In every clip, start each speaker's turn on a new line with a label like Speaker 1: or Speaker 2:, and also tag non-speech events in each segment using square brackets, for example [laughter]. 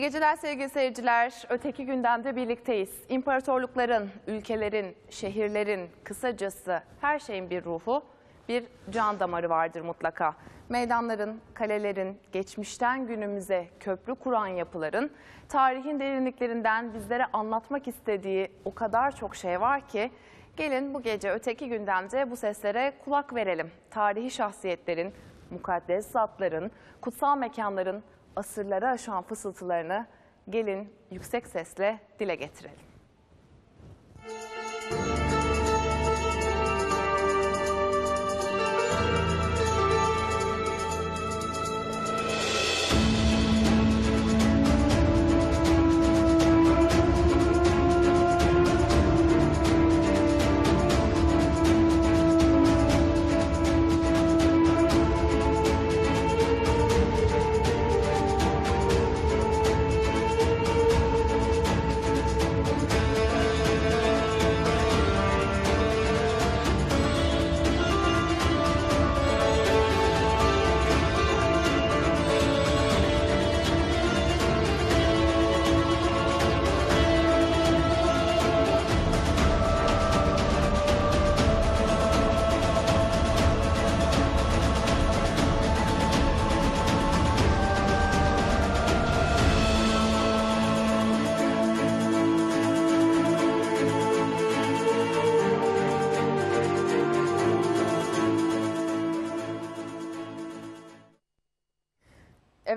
Speaker 1: İyi geceler sevgili seyirciler. Öteki gündemde birlikteyiz. İmparatorlukların, ülkelerin, şehirlerin, kısacası her şeyin bir ruhu, bir can damarı vardır mutlaka. Meydanların, kalelerin, geçmişten günümüze köprü kuran yapıların, tarihin derinliklerinden bizlere anlatmak istediği o kadar çok şey var ki, gelin bu gece öteki gündemde bu seslere kulak verelim. Tarihi şahsiyetlerin, mukaddes zatların, kutsal mekanların, asırlara aşan fısıltılarını gelin yüksek sesle dile getirelim.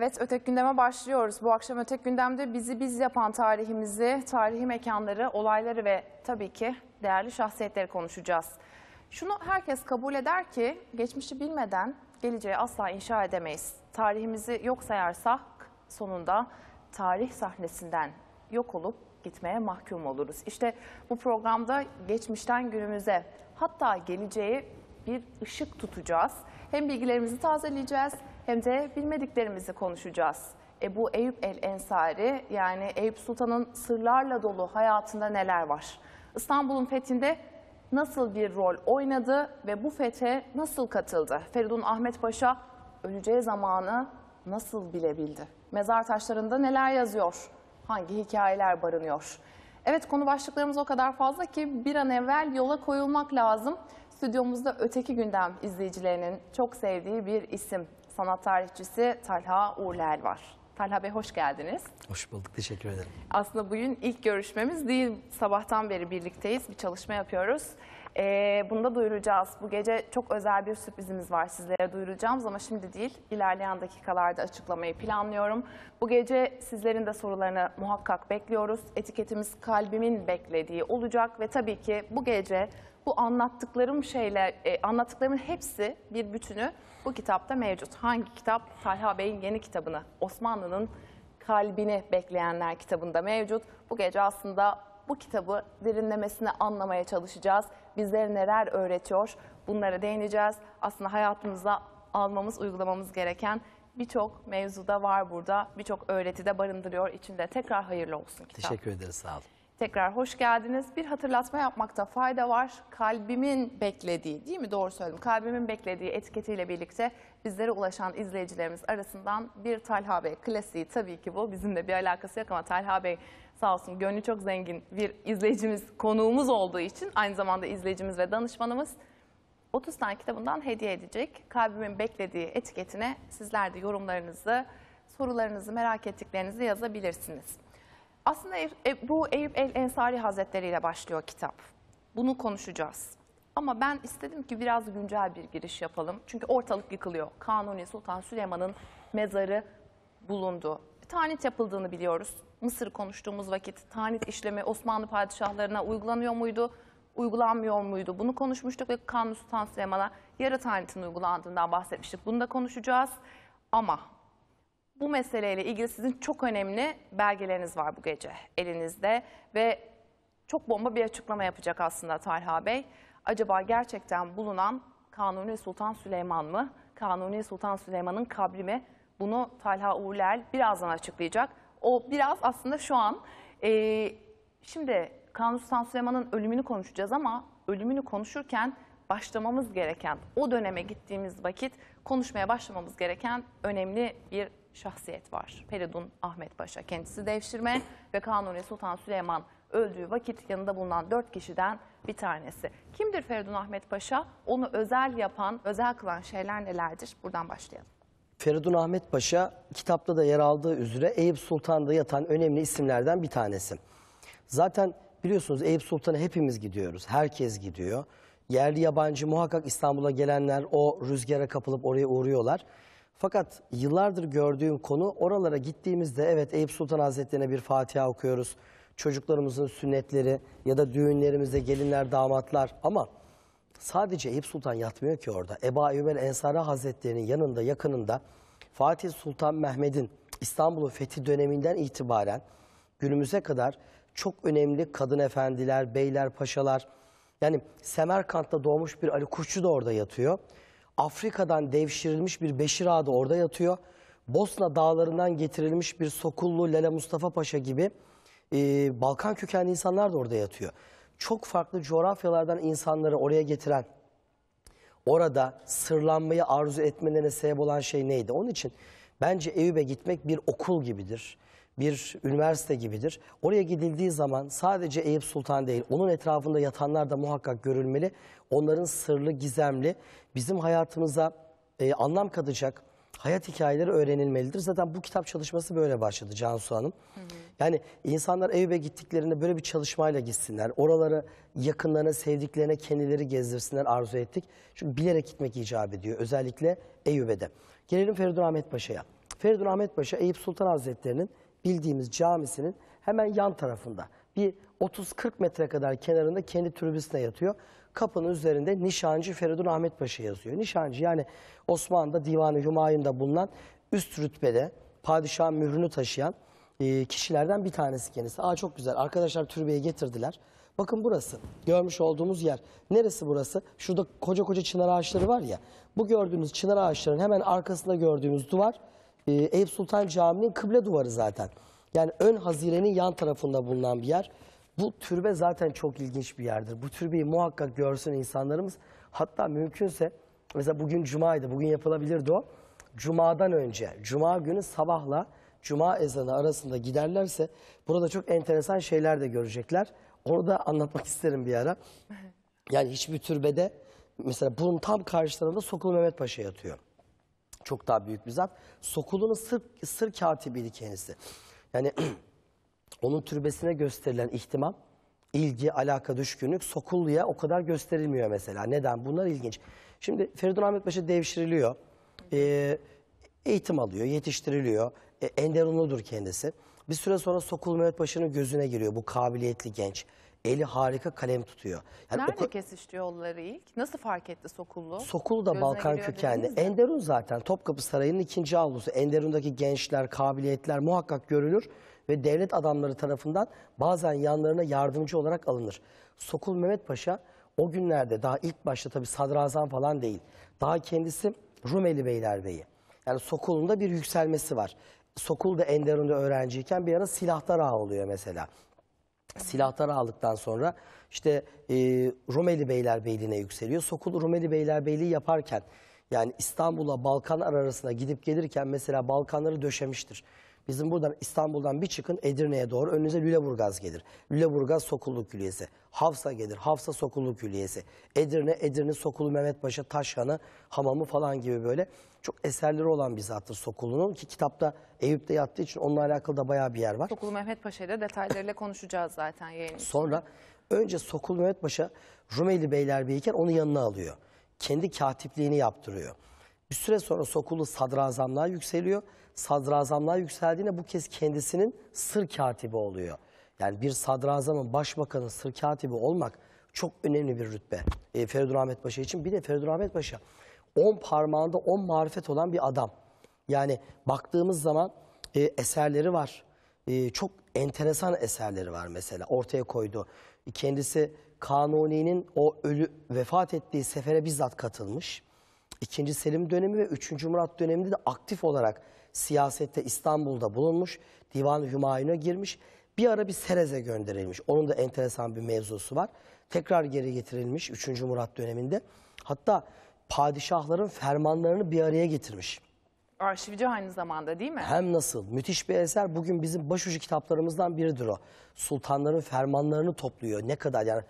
Speaker 1: Evet, ötek gündeme başlıyoruz. Bu akşam ötek gündemde bizi biz yapan tarihimizi, tarihi mekanları, olayları ve tabii ki değerli şahsiyetleri konuşacağız. Şunu herkes kabul eder ki geçmişi bilmeden geleceği asla inşa edemeyiz. Tarihimizi yok sayarsak sonunda tarih sahnesinden yok olup gitmeye mahkum oluruz. İşte bu programda geçmişten günümüze hatta geleceği bir ışık tutacağız. Hem bilgilerimizi tazeleyeceğiz hem de bilmediklerimizi konuşacağız. E bu Eyüp El Ensari yani Eyüp Sultan'ın sırlarla dolu hayatında neler var? İstanbul'un fethinde nasıl bir rol oynadı ve bu fethe nasıl katıldı? Feridun Ahmet Paşa öleceği zamanı nasıl bilebildi? Mezar taşlarında neler yazıyor? Hangi hikayeler barınıyor? Evet konu başlıklarımız o kadar fazla ki bir an evvel yola koyulmak lazım. Stüdyomuzda öteki gündem izleyicilerinin çok sevdiği bir isim sanat tarihçisi Talha Uğurler var. Talha Bey hoş geldiniz.
Speaker 2: Hoş bulduk, teşekkür ederim.
Speaker 1: Aslında bugün ilk görüşmemiz değil, sabahtan beri birlikteyiz, bir çalışma yapıyoruz. Ee, bunu da duyuracağız. Bu gece çok özel bir sürprizimiz var sizlere duyuracağımız ama şimdi değil, ilerleyen dakikalarda açıklamayı planlıyorum. Bu gece sizlerin de sorularını muhakkak bekliyoruz. Etiketimiz kalbimin beklediği olacak ve tabii ki bu gece bu anlattıklarım şeyler, e, anlattıklarımın hepsi bir bütünü bu kitapta mevcut. Hangi kitap? Talha Bey'in yeni kitabını, Osmanlı'nın Kalbini Bekleyenler kitabında mevcut. Bu gece aslında bu kitabı derinlemesine anlamaya çalışacağız. Bizlere neler öğretiyor? Bunlara değineceğiz. Aslında hayatımıza almamız, uygulamamız gereken birçok mevzuda var burada. Birçok öğreti de barındırıyor içinde. Tekrar hayırlı olsun kitap.
Speaker 2: Teşekkür ederiz. Sağ olun.
Speaker 1: Tekrar hoş geldiniz. Bir hatırlatma yapmakta fayda var. Kalbimin beklediği, değil mi doğru söyledim? Kalbimin beklediği etiketiyle birlikte bizlere ulaşan izleyicilerimiz arasından bir Talha Bey klasiği tabii ki bu. Bizimle bir alakası yok ama Talha Bey sağ olsun gönlü çok zengin bir izleyicimiz, konuğumuz olduğu için aynı zamanda izleyicimiz ve danışmanımız 30 tane kitabından hediye edecek. Kalbimin beklediği etiketine sizler de yorumlarınızı, sorularınızı, merak ettiklerinizi yazabilirsiniz. Aslında e, bu Eyüp El Ensari Hazretleri ile başlıyor kitap. Bunu konuşacağız. Ama ben istedim ki biraz güncel bir giriş yapalım. Çünkü ortalık yıkılıyor. Kanuni Sultan Süleyman'ın mezarı bulundu. Tanit yapıldığını biliyoruz. Mısır konuştuğumuz vakit tanit işlemi Osmanlı padişahlarına uygulanıyor muydu? Uygulanmıyor muydu? Bunu konuşmuştuk ve Kanuni Sultan Süleyman'a yarı tanitin uygulandığından bahsetmiştik. Bunu da konuşacağız. Ama bu meseleyle ilgili sizin çok önemli belgeleriniz var bu gece elinizde ve çok bomba bir açıklama yapacak aslında Talha Bey. Acaba gerçekten bulunan Kanuni Sultan Süleyman mı? Kanuni Sultan Süleyman'ın kabri mi? Bunu Talha Uğurler birazdan açıklayacak. O biraz aslında şu an. E, şimdi Kanuni Sultan Süleyman'ın ölümünü konuşacağız ama ölümünü konuşurken başlamamız gereken, o döneme gittiğimiz vakit konuşmaya başlamamız gereken önemli bir şahsiyet var. Feridun Ahmet Paşa kendisi devşirme ve Kanuni Sultan Süleyman öldüğü vakit yanında bulunan dört kişiden bir tanesi. Kimdir Feridun Ahmet Paşa? Onu özel yapan, özel kılan şeyler nelerdir? Buradan başlayalım.
Speaker 2: Feridun Ahmet Paşa kitapta da yer aldığı üzere Eyüp Sultan'da yatan önemli isimlerden bir tanesi. Zaten biliyorsunuz Eyüp Sultan'a hepimiz gidiyoruz. Herkes gidiyor. Yerli yabancı muhakkak İstanbul'a gelenler o rüzgara kapılıp oraya uğruyorlar. Fakat yıllardır gördüğüm konu oralara gittiğimizde evet Eyüp Sultan Hazretleri'ne bir Fatiha okuyoruz. Çocuklarımızın sünnetleri ya da düğünlerimizde gelinler, damatlar ama sadece Eyüp Sultan yatmıyor ki orada. Eba Eyyubel Ensara Hazretleri'nin yanında yakınında Fatih Sultan Mehmet'in İstanbul'un fethi döneminden itibaren günümüze kadar çok önemli kadın efendiler, beyler, paşalar yani Semerkant'ta doğmuş bir Ali Kuşçu da orada yatıyor. Afrika'dan devşirilmiş bir Beşir Ağa da orada yatıyor. Bosna dağlarından getirilmiş bir Sokullu, Lele Mustafa Paşa gibi e, Balkan kökenli insanlar da orada yatıyor. Çok farklı coğrafyalardan insanları oraya getiren, orada sırlanmayı arzu etmelerine sebep olan şey neydi? Onun için bence Eyüp'e gitmek bir okul gibidir bir üniversite gibidir. Oraya gidildiği zaman sadece Eyüp Sultan değil, onun etrafında yatanlar da muhakkak görülmeli. Onların sırlı, gizemli, bizim hayatımıza e, anlam katacak hayat hikayeleri öğrenilmelidir. Zaten bu kitap çalışması böyle başladı Cansu Hanım. Hı hı. Yani insanlar Eyüp'e gittiklerinde böyle bir çalışmayla gitsinler. Oraları yakınlarına, sevdiklerine kendileri gezdirsinler arzu ettik. Çünkü bilerek gitmek icap ediyor. Özellikle Eyüp'e de. Gelelim Feridun Ahmet Paşa'ya. Feridun Ahmet Paşa Eyüp Sultan Hazretleri'nin bildiğimiz camisinin hemen yan tarafında bir 30-40 metre kadar kenarında kendi türbüsüne yatıyor. Kapının üzerinde Nişancı Feridun Ahmet Paşa yazıyor. Nişancı yani Osmanlı'da Divanı Hümayun'da bulunan üst rütbede padişah mührünü taşıyan e, kişilerden bir tanesi kendisi. Aa çok güzel arkadaşlar türbeye getirdiler. Bakın burası görmüş olduğumuz yer. Neresi burası? Şurada koca koca çınar ağaçları var ya. Bu gördüğünüz çınar ağaçlarının hemen arkasında gördüğümüz duvar e, Eyüp Sultan Camii'nin kıble duvarı zaten. Yani ön hazirenin yan tarafında bulunan bir yer. Bu türbe zaten çok ilginç bir yerdir. Bu türbeyi muhakkak görsün insanlarımız. Hatta mümkünse mesela bugün cumaydı. Bugün yapılabilirdi o. Cumadan önce, cuma günü sabahla cuma ezanı arasında giderlerse burada çok enteresan şeyler de görecekler. Onu da anlatmak [laughs] isterim bir ara. Yani hiçbir türbede mesela bunun tam karşı tarafında Sokul Mehmet Paşa yatıyor. Çok daha büyük bir zat. Sokulu'nun sır, sır katibiydi kendisi. Yani [clears throat] onun türbesine gösterilen ihtimam, ilgi, alaka, düşkünlük Sokullu'ya o kadar gösterilmiyor mesela. Neden? Bunlar ilginç. Şimdi Feridun Ahmet Paşa devşiriliyor. E, eğitim alıyor, yetiştiriliyor. E, Enderunludur kendisi. Bir süre sonra Sokul Mehmet Paşa'nın gözüne giriyor bu kabiliyetli genç. Eli harika kalem tutuyor. Yani Nerede
Speaker 1: kesişti yolları ilk? Nasıl fark etti Sokullu? Sokulu da Balkan giriyor kökenli.
Speaker 2: Enderun zaten Topkapı Sarayı'nın ikinci avlusu. Enderun'daki gençler, kabiliyetler muhakkak görülür ve devlet adamları tarafından bazen yanlarına yardımcı olarak alınır. Sokul Mehmet Paşa o günlerde daha ilk başta tabii sadrazam falan değil. Daha kendisi Rumeli Beylerbeyi. Yani Sokul'un da bir yükselmesi var. Sokul da Enderun'da öğrenciyken bir ara silahlar ağa oluyor mesela silahları aldıktan sonra işte e, Rumeli Beylerbeyliği'ne yükseliyor. Sokul Rumeli Beylerbeyliği yaparken yani İstanbul'a Balkanlar arasına gidip gelirken mesela Balkanları döşemiştir. Bizim buradan İstanbul'dan bir çıkın Edirne'ye doğru önünüze Lüleburgaz gelir. Lüleburgaz Sokullu Külliyesi. Hafsa gelir. Hafsa Sokullu Külliyesi. Edirne, Edirne Sokulu Mehmet Paşa, Taşhanı, Hamamı falan gibi böyle çok eserleri olan bir zattır Sokulu'nun ki kitapta Eyüp'te yattığı için onunla alakalı da bayağı bir yer var.
Speaker 1: Sokulu Mehmet Paşa ile detaylarıyla konuşacağız zaten yayın
Speaker 2: Sonra önce Sokulu Mehmet Paşa Rumeli Beylerbeyiyken onu yanına alıyor. Kendi katipliğini yaptırıyor. Bir süre sonra Sokulu sadrazamlığa yükseliyor. Sadrazamlığa yükseldiğinde bu kez kendisinin sır katibi oluyor. Yani bir sadrazamın başbakanın sır katibi olmak çok önemli bir rütbe. E, Feridun Ahmet Paşa için bir de Feridun Ahmet Paşa 10 parmağında 10 marifet olan bir adam. Yani baktığımız zaman e, eserleri var. E, çok enteresan eserleri var mesela ortaya koydu. Kendisi Kanuni'nin o ölü vefat ettiği sefere bizzat katılmış. İkinci Selim dönemi ve üçüncü Murat döneminde de aktif olarak siyasette İstanbul'da bulunmuş. Divan-ı Hümayun'a girmiş. Bir ara bir Serez'e gönderilmiş. Onun da enteresan bir mevzusu var. Tekrar geri getirilmiş 3. Murat döneminde. Hatta padişahların fermanlarını bir araya getirmiş.
Speaker 1: Arşivci aynı zamanda değil mi? Hem
Speaker 2: nasıl. Müthiş bir eser. Bugün bizim başucu kitaplarımızdan biridir o. Sultanların fermanlarını topluyor. Ne kadar yani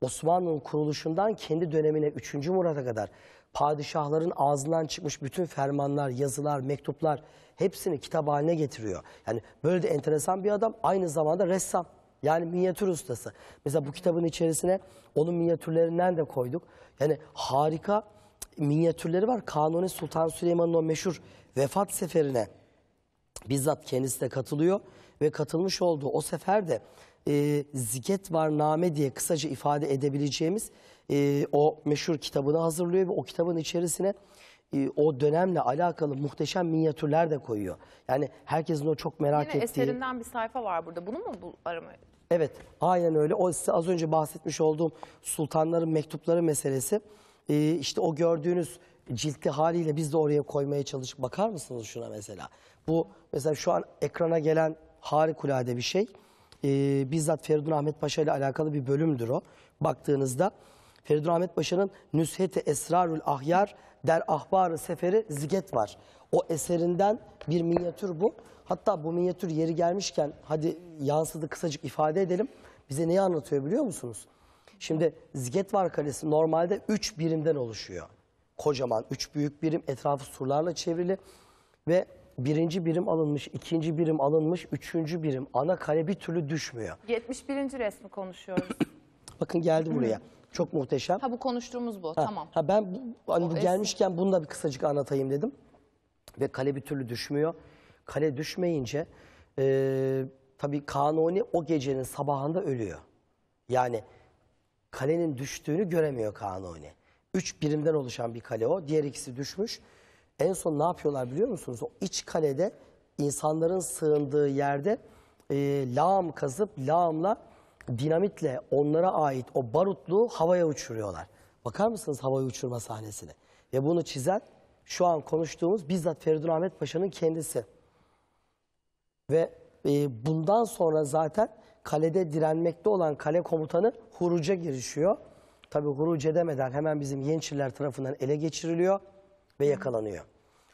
Speaker 2: Osmanlı'nın kuruluşundan kendi dönemine 3. Murat'a kadar padişahların ağzından çıkmış bütün fermanlar, yazılar, mektuplar hepsini kitap haline getiriyor. Yani böyle de enteresan bir adam aynı zamanda ressam. Yani minyatür ustası. Mesela bu kitabın içerisine onun minyatürlerinden de koyduk. Yani harika minyatürleri var. Kanuni Sultan Süleyman'ın o meşhur vefat seferine bizzat kendisi de katılıyor ve katılmış olduğu o seferde e, ziket var name diye kısaca ifade edebileceğimiz e, o meşhur kitabını hazırlıyor ve o kitabın içerisine e, o dönemle alakalı muhteşem minyatürler de koyuyor. Yani herkesin o çok merak Yine ettiği... eserinden
Speaker 1: bir sayfa var burada. Bunu mu bu aramaya
Speaker 2: Evet, aynen öyle. O size az önce bahsetmiş olduğum sultanların mektupları meselesi e, işte o gördüğünüz ciltli haliyle biz de oraya koymaya çalışıp bakar mısınız şuna mesela? Bu mesela şu an ekrana gelen harikulade bir şey. E, bizzat Feridun Ahmet Paşa ile alakalı bir bölümdür o. Baktığınızda Feridun Ahmet Paşa'nın Nüshete Esrarül Ahyar Der Ahbarı Seferi Ziget var. O eserinden bir minyatür bu. Hatta bu minyatür yeri gelmişken hadi yansıdı kısacık ifade edelim. Bize neyi anlatıyor biliyor musunuz? Şimdi Zgetvar Kalesi normalde 3 birimden oluşuyor. Kocaman 3 büyük birim etrafı surlarla çevrili ve birinci birim alınmış, ikinci birim alınmış, üçüncü birim ana kale bir türlü düşmüyor.
Speaker 1: 71. resmi konuşuyoruz.
Speaker 2: [clears throat] Bakın geldi buraya. Çok muhteşem.
Speaker 1: Ha bu konuştuğumuz bu. Ha, tamam. Ha
Speaker 2: ben hani bu gelmişken bunu da bir kısacık anlatayım dedim. Ve kale bir türlü düşmüyor. Kale düşmeyince e, tabii Kanuni o gecenin sabahında ölüyor. Yani kalenin düştüğünü göremiyor Kanuni. Üç birimden oluşan bir kale o. Diğer ikisi düşmüş. En son ne yapıyorlar biliyor musunuz? O iç kalede insanların sığındığı yerde e, lağım kazıp lağımla dinamitle onlara ait o barutlu havaya uçuruyorlar. Bakar mısınız havayı uçurma sahnesine? Ve bunu çizen şu an konuştuğumuz bizzat Feridun Ahmet Paşa'nın kendisi. Ve e, bundan sonra zaten kalede direnmekte olan kale komutanı huruca girişiyor. Tabi huruc edemeden hemen bizim yençiller tarafından ele geçiriliyor ve yakalanıyor.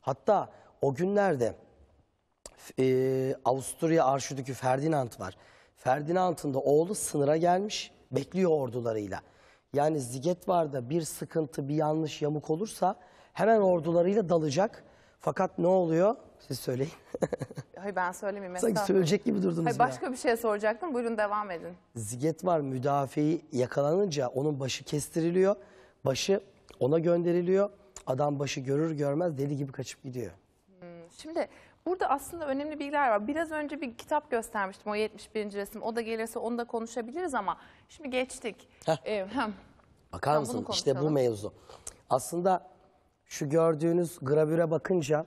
Speaker 2: Hatta o günlerde e, Avusturya Arşidükü Ferdinand var. Ferdinand'ın da oğlu sınıra gelmiş, bekliyor ordularıyla. Yani Zigetvar'da bir sıkıntı, bir yanlış, yamuk olursa hemen ordularıyla dalacak. Fakat ne oluyor? Siz söyleyin.
Speaker 1: [laughs] Hayır ben söylemeyeyim. Mesela... Sanki söyleyecek gibi durdunuz. Hayır, başka ya. bir şey soracaktım. Buyurun devam edin.
Speaker 2: Ziget var müdafeyi yakalanınca onun başı kestiriliyor. Başı ona gönderiliyor. Adam başı görür görmez deli gibi kaçıp gidiyor.
Speaker 1: Hmm, şimdi burada aslında önemli bilgiler var. Biraz önce bir kitap göstermiştim o 71. resim. O da gelirse onu da konuşabiliriz ama şimdi geçtik. Heh. Ee,
Speaker 2: Bakar mısın? İşte bu mevzu. Aslında şu gördüğünüz gravüre bakınca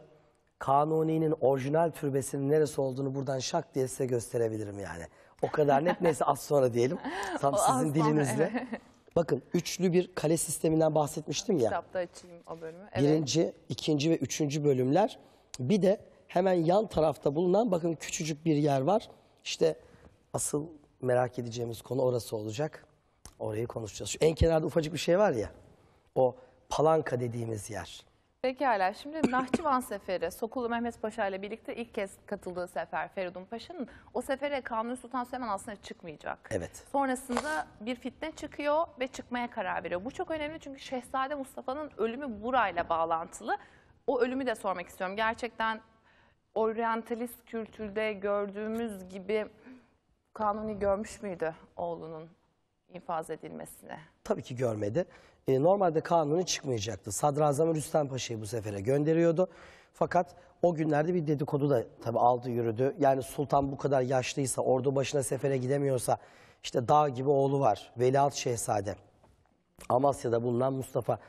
Speaker 2: Kanuni'nin orijinal türbesinin neresi olduğunu buradan şak diye size gösterebilirim yani. O kadar net neyse az sonra diyelim. [laughs] Tam o sizin dilinizle. Bakın üçlü bir kale sisteminden bahsetmiştim ya. Kitapta
Speaker 1: açayım o bölümü. Evet.
Speaker 2: Birinci, ikinci ve üçüncü bölümler. Bir de hemen yan tarafta bulunan bakın küçücük bir yer var. İşte asıl merak edeceğimiz konu orası olacak. Orayı konuşacağız. Şu en kenarda ufacık bir şey var ya. O palanka dediğimiz yer.
Speaker 1: Pekala. Şimdi Nahçıvan Seferi, Sokulu Mehmet Paşa ile birlikte ilk kez katıldığı sefer Feridun Paşa'nın. O sefere Kanuni Sultan Süleyman aslında çıkmayacak. Evet. Sonrasında bir fitne çıkıyor ve çıkmaya karar veriyor. Bu çok önemli çünkü Şehzade Mustafa'nın ölümü burayla bağlantılı. O ölümü de sormak istiyorum. Gerçekten oryantalist kültürde gördüğümüz gibi Kanuni görmüş müydü oğlunun infaz edilmesine?
Speaker 2: Tabii ki görmedi. E, normalde kanunu çıkmayacaktı. Sadrazam Rüstem Paşa'yı bu sefere gönderiyordu. Fakat o günlerde bir dedikodu da tabii aldı yürüdü. Yani sultan bu kadar yaşlıysa, ordu başına sefere gidemiyorsa, işte dağ gibi oğlu var, Veliaht Şehzade. Amasya'da bulunan Mustafa.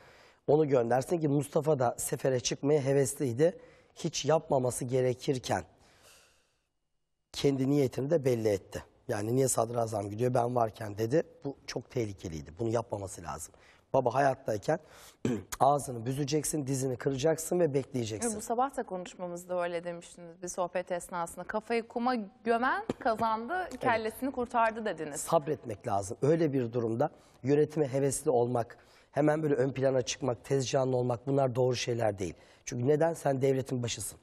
Speaker 2: Onu göndersin ki Mustafa da sefere çıkmaya hevesliydi. Hiç yapmaması gerekirken kendi niyetini de belli etti. Yani niye sadrazam gidiyor ben varken dedi. Bu çok tehlikeliydi. Bunu yapmaması lazım. Baba hayattayken [clears throat] ağzını büzeceksin, dizini kıracaksın ve bekleyeceksin. Bu
Speaker 1: sabah da konuşmamızda öyle demiştiniz bir sohbet esnasında. Kafayı kuma gömen kazandı, kellesini kurtardı dediniz.
Speaker 2: Sabretmek lazım. Öyle bir durumda yönetime hevesli olmak, hemen böyle ön plana çıkmak, tezcanlı olmak bunlar doğru şeyler değil. Çünkü neden? Sen devletin başısın.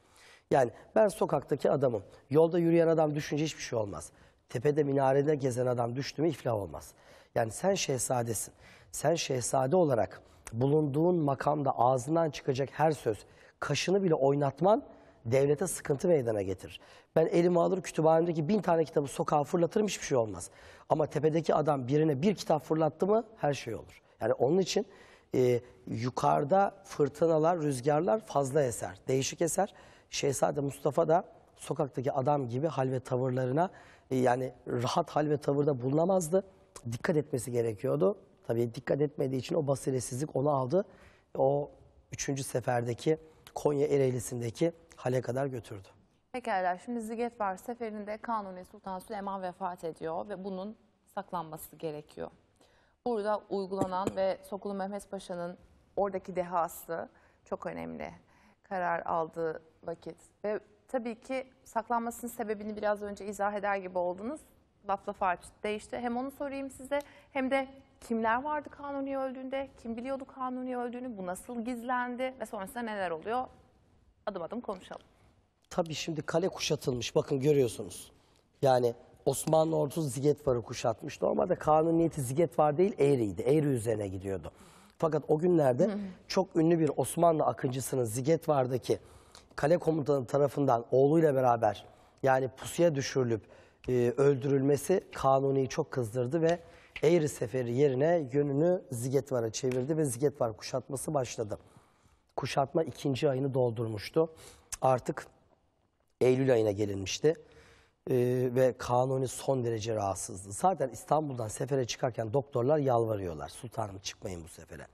Speaker 2: Yani ben sokaktaki adamım. Yolda yürüyen adam düşünce hiçbir şey olmaz tepede minarede gezen adam düştü mü iflah olmaz. Yani sen şehzadesin. Sen şehzade olarak bulunduğun makamda ağzından çıkacak her söz, kaşını bile oynatman devlete sıkıntı meydana getirir. Ben elimi alır kütüphanemdeki bin tane kitabı sokağa fırlatırım hiçbir şey olmaz. Ama tepedeki adam birine bir kitap fırlattı mı her şey olur. Yani onun için e, yukarıda fırtınalar, rüzgarlar fazla eser, değişik eser. Şehzade Mustafa da sokaktaki adam gibi hal ve tavırlarına e, yani rahat hal ve tavırda bulunamazdı. Dikkat etmesi gerekiyordu. Tabii dikkat etmediği için o basiresizlik onu aldı. O üçüncü seferdeki Konya Ereğlisi'ndeki hale kadar götürdü.
Speaker 1: Pekala şimdi Ziget var seferinde Kanuni Sultan Süleyman vefat ediyor ve bunun saklanması gerekiyor. Burada uygulanan ve Sokulu Mehmet Paşa'nın oradaki dehası çok önemli. Karar aldığı vakit ve tabii ki saklanmasının sebebini biraz önce izah eder gibi oldunuz. Laf laf değişti. Hem onu sorayım size hem de kimler vardı Kanuni öldüğünde, kim biliyordu Kanuni öldüğünü, bu nasıl gizlendi ve sonrasında neler oluyor? Adım adım konuşalım.
Speaker 2: Tabii şimdi kale kuşatılmış bakın görüyorsunuz. Yani Osmanlı ordusu Zigetvar'ı kuşatmış. Normalde kanuniyeti Zigetvar değil Eğri'ydi. Eğri üzerine gidiyordu. Fakat o günlerde çok ünlü bir Osmanlı akıncısının Zigetvar'daki kale komutanı tarafından oğluyla beraber yani pusuya düşürülüp e, öldürülmesi Kanuni'yi çok kızdırdı ve Eğri Seferi yerine yönünü Zigetvar'a çevirdi ve Zigetvar kuşatması başladı. Kuşatma ikinci ayını doldurmuştu. Artık Eylül ayına gelinmişti e, ve Kanuni son derece rahatsızdı. Zaten İstanbul'dan sefere çıkarken doktorlar yalvarıyorlar. Sultanım çıkmayın bu sefere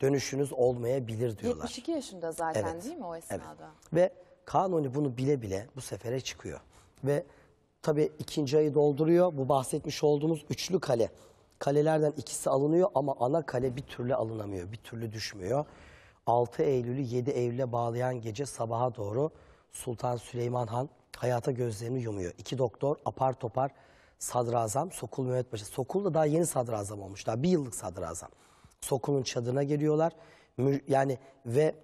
Speaker 2: dönüşünüz olmayabilir diyorlar. 72
Speaker 1: yaşında zaten evet. değil mi o esnada? Evet.
Speaker 2: Ve Kanuni bunu bile bile bu sefere çıkıyor. Ve tabii ikinci ayı dolduruyor. Bu bahsetmiş olduğumuz üçlü kale. Kalelerden ikisi alınıyor ama ana kale bir türlü alınamıyor. Bir türlü düşmüyor. 6 Eylül'ü 7 Eylül'e bağlayan gece sabaha doğru Sultan Süleyman Han hayata gözlerini yumuyor. İki doktor apar topar sadrazam Sokul Mehmet Paşa. Sokul da daha yeni sadrazam olmuş. Daha bir yıllık sadrazam. Sokunun çadırına geliyorlar. Yani ve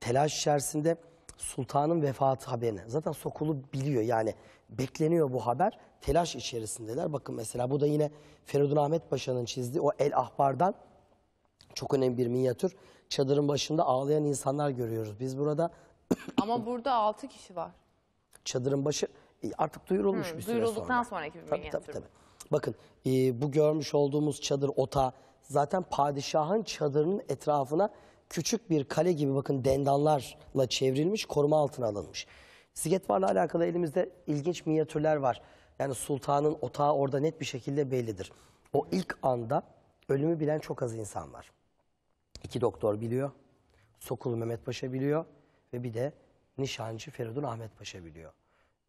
Speaker 2: telaş içerisinde sultanın vefatı haberini. Zaten Sokulu biliyor yani bekleniyor bu haber. Telaş içerisindeler. Bakın mesela bu da yine Feridun Ahmet Paşa'nın çizdiği o El Ahbar'dan çok önemli bir minyatür. Çadırın başında ağlayan insanlar görüyoruz. Biz burada...
Speaker 1: [clears throat] Ama burada 6 kişi var.
Speaker 2: Çadırın başı e, artık duyurulmuş Hı, bir süre sonra. Duyurulduktan
Speaker 1: sonraki bir minyatür. Tabii, tabii.
Speaker 2: Bakın e, bu görmüş olduğumuz çadır, ota, zaten padişahın çadırının etrafına küçük bir kale gibi bakın dendallarla çevrilmiş, koruma altına alınmış. Sigetvar'la alakalı elimizde ilginç minyatürler var. Yani sultanın otağı orada net bir şekilde bellidir. O ilk anda ölümü bilen çok az insan var. İki doktor biliyor, Sokulu Mehmet Paşa biliyor ve bir de nişancı Feridun Ahmet Paşa biliyor.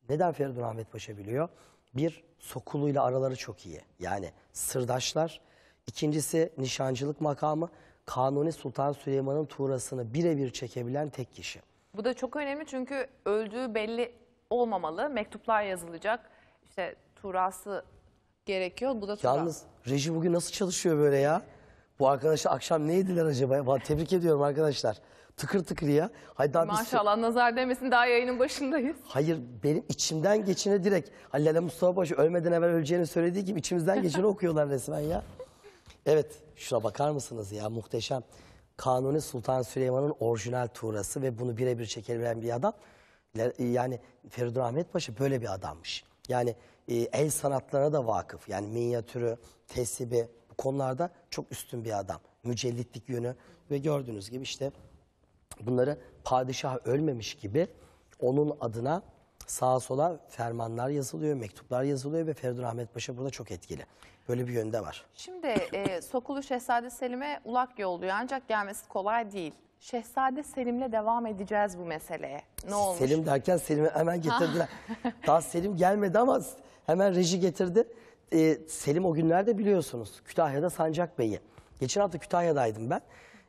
Speaker 2: Neden Feridun Ahmet Paşa biliyor? Bir, Sokulu'yla araları çok iyi. Yani sırdaşlar İkincisi nişancılık makamı. Kanuni Sultan Süleyman'ın tuğrasını birebir çekebilen tek kişi.
Speaker 1: Bu da çok önemli çünkü öldüğü belli olmamalı. Mektuplar yazılacak. İşte tuğrası gerekiyor. Bu da tuğra. Yalnız
Speaker 2: reji bugün nasıl çalışıyor böyle ya? Bu arkadaşlar akşam ne yediler acaba? Ben tebrik ediyorum arkadaşlar. Tıkır tıkır ya. Haydi daha biz- Maşallah
Speaker 1: nazar demesin daha yayının başındayız.
Speaker 2: Hayır benim içimden geçine direkt. Halil Mustafa Paşa ölmeden evvel öleceğini söylediği gibi içimizden geçene [laughs] okuyorlar resmen ya. Evet, şuna bakar mısınız ya muhteşem. Kanuni Sultan Süleyman'ın orijinal tuğrası ve bunu birebir çekebilen bir adam. Yani Feridun Ahmet Paşa böyle bir adammış. Yani e, el sanatlarına da vakıf. Yani minyatürü, tesibi bu konularda çok üstün bir adam. Mücellitlik yönü ve gördüğünüz gibi işte bunları padişah ölmemiş gibi onun adına sağa sola fermanlar yazılıyor, mektuplar yazılıyor ve Feridun Ahmet Paşa burada çok etkili. Böyle bir yönde var.
Speaker 1: Şimdi e, Sokulu Şehzade Selim'e ulak yolluyor ancak gelmesi kolay değil. Şehzade Selim'le devam edeceğiz bu meseleye. Ne olmuş?
Speaker 2: Selim derken Selim'i hemen getirdiler. Daha Selim gelmedi ama hemen reji getirdi. Ee, Selim o günlerde biliyorsunuz Kütahya'da Sancak Bey'i. Geçen hafta Kütahya'daydım ben.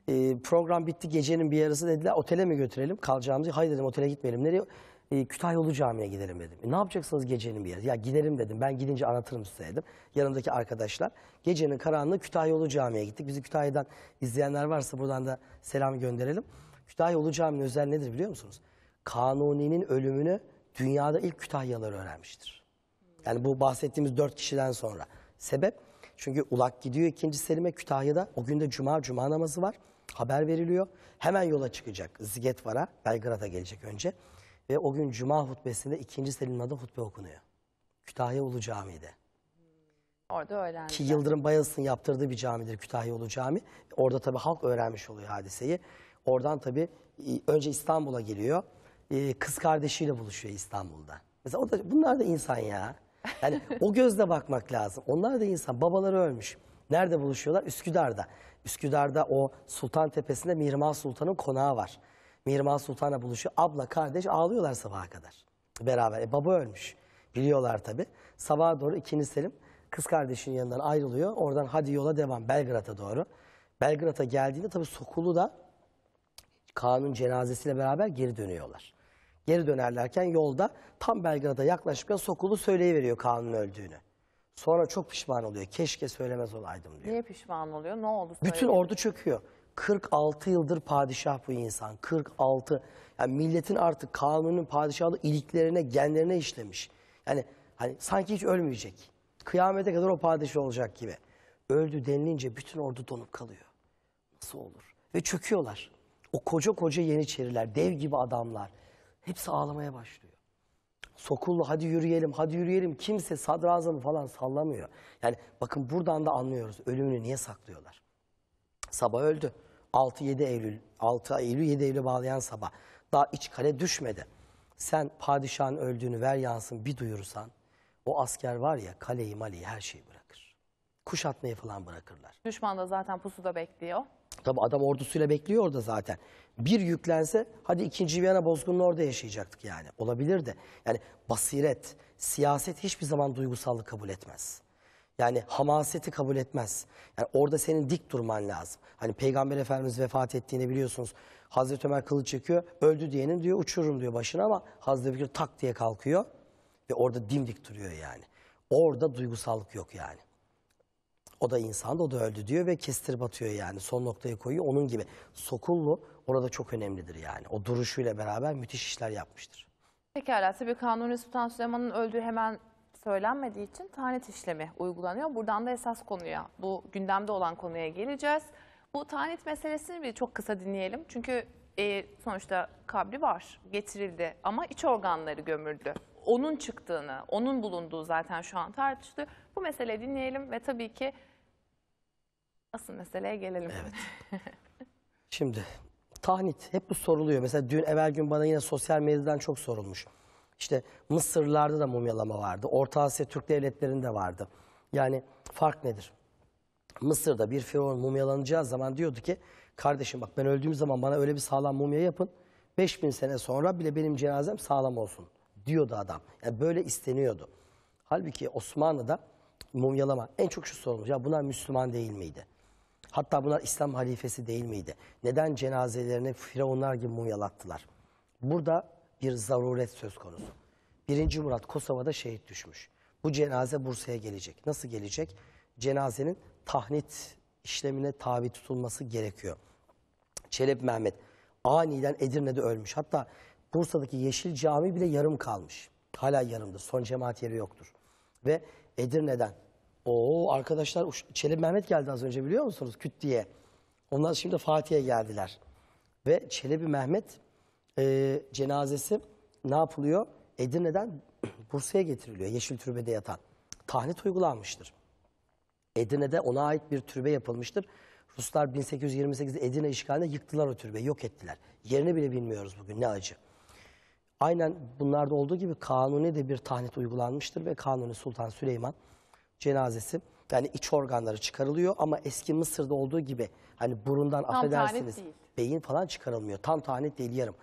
Speaker 2: Ee, program bitti gecenin bir yarısı dediler otele mi götürelim kalacağımızı. Hayır dedim otele gitmeyelim. Nereye? e, ee, Kütahyolu Camii'ne gidelim dedim. E, ne yapacaksınız gecenin bir yer? Ya giderim dedim. Ben gidince anlatırım size dedim. Yanımdaki arkadaşlar. Gecenin karanlığı Kütahyolu Camii'ye gittik. Bizi Kütahya'dan izleyenler varsa buradan da selam gönderelim. Kütahyolu Camii'nin özel nedir biliyor musunuz? Kanuni'nin ölümünü dünyada ilk Kütahyalılar öğrenmiştir. Yani bu bahsettiğimiz dört kişiden sonra. Sebep? Çünkü Ulak gidiyor ikinci Selim'e Kütahya'da. O günde cuma, cuma namazı var. Haber veriliyor. Hemen yola çıkacak Zigetvar'a, Belgrad'a gelecek önce. Ve o gün Cuma hutbesinde ikinci Selim'in adı hutbe okunuyor. Kütahyaoğlu Camii'de.
Speaker 1: Orada öğrendi. Ki
Speaker 2: Yıldırım Bayılsın yaptırdığı bir camidir ulu Cami. Orada tabii halk öğrenmiş oluyor hadiseyi. Oradan tabii e, önce İstanbul'a geliyor. E, kız kardeşiyle buluşuyor İstanbul'da. Mesela o da, bunlar da insan ya. Yani o gözle bakmak lazım. Onlar da insan. Babaları ölmüş. Nerede buluşuyorlar? Üsküdar'da. Üsküdar'da o Sultan Tepesi'nde Mihrimah Sultan'ın konağı var. Mihrimah Sultan'la buluşuyor. Abla kardeş ağlıyorlar sabaha kadar. Beraber. E, baba ölmüş. Biliyorlar tabii. Sabaha doğru 2. Selim kız kardeşinin yanından ayrılıyor. Oradan hadi yola devam Belgrad'a doğru. Belgrad'a geldiğinde tabii Sokulu da Kaan'ın cenazesiyle beraber geri dönüyorlar. Geri dönerlerken yolda tam Belgrad'a yaklaşırken Sokulu söyleyiveriyor Kaan'ın öldüğünü. Sonra çok pişman oluyor. Keşke söylemez olaydım
Speaker 1: diyor. Niye pişman oluyor? Ne oldu? Söyleyeyim.
Speaker 2: Bütün ordu çöküyor. 46 yıldır padişah bu insan. 46. Yani milletin artık kanunun padişahlığı iliklerine, genlerine işlemiş. Yani hani sanki hiç ölmeyecek. Kıyamete kadar o padişah olacak gibi. Öldü denilince bütün ordu donup kalıyor. Nasıl olur? Ve çöküyorlar. O koca koca yeniçeriler, dev gibi adamlar. Hepsi ağlamaya başlıyor. Sokullu hadi yürüyelim, hadi yürüyelim. Kimse sadrazamı falan sallamıyor. Yani bakın buradan da anlıyoruz ölümünü niye saklıyorlar. Sabah öldü. 6-7 Eylül, 6 Eylül 7 Eylül bağlayan sabah daha iç kale düşmedi. Sen padişahın öldüğünü ver yansın bir duyursan o asker var ya kaleyi maleyi her şeyi bırakır. Kuşatmayı falan bırakırlar.
Speaker 1: Düşman da zaten pusuda bekliyor.
Speaker 2: Tabi adam ordusuyla bekliyor orada zaten. Bir yüklense hadi ikinci Viyana bozgununu orada yaşayacaktık yani. Olabilir de. Yani basiret, siyaset hiçbir zaman duygusallık kabul etmez. Yani hamaseti kabul etmez. Yani orada senin dik durman lazım. Hani Peygamber Efendimiz vefat ettiğini biliyorsunuz. Hazreti Ömer kılıç çekiyor. Öldü diyenin diyor uçururum diyor başına ama Hazreti Bekir tak diye kalkıyor. Ve orada dimdik duruyor yani. Orada duygusallık yok yani. O da insan, o da öldü diyor ve kestir batıyor yani. Son noktayı koyuyor onun gibi. Sokullu orada çok önemlidir yani. O duruşuyla beraber müthiş işler yapmıştır.
Speaker 1: Pekala tabii Kanuni Sultan Süleyman'ın öldüğü hemen söylenmediği için tanet işlemi uygulanıyor. Buradan da esas konuya, bu gündemde olan konuya geleceğiz. Bu tanet meselesini bir çok kısa dinleyelim. Çünkü e, sonuçta kabri var, getirildi ama iç organları gömüldü. Onun çıktığını, onun bulunduğu zaten şu an tartışılıyor. Bu meseleyi dinleyelim ve tabii ki asıl meseleye gelelim. Evet.
Speaker 2: [laughs] Şimdi tahnit hep bu soruluyor. Mesela dün evvel gün bana yine sosyal medyadan çok sorulmuş. İşte Mısırlarda da mumyalama vardı. Orta Asya Türk devletlerinde vardı. Yani fark nedir? Mısır'da bir firavun mumyalanacağı zaman diyordu ki kardeşim bak ben öldüğüm zaman bana öyle bir sağlam mumya yapın. 5000 sene sonra bile benim cenazem sağlam olsun diyordu adam. Yani böyle isteniyordu. Halbuki Osmanlı'da mumyalama en çok şu sorulmuş. Ya bunlar Müslüman değil miydi? Hatta bunlar İslam halifesi değil miydi? Neden cenazelerini firavunlar gibi mumyalattılar? Burada bir zaruret söz konusu. Birinci Murat Kosova'da şehit düşmüş. Bu cenaze Bursa'ya gelecek. Nasıl gelecek? Cenazenin tahnit işlemine tabi tutulması gerekiyor. Çelep Mehmet aniden Edirne'de ölmüş. Hatta Bursa'daki Yeşil Cami bile yarım kalmış. Hala yarımdır. Son cemaat yeri yoktur. Ve Edirne'den Oo arkadaşlar Çelep Mehmet geldi az önce biliyor musunuz? Küt diye. Onlar şimdi Fatih'e geldiler. Ve Çelebi Mehmet e, cenazesi ne yapılıyor? Edirne'den [clears throat] Bursa'ya getiriliyor Yeşil Türbe'de yatan. Tahnit uygulanmıştır. Edirne'de ona ait bir türbe yapılmıştır. Ruslar 1828'de Edirne işgalinde yıktılar o türbeyi, yok ettiler. Yerini bile bilmiyoruz bugün ne acı. Aynen bunlarda olduğu gibi kanuni de bir tahnit uygulanmıştır ve Kanuni Sultan Süleyman cenazesi yani iç organları çıkarılıyor ama eski Mısır'da olduğu gibi hani burundan Tam affedersiniz beyin falan çıkarılmıyor. Tam tahnit değil yarım.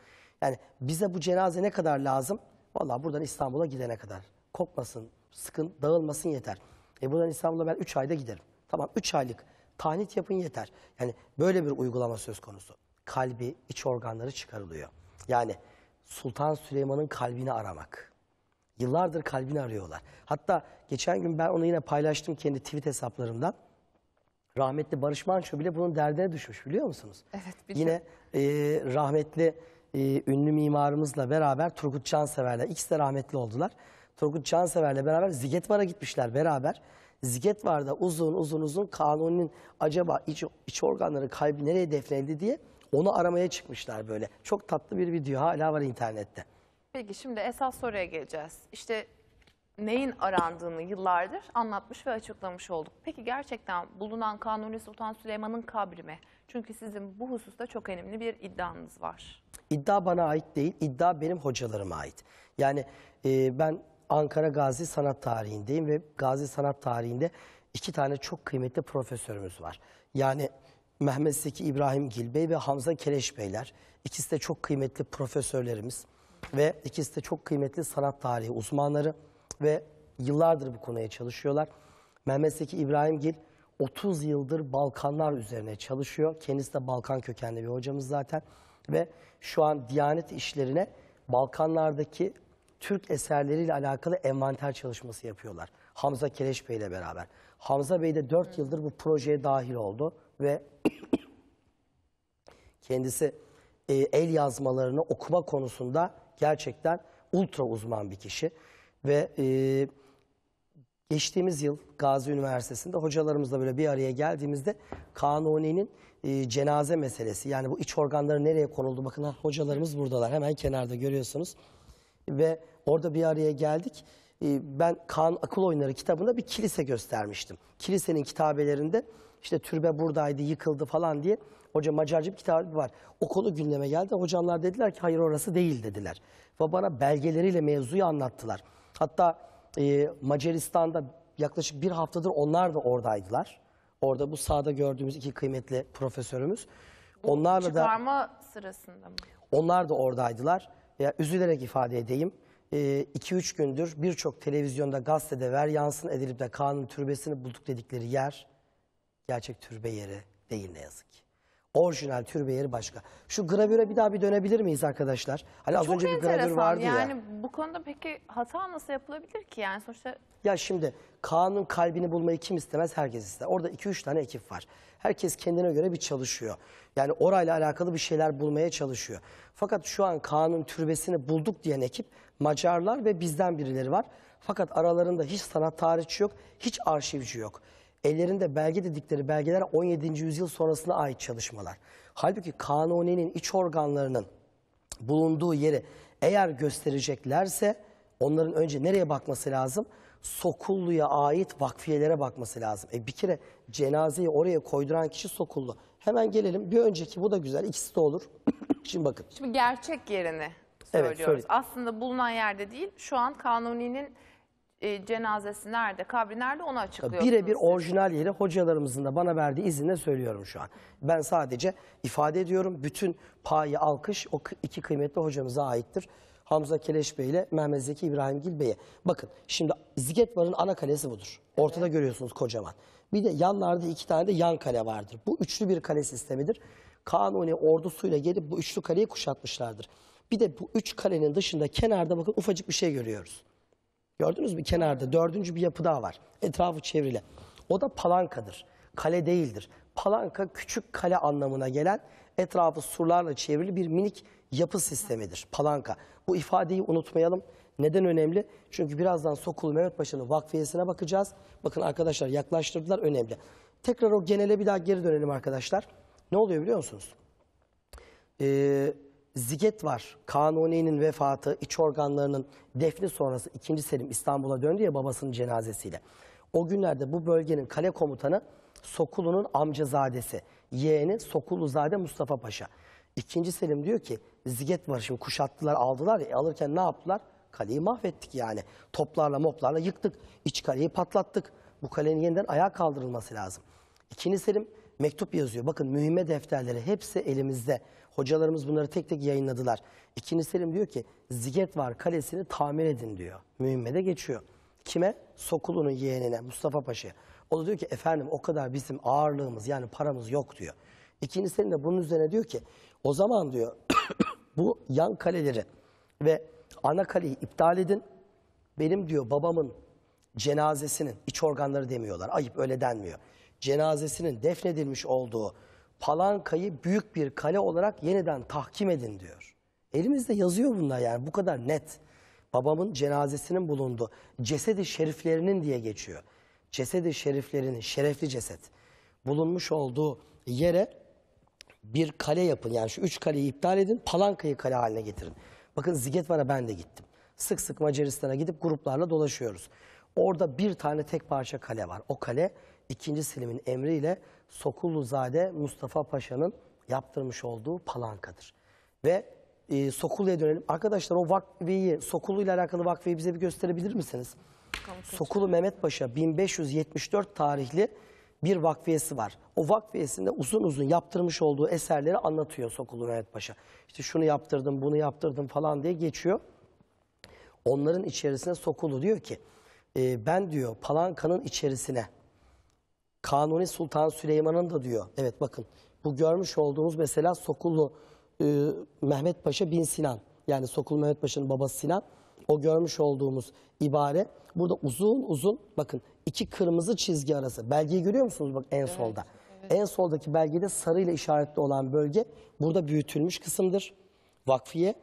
Speaker 2: Yani bize bu cenaze ne kadar lazım? Valla buradan İstanbul'a gidene kadar. Kokmasın, sıkın, dağılmasın yeter. E buradan İstanbul'a ben 3 ayda giderim. Tamam 3 aylık tanit yapın yeter. Yani böyle bir uygulama söz konusu. Kalbi, iç organları çıkarılıyor. Yani Sultan Süleyman'ın kalbini aramak. Yıllardır kalbini arıyorlar. Hatta geçen gün ben onu yine paylaştım kendi tweet hesaplarımdan. Rahmetli Barış Manço bile bunun derdine düşmüş biliyor musunuz? Evet biliyorum. Yine e, rahmetli e, ünlü mimarımızla beraber Turgut Cansever'le, ikisi de rahmetli oldular. Turgut Cansever'le beraber Zigetvar'a gitmişler beraber. Zigetvar'da uzun uzun uzun Kanuni'nin acaba iç, iç organları kalbi nereye defnedildi diye onu aramaya çıkmışlar böyle. Çok tatlı bir video hala var internette.
Speaker 1: Peki şimdi esas soruya geleceğiz. İşte neyin arandığını yıllardır anlatmış ve açıklamış olduk. Peki gerçekten bulunan Kanuni Sultan Süleyman'ın kabri mi? Çünkü sizin bu hususta çok önemli bir iddianız var.
Speaker 2: İddia bana ait değil, iddia benim hocalarıma ait. Yani e, ben Ankara Gazi Sanat Tarihi'ndeyim ve Gazi Sanat Tarihi'nde iki tane çok kıymetli profesörümüz var. Yani Mehmet Seki İbrahim Gilbey ve Hamza Keleş Beyler. İkisi de çok kıymetli profesörlerimiz ve ikisi de çok kıymetli sanat tarihi uzmanları ve yıllardır bu konuya çalışıyorlar. Mehmet Seki İbrahimgil 30 yıldır Balkanlar üzerine çalışıyor. Kendisi de Balkan kökenli bir hocamız zaten. Ve şu an Diyanet işlerine Balkanlardaki Türk eserleriyle alakalı envanter çalışması yapıyorlar. Hamza Keleş Bey ile beraber. Hamza Bey de 4 yıldır bu projeye dahil oldu ve [coughs] kendisi e, el yazmalarını okuma konusunda gerçekten ultra uzman bir kişi. Ve e, geçtiğimiz yıl Gazi Üniversitesi'nde hocalarımızla böyle bir araya geldiğimizde Kanuni'nin e, cenaze meselesi yani bu iç organları nereye konuldu bakın hocalarımız buradalar hemen kenarda görüyorsunuz. Ve orada bir araya geldik. E, ben Kaan Akıl Oyunları kitabında bir kilise göstermiştim. Kilisenin kitabelerinde işte türbe buradaydı yıkıldı falan diye Hoca Macarcı bir kitabı var. O konu gündeme geldi. Hocamlar dediler ki hayır orası değil dediler. Ve bana belgeleriyle mevzuyu anlattılar. Hatta e, Macaristan'da yaklaşık bir haftadır onlar da oradaydılar. Orada bu sahada gördüğümüz iki kıymetli profesörümüz. Bu Onlarla çıkarma
Speaker 1: da, sırasında mı?
Speaker 2: Onlar da oradaydılar. Ya, üzülerek ifade edeyim. 2-3 e, gündür birçok televizyonda, gazetede ver yansın edilip de kanun türbesini bulduk dedikleri yer gerçek türbe yeri değil ne yazık ki. Orijinal türbe yeri başka. Şu gravüre bir daha bir dönebilir miyiz arkadaşlar? Hani az Çok önce bir gravür vardı yani ya.
Speaker 1: Yani bu konuda peki hata nasıl yapılabilir ki? Yani sonuçta
Speaker 2: ya şimdi Kaan'ın kalbini bulmayı kim istemez? Herkes ister. Orada 2-3 tane ekip var. Herkes kendine göre bir çalışıyor. Yani orayla alakalı bir şeyler bulmaya çalışıyor. Fakat şu an Kaan'ın türbesini bulduk diyen ekip Macarlar ve bizden birileri var. Fakat aralarında hiç sanat tarihçi yok, hiç arşivci yok ellerinde belge dedikleri belgeler 17. yüzyıl sonrasına ait çalışmalar. Halbuki kanuninin iç organlarının bulunduğu yeri eğer göstereceklerse onların önce nereye bakması lazım? Sokullu'ya ait vakfiyelere bakması lazım. E bir kere cenazeyi oraya koyduran kişi Sokullu. Hemen gelelim bir önceki bu da güzel ikisi de olur. [coughs] Şimdi bakın.
Speaker 1: Şimdi gerçek yerini söylüyoruz. Evet, Aslında bulunan yerde değil şu an kanuninin e, cenazesi nerede, kabri nerede onu açıklıyor. Birebir
Speaker 2: orijinal yeri hocalarımızın da bana verdiği izinle söylüyorum şu an. Ben sadece ifade ediyorum. Bütün payı alkış o iki kıymetli hocamıza aittir. Hamza Keleş Bey ile Mehmet Zeki İbrahim Gil Bey'e. Bakın şimdi Zigetvar'ın ana kalesi budur. Ortada evet. görüyorsunuz kocaman. Bir de yanlarda iki tane de yan kale vardır. Bu üçlü bir kale sistemidir. Kanuni ordusuyla gelip bu üçlü kaleyi kuşatmışlardır. Bir de bu üç kalenin dışında kenarda bakın ufacık bir şey görüyoruz. Gördünüz mü kenarda dördüncü bir yapı daha var. Etrafı çevrili. O da palankadır. Kale değildir. Palanka küçük kale anlamına gelen etrafı surlarla çevrili bir minik yapı sistemidir. Palanka. Bu ifadeyi unutmayalım. Neden önemli? Çünkü birazdan Sokul Mehmet Paşa'nın vakfiyesine bakacağız. Bakın arkadaşlar yaklaştırdılar önemli. Tekrar o genele bir daha geri dönelim arkadaşlar. Ne oluyor biliyor musunuz? Ee, Ziget var. Kanuni'nin vefatı, iç organlarının defni sonrası 2. Selim İstanbul'a döndü ya babasının cenazesiyle. O günlerde bu bölgenin kale komutanı Sokulu'nun amcazadesi, yeğeni Sokuluzade Mustafa Paşa. 2. Selim diyor ki Ziget var şimdi kuşattılar aldılar ya alırken ne yaptılar? Kaleyi mahvettik yani. Toplarla moplarla yıktık. İç kaleyi patlattık. Bu kalenin yeniden ayağa kaldırılması lazım. 2. Selim mektup yazıyor. Bakın mühime defterleri hepsi elimizde. Hocalarımız bunları tek tek yayınladılar. İkinci Selim diyor ki Ziget var kalesini tamir edin diyor. Mühimmede geçiyor. Kime? Sokulu'nun yeğenine Mustafa Paşa'ya. O da diyor ki efendim o kadar bizim ağırlığımız yani paramız yok diyor. İkinci Selim de bunun üzerine diyor ki o zaman diyor [clears throat] bu yan kaleleri ve ana kaleyi iptal edin. Benim diyor babamın cenazesinin iç organları demiyorlar. Ayıp öyle denmiyor. Cenazesinin defnedilmiş olduğu Palanka'yı büyük bir kale olarak yeniden tahkim edin diyor. Elimizde yazıyor bunlar yani bu kadar net. Babamın cenazesinin bulunduğu Cesedi şeriflerinin diye geçiyor. Cesedi şeriflerinin, şerefli ceset bulunmuş olduğu yere bir kale yapın. Yani şu üç kaleyi iptal edin, Palanka'yı kale haline getirin. Bakın Zigetvar'a ben de gittim. Sık sık Macaristan'a gidip gruplarla dolaşıyoruz. Orada bir tane tek parça kale var. O kale 2. Selim'in emriyle Sokulluzade Mustafa Paşa'nın yaptırmış olduğu palankadır. Ve e, Sokullu'ya dönelim. Arkadaşlar o vakfeyi, Sokulu ile alakalı vakfeyi bize bir gösterebilir misiniz? Sokulu Mehmet Paşa 1574 tarihli bir vakfiyesi var. O vakfiyesinde uzun uzun yaptırmış olduğu eserleri anlatıyor Sokulu Mehmet Paşa. İşte şunu yaptırdım, bunu yaptırdım falan diye geçiyor. Onların içerisine Sokulu diyor ki, e, ben diyor palankanın içerisine Kanuni Sultan Süleyman'ın da diyor. Evet bakın bu görmüş olduğunuz mesela Sokullu e, Mehmet Paşa Bin Sinan. Yani Sokullu Mehmet Paşa'nın babası Sinan. O görmüş olduğumuz ibare. Burada uzun uzun bakın iki kırmızı çizgi arası. Belgeyi görüyor musunuz bak en evet, solda. Evet. En soldaki belgede sarıyla işaretli olan bölge burada büyütülmüş kısımdır. Vakfiye.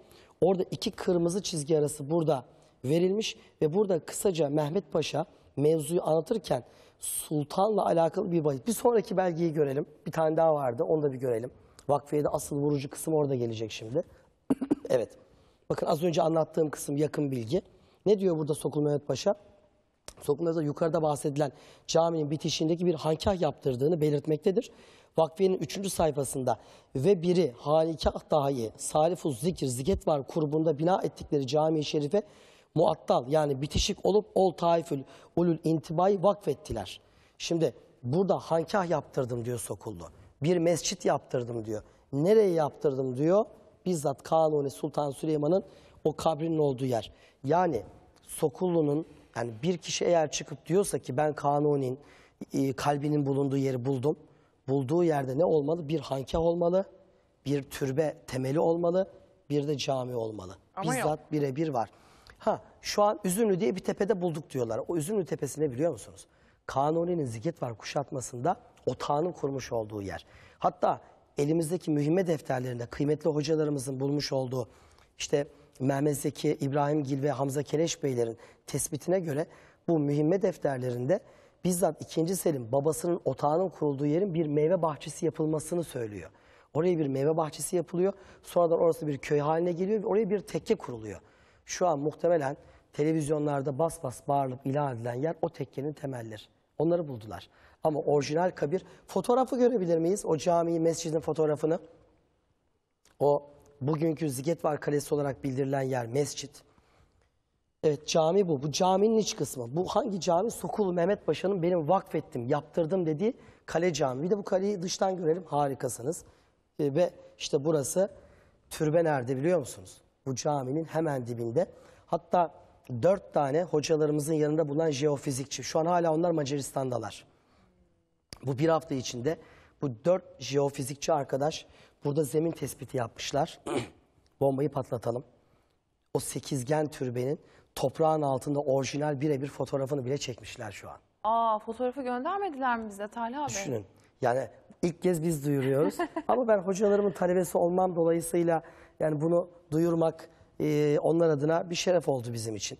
Speaker 2: Orada iki kırmızı çizgi arası burada verilmiş ve burada kısaca Mehmet Paşa mevzuyu anlatırken sultanla alakalı bir bahis. Bir sonraki belgeyi görelim. Bir tane daha vardı. Onu da bir görelim. Vakfiye'de asıl vurucu kısım orada gelecek şimdi. [clears throat] evet. Bakın az önce anlattığım kısım yakın bilgi. Ne diyor burada Sokul Mehmet Paşa? Sokul Mehmet Paşa yukarıda bahsedilen caminin bitişindeki bir hankah yaptırdığını belirtmektedir. Vakfiyenin 3. sayfasında ve biri halikah dahi salifu zikir ziket var kurbunda bina ettikleri cami-i şerife muattal yani bitişik olup ol taifül ulul intibayı vakfettiler. Şimdi burada hankah yaptırdım diyor Sokullu. Bir mescit yaptırdım diyor. Nereye yaptırdım diyor? Bizzat Kanuni Sultan Süleyman'ın o kabrinin olduğu yer. Yani Sokullu'nun yani bir kişi eğer çıkıp diyorsa ki ben Kanuni'nin e, kalbinin bulunduğu yeri buldum. Bulduğu yerde ne olmalı? Bir hankah olmalı, bir türbe temeli olmalı, bir de cami olmalı. Ama Bizzat birebir var. Ha şu an Üzünlü diye bir tepede bulduk diyorlar. O Üzünlü tepesi ne biliyor musunuz? Kanuni'nin ziket var kuşatmasında otağının kurmuş olduğu yer. Hatta elimizdeki mühimme defterlerinde kıymetli hocalarımızın bulmuş olduğu işte Mehmet Zeki, İbrahim Gil ve Hamza Keleş Beylerin tespitine göre bu mühimme defterlerinde bizzat 2. Selim babasının otağının kurulduğu yerin bir meyve bahçesi yapılmasını söylüyor. Oraya bir meyve bahçesi yapılıyor. Sonradan orası bir köy haline geliyor ve oraya bir tekke kuruluyor. Şu an muhtemelen televizyonlarda bas bas bağırılıp ilan edilen yer o tekkenin temelleri. Onları buldular. Ama orijinal kabir fotoğrafı görebilir miyiz? O camiyi, mescidin fotoğrafını. O bugünkü Zigetvar Kalesi olarak bildirilen yer mescit. Evet cami bu. Bu caminin iç kısmı. Bu hangi cami? Sokulu Mehmet Paşa'nın benim vakfettim, yaptırdım dediği kale cami. Bir de bu kaleyi dıştan görelim. Harikasınız. Ee, ve işte burası türbe nerede biliyor musunuz? Bu caminin hemen dibinde. Hatta dört tane hocalarımızın yanında bulunan jeofizikçi. Şu an hala onlar Macaristan'dalar. Bu bir hafta içinde bu dört jeofizikçi arkadaş burada zemin tespiti yapmışlar. [clears throat] Bombayı patlatalım. O sekizgen türbenin toprağın altında orijinal birebir fotoğrafını bile çekmişler şu an.
Speaker 1: Aa fotoğrafı göndermediler mi bize Talha Bey? Düşünün
Speaker 2: yani ilk kez biz duyuruyoruz. [laughs] Ama ben hocalarımın talebesi olmam dolayısıyla yani bunu duyurmak e, onlar adına bir şeref oldu bizim için.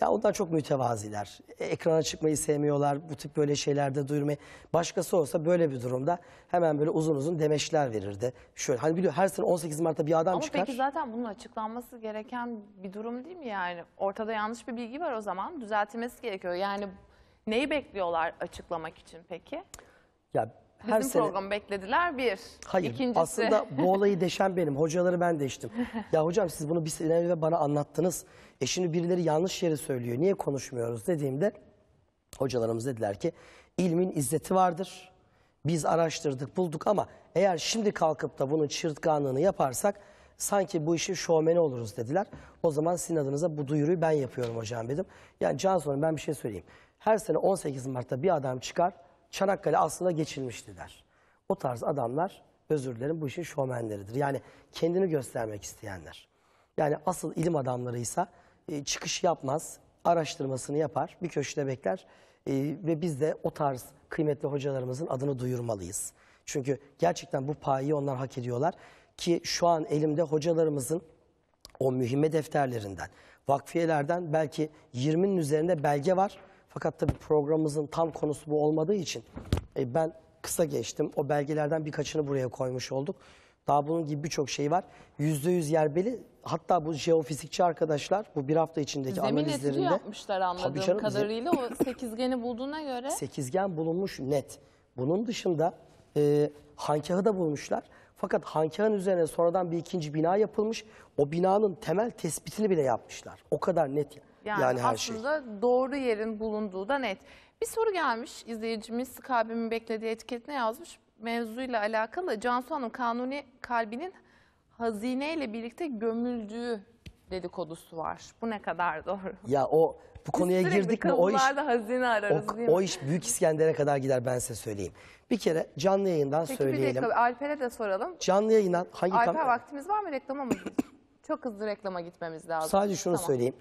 Speaker 2: Ya onlar çok mütevaziler. E, ekrana çıkmayı sevmiyorlar. Bu tip böyle şeylerde duyurmayı. Başkası olsa böyle bir durumda hemen böyle uzun uzun demeçler verirdi. Şöyle hani biliyor her sene 18 Mart'ta bir adam Ama çıkar. Ama peki
Speaker 1: zaten bunun açıklanması gereken bir durum değil mi yani? Ortada yanlış bir bilgi var o zaman. Düzeltilmesi gerekiyor. Yani neyi bekliyorlar açıklamak için peki?
Speaker 2: Ya her Bizim sene. programı
Speaker 1: beklediler bir. Hayır İkincisi... aslında bu [laughs]
Speaker 2: olayı deşen benim. Hocaları ben deştim. ya hocam siz bunu bir sene önce bana anlattınız. E şimdi birileri yanlış yere söylüyor. Niye konuşmuyoruz dediğimde hocalarımız dediler ki ilmin izzeti vardır. Biz araştırdık bulduk ama eğer şimdi kalkıp da bunun çırtkanlığını yaparsak sanki bu işin şovmeni oluruz dediler. O zaman sizin adınıza bu duyuruyu ben yapıyorum hocam dedim. Yani can sonra ben bir şey söyleyeyim. Her sene 18 Mart'ta bir adam çıkar Çanakkale aslında geçilmişti der. O tarz adamlar özür dilerim bu işin şovmenleridir. Yani kendini göstermek isteyenler. Yani asıl ilim adamlarıysa e, çıkış yapmaz, araştırmasını yapar, bir köşede bekler e, ve biz de o tarz kıymetli hocalarımızın adını duyurmalıyız. Çünkü gerçekten bu payı onlar hak ediyorlar ki şu an elimde hocalarımızın o mühimme defterlerinden, vakfiyelerden belki 20'nin üzerinde belge var. Fakat tabii programımızın tam konusu bu olmadığı için e, ben kısa geçtim. O belgelerden birkaçını buraya koymuş olduk. Daha bunun gibi birçok şey var. Yüzde yüz yerbeli. Hatta bu jeofizikçi arkadaşlar bu bir hafta içindeki Zemin analizlerinde... Zemin yapmışlar
Speaker 1: anladığım canım, kadarıyla. o [laughs] sekizgeni bulduğuna göre...
Speaker 2: Sekizgen bulunmuş net. Bunun dışında e, hankahı da bulmuşlar. Fakat hankahın üzerine sonradan bir ikinci bina yapılmış. O binanın temel tespitini bile yapmışlar. O kadar net
Speaker 1: yani. Yani, yani her şey. Aslında doğru yerin bulunduğu da net. Bir soru gelmiş izleyicimiz kalbimin beklediği etiketine yazmış. Mevzuyla alakalı Cansu Hanım kanuni kalbinin hazineyle birlikte gömüldüğü dedikodusu var. Bu ne kadar doğru?
Speaker 2: Ya o bu konuya girdik mi o iş
Speaker 1: hazine ararız, o, o
Speaker 2: iş Büyük İskender'e kadar gider ben size söyleyeyim. Bir kere canlı yayından Peki, söyleyelim. Peki bir dakika
Speaker 1: Alper'e de soralım.
Speaker 2: Canlı yayından hangi Alper tam...
Speaker 1: vaktimiz var mı reklama mı? Çok hızlı reklama gitmemiz lazım. Sadece
Speaker 2: şunu tamam. söyleyeyim.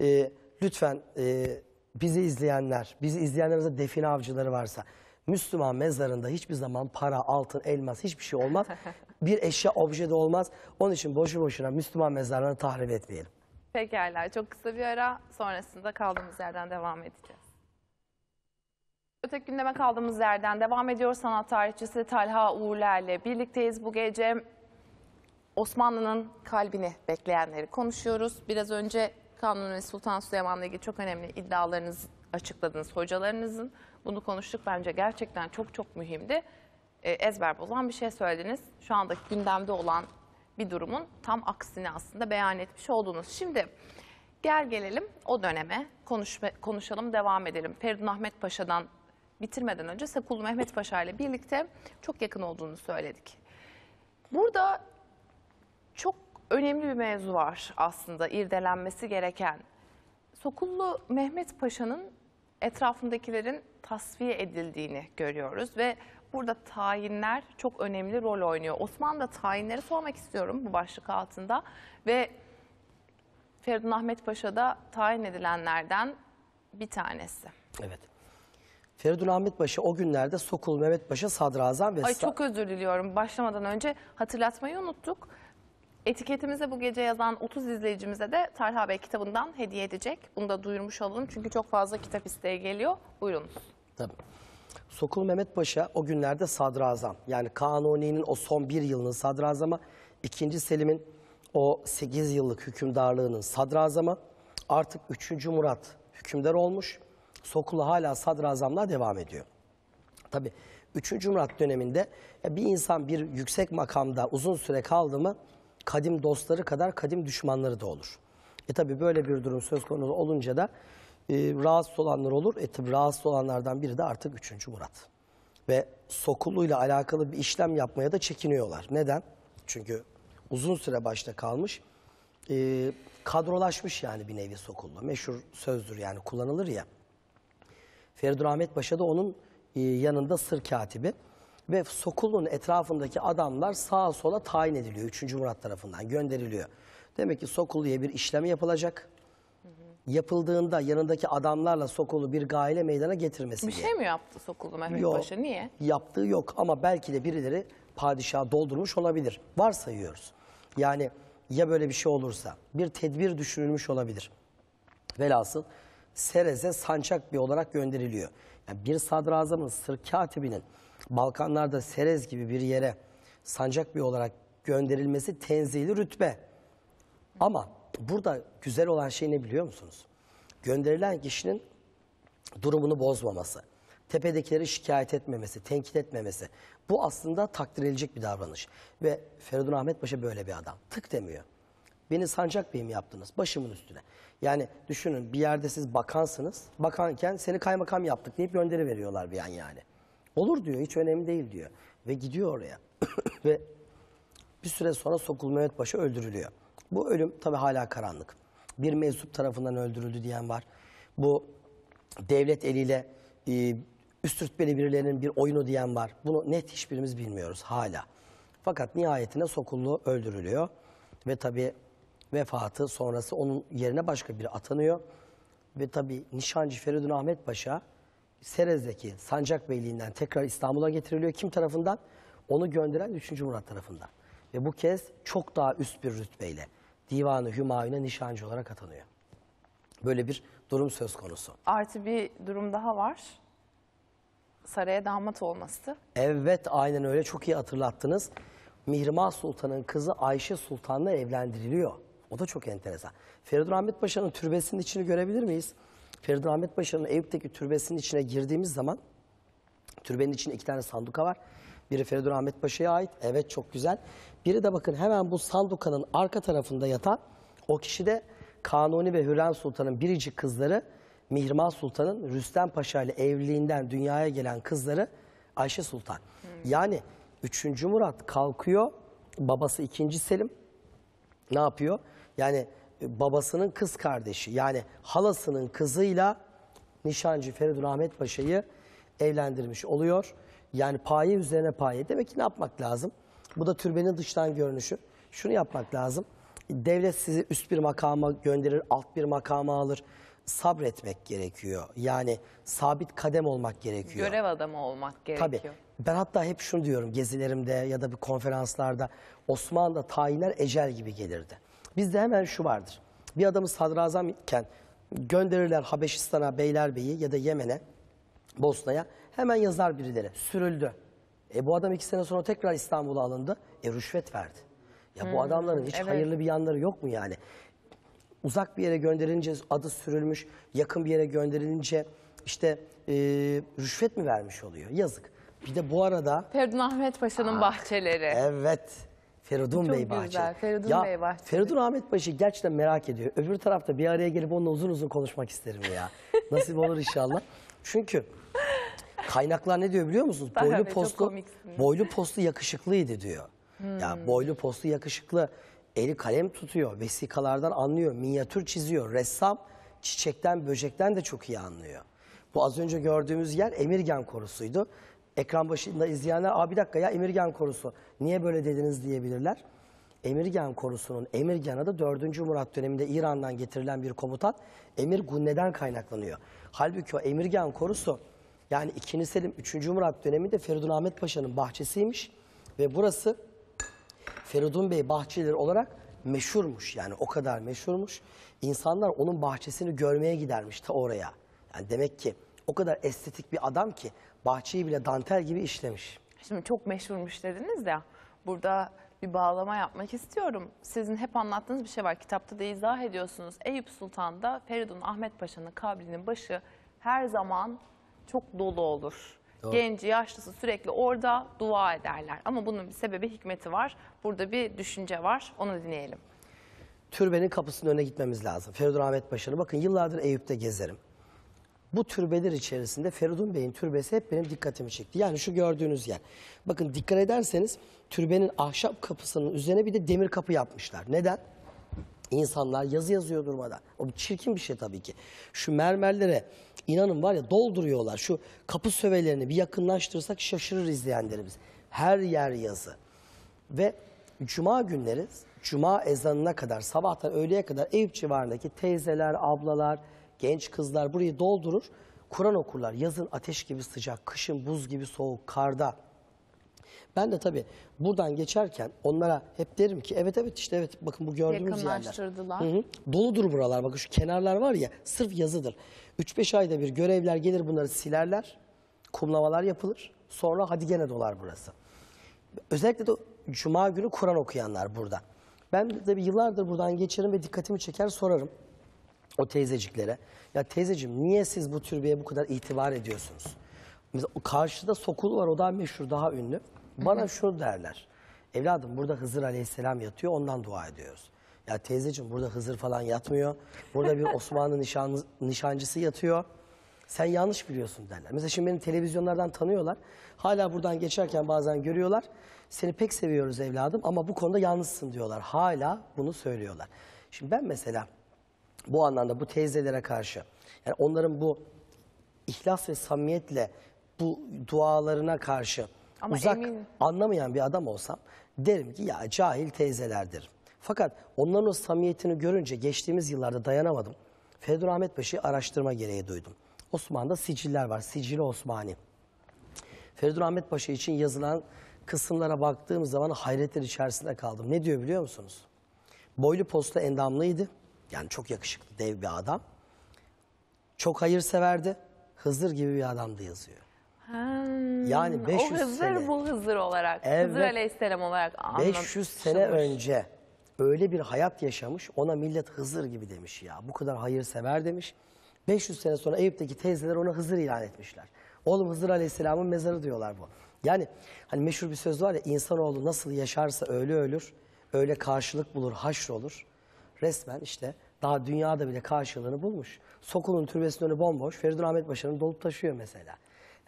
Speaker 2: E, lütfen e, bizi izleyenler, bizi izleyenlerimizde define avcıları varsa... Müslüman mezarında hiçbir zaman para, altın, elmas hiçbir şey olmaz. [laughs] bir eşya, obje de olmaz. Onun için boşu boşuna Müslüman mezarlarını tahrip etmeyelim.
Speaker 1: Pekala çok kısa bir ara sonrasında kaldığımız yerden devam edeceğiz. Öteki gündeme kaldığımız yerden devam ediyor. Sanat tarihçisi Talha Uğurler'le birlikteyiz. Bu gece Osmanlı'nın kalbini bekleyenleri konuşuyoruz. Biraz önce Kanuni Sultan Süleyman'la ilgili çok önemli iddialarınızı açıkladınız hocalarınızın. Bunu konuştuk bence gerçekten çok çok mühimdi. E, ezber bozan bir şey söylediniz. Şu andaki gündemde olan bir durumun tam aksini aslında beyan etmiş oldunuz. Şimdi gel gelelim o döneme konuşma, konuşalım devam edelim. Feridun Ahmet Paşa'dan bitirmeden önce Sekulu Mehmet Paşa ile birlikte çok yakın olduğunu söyledik. Burada çok önemli bir mevzu var aslında irdelenmesi gereken. Sokullu Mehmet Paşa'nın etrafındakilerin tasfiye edildiğini görüyoruz ve burada tayinler çok önemli rol oynuyor. Osmanlı'da tayinleri sormak istiyorum bu başlık altında ve Feridun Ahmet Paşa da tayin edilenlerden bir tanesi.
Speaker 2: Evet. Feridun Ahmet Paşa o günlerde Sokul Mehmet Paşa sadrazam ve... Ay çok
Speaker 1: özür diliyorum. Başlamadan önce hatırlatmayı unuttuk. Etiketimize bu gece yazan 30 izleyicimize de Talha Bey kitabından hediye edecek. Bunu da duyurmuş olalım çünkü çok fazla kitap isteği geliyor. Buyurunuz. Tabii.
Speaker 2: Sokul Mehmet Paşa o günlerde sadrazam. Yani Kanuni'nin o son bir yılının sadrazama, ikinci Selim'in o 8 yıllık hükümdarlığının sadrazama, artık 3. Murat hükümdar olmuş. Sokul hala sadrazamlığa devam ediyor. Tabii 3. Murat döneminde bir insan bir yüksek makamda uzun süre kaldı mı kadim dostları kadar kadim düşmanları da olur. E tabi böyle bir durum söz konusu olunca da e, rahatsız olanlar olur. E tabi rahatsız olanlardan biri de artık 3. Murat. Ve Sokulu'yla alakalı bir işlem yapmaya da çekiniyorlar. Neden? Çünkü uzun süre başta kalmış. E, kadrolaşmış yani bir nevi Sokullu. Meşhur sözdür yani kullanılır ya. Feridun Ahmet Paşa da onun e, yanında sır katibi ve Sokulun etrafındaki adamlar sağa sola tayin ediliyor. 3. Murat tarafından gönderiliyor. Demek ki Sokullu'ya bir işlem yapılacak. Yapıldığında yanındaki adamlarla Sokulu bir gaile meydana getirmesi Bir şey
Speaker 1: mi yaptı Sokulu Mehmet yok, Paşa? Niye?
Speaker 2: Yaptığı yok ama belki de birileri padişahı doldurmuş olabilir. Varsayıyoruz. Yani ya böyle bir şey olursa bir tedbir düşünülmüş olabilir. Velhasıl Serez'e sancak bir olarak gönderiliyor. Yani bir sadrazamın, sır katibinin Balkanlarda Serez gibi bir yere sancak bir olarak gönderilmesi tenzili rütbe. Ama burada güzel olan şey ne biliyor musunuz? Gönderilen kişinin durumunu bozmaması, tepedekileri şikayet etmemesi, tenkit etmemesi. Bu aslında takdir edilecek bir davranış. Ve Feridun Ahmet Paşa böyle bir adam. Tık demiyor. Beni sancak beyim yaptınız başımın üstüne. Yani düşünün bir yerde siz bakansınız. Bakanken seni kaymakam yaptık deyip gönderi veriyorlar bir an yani. Olur diyor hiç önemli değil diyor. Ve gidiyor oraya. [coughs] Ve bir süre sonra Sokul Mehmet Paşa öldürülüyor. Bu ölüm tabi hala karanlık. Bir meczup tarafından öldürüldü diyen var. Bu devlet eliyle e, üst rütbeli birilerinin bir oyunu diyen var. Bunu net hiçbirimiz bilmiyoruz hala. Fakat nihayetinde Sokullu öldürülüyor. Ve tabi vefatı sonrası onun yerine başka biri atanıyor. Ve tabi Nişancı Feridun Ahmet Paşa Serez'deki Beyliği'nden tekrar İstanbul'a getiriliyor. Kim tarafından? Onu gönderen 3. Murat tarafından. Ve bu kez çok daha üst bir rütbeyle Divanı Hümayun'a nişancı olarak atanıyor. Böyle bir durum söz konusu.
Speaker 1: Artı bir durum daha var. Saraya damat olması.
Speaker 2: Evet aynen öyle çok iyi hatırlattınız. Mihrimah Sultan'ın kızı Ayşe Sultan'la evlendiriliyor. O da çok enteresan. Feridun Ahmet Paşa'nın türbesinin içini görebilir miyiz? Ferdi Ahmet Paşa'nın Eyüp'teki türbesinin içine girdiğimiz zaman türbenin içinde iki tane sanduka var. Biri Feridun Ahmet Paşa'ya ait. Evet çok güzel. Biri de bakın hemen bu sandukanın arka tarafında yatan o kişi de Kanuni ve Hürrem Sultan'ın biricik kızları Mihrimah Sultan'ın Rüstem Paşa ile evliliğinden dünyaya gelen kızları Ayşe Sultan. Hmm. Yani 3. Murat kalkıyor. Babası 2. Selim ne yapıyor? Yani babasının kız kardeşi yani halasının kızıyla nişancı Feridun Ahmet Paşa'yı evlendirmiş oluyor. Yani paye üzerine paye. Demek ki ne yapmak lazım? Bu da türbenin dıştan görünüşü. Şunu yapmak lazım. Devlet sizi üst bir makama gönderir, alt bir makama alır. Sabretmek gerekiyor. Yani sabit kadem olmak gerekiyor. Görev
Speaker 1: adamı olmak gerekiyor. Tabii.
Speaker 2: Ben hatta hep şunu diyorum gezilerimde ya da bir konferanslarda Osmanlı'da tayinler ecel gibi gelirdi. Bizde hemen şu vardır. Bir adamı sadrazam iken gönderirler Habeşistan'a, Beylerbeyi ya da Yemen'e, Bosna'ya. Hemen yazar birileri. Sürüldü. E bu adam iki sene sonra tekrar İstanbul'a alındı. E rüşvet verdi. Ya hmm, bu adamların hiç evet. hayırlı bir yanları yok mu yani? Uzak bir yere gönderilince adı sürülmüş, yakın bir yere gönderilince işte e, rüşvet mi vermiş oluyor? Yazık. Bir de bu arada...
Speaker 1: Ferdinand Ahmet Paşa'nın ah, bahçeleri.
Speaker 2: Evet. Feridun Çok Feridun ya, Feridun Ahmet Paşa gerçekten merak ediyor. Öbür tarafta bir araya gelip onunla uzun uzun konuşmak isterim ya. [laughs] Nasip olur inşallah. Çünkü kaynaklar ne diyor biliyor musunuz? Boylu Tabii, postlu, boylu postlu yakışıklıydı diyor. Hmm. Ya boylu postlu yakışıklı eli kalem tutuyor, vesikalardan anlıyor, minyatür çiziyor, ressam çiçekten böcekten de çok iyi anlıyor. Bu az önce gördüğümüz yer Emirgen korusuydu ekran başında izleyenler abi bir dakika ya Emirgan korusu niye böyle dediniz diyebilirler. Emirgan korusunun Emirgan'a da 4. Murat döneminde İran'dan getirilen bir komutan Emir Gunne'den kaynaklanıyor. Halbuki o Emirgan korusu yani 2. Selim 3. Murat döneminde Feridun Ahmet Paşa'nın bahçesiymiş ve burası Feridun Bey bahçeleri olarak meşhurmuş yani o kadar meşhurmuş. İnsanlar onun bahçesini görmeye gidermiş ta oraya. Yani demek ki o kadar estetik bir adam ki bahçeyi bile dantel gibi işlemiş.
Speaker 1: Şimdi çok meşhurmuş dediniz ya. Burada bir bağlama yapmak istiyorum. Sizin hep anlattığınız bir şey var. Kitapta da izah ediyorsunuz. Eyüp Sultan'da Feridun Ahmet Paşa'nın kabrinin başı her zaman çok dolu olur. Doğru. Genci, yaşlısı sürekli orada dua ederler. Ama bunun bir sebebi, hikmeti var. Burada bir düşünce var. Onu dinleyelim.
Speaker 2: Türbenin kapısının önüne gitmemiz lazım. Feridun Ahmet Paşa'nı bakın yıllardır Eyüp'te gezerim bu türbeler içerisinde Feridun Bey'in türbesi hep benim dikkatimi çekti. Yani şu gördüğünüz yer. Bakın dikkat ederseniz türbenin ahşap kapısının üzerine bir de demir kapı yapmışlar. Neden? İnsanlar yazı yazıyor durmadan. O bir çirkin bir şey tabii ki. Şu mermerlere inanın var ya dolduruyorlar. Şu kapı sövelerini bir yakınlaştırsak şaşırır izleyenlerimiz. Her yer yazı. Ve cuma günleri cuma ezanına kadar sabahtan öğleye kadar Eyüp civarındaki teyzeler, ablalar, genç kızlar burayı doldurur. Kur'an okurlar. Yazın ateş gibi sıcak, kışın buz gibi soğuk, karda. Ben de tabii buradan geçerken onlara hep derim ki evet evet işte evet bakın bu gördüğümüz yerler. Hı -hı. Doludur buralar bakın şu kenarlar var ya sırf yazıdır. 3-5 ayda bir görevler gelir bunları silerler, kumlamalar yapılır. Sonra hadi gene dolar burası. Özellikle de cuma günü Kur'an okuyanlar burada. Ben de yıllardır buradan geçerim ve dikkatimi çeker sorarım o teyzeciklere. Ya teyzeciğim niye siz bu türbeye bu kadar itibar ediyorsunuz? Mesela karşıda Sokul var o daha meşhur, daha ünlü. Bana Hı şunu derler. Evladım burada Hızır Aleyhisselam yatıyor ondan dua ediyoruz. Ya teyzeciğim burada Hızır falan yatmıyor. Burada bir [laughs] Osmanlı nişan, nişancısı yatıyor. Sen yanlış biliyorsun derler. Mesela şimdi beni televizyonlardan tanıyorlar. Hala buradan geçerken bazen görüyorlar. Seni pek seviyoruz evladım ama bu konuda yalnızsın diyorlar. Hala bunu söylüyorlar. Şimdi ben mesela bu anlamda bu teyzelere karşı yani onların bu ihlas ve samiyetle bu dualarına karşı Ama uzak eminim. anlamayan bir adam olsam derim ki ya cahil teyzelerdir. Fakat onların o samiyetini görünce geçtiğimiz yıllarda dayanamadım. Feridun Ahmet Paşa'yı araştırma gereği duydum. Osmanlı'da siciller var. Sicili Osmani. Feridun Ahmet Paşa için yazılan kısımlara baktığım zaman hayretler içerisinde kaldım. Ne diyor biliyor musunuz? Boylu posta endamlıydı. Yani çok yakışıklı, dev bir adam. Çok hayırseverdi. Hızır gibi bir adamdı yazıyor.
Speaker 1: Hmm, yani 500 o Hızır sene, bu Hızır olarak. Evet, Hızır Aleyhisselam olarak anlatılmış. 500 sene önce
Speaker 2: öyle bir hayat yaşamış ona millet Hızır gibi demiş ya. Bu kadar hayırsever demiş. 500 sene sonra Eyüp'teki teyzeler ona Hızır ilan etmişler. Oğlum Hızır Aleyhisselam'ın mezarı diyorlar bu. Yani hani meşhur bir söz var ya insanoğlu nasıl yaşarsa öyle ölür, öyle karşılık bulur, haşr olur. Resmen işte daha dünyada bile karşılığını bulmuş. Sokul'un türbesinin önü bomboş. Feridun Ahmet Paşa'nın dolup taşıyor mesela.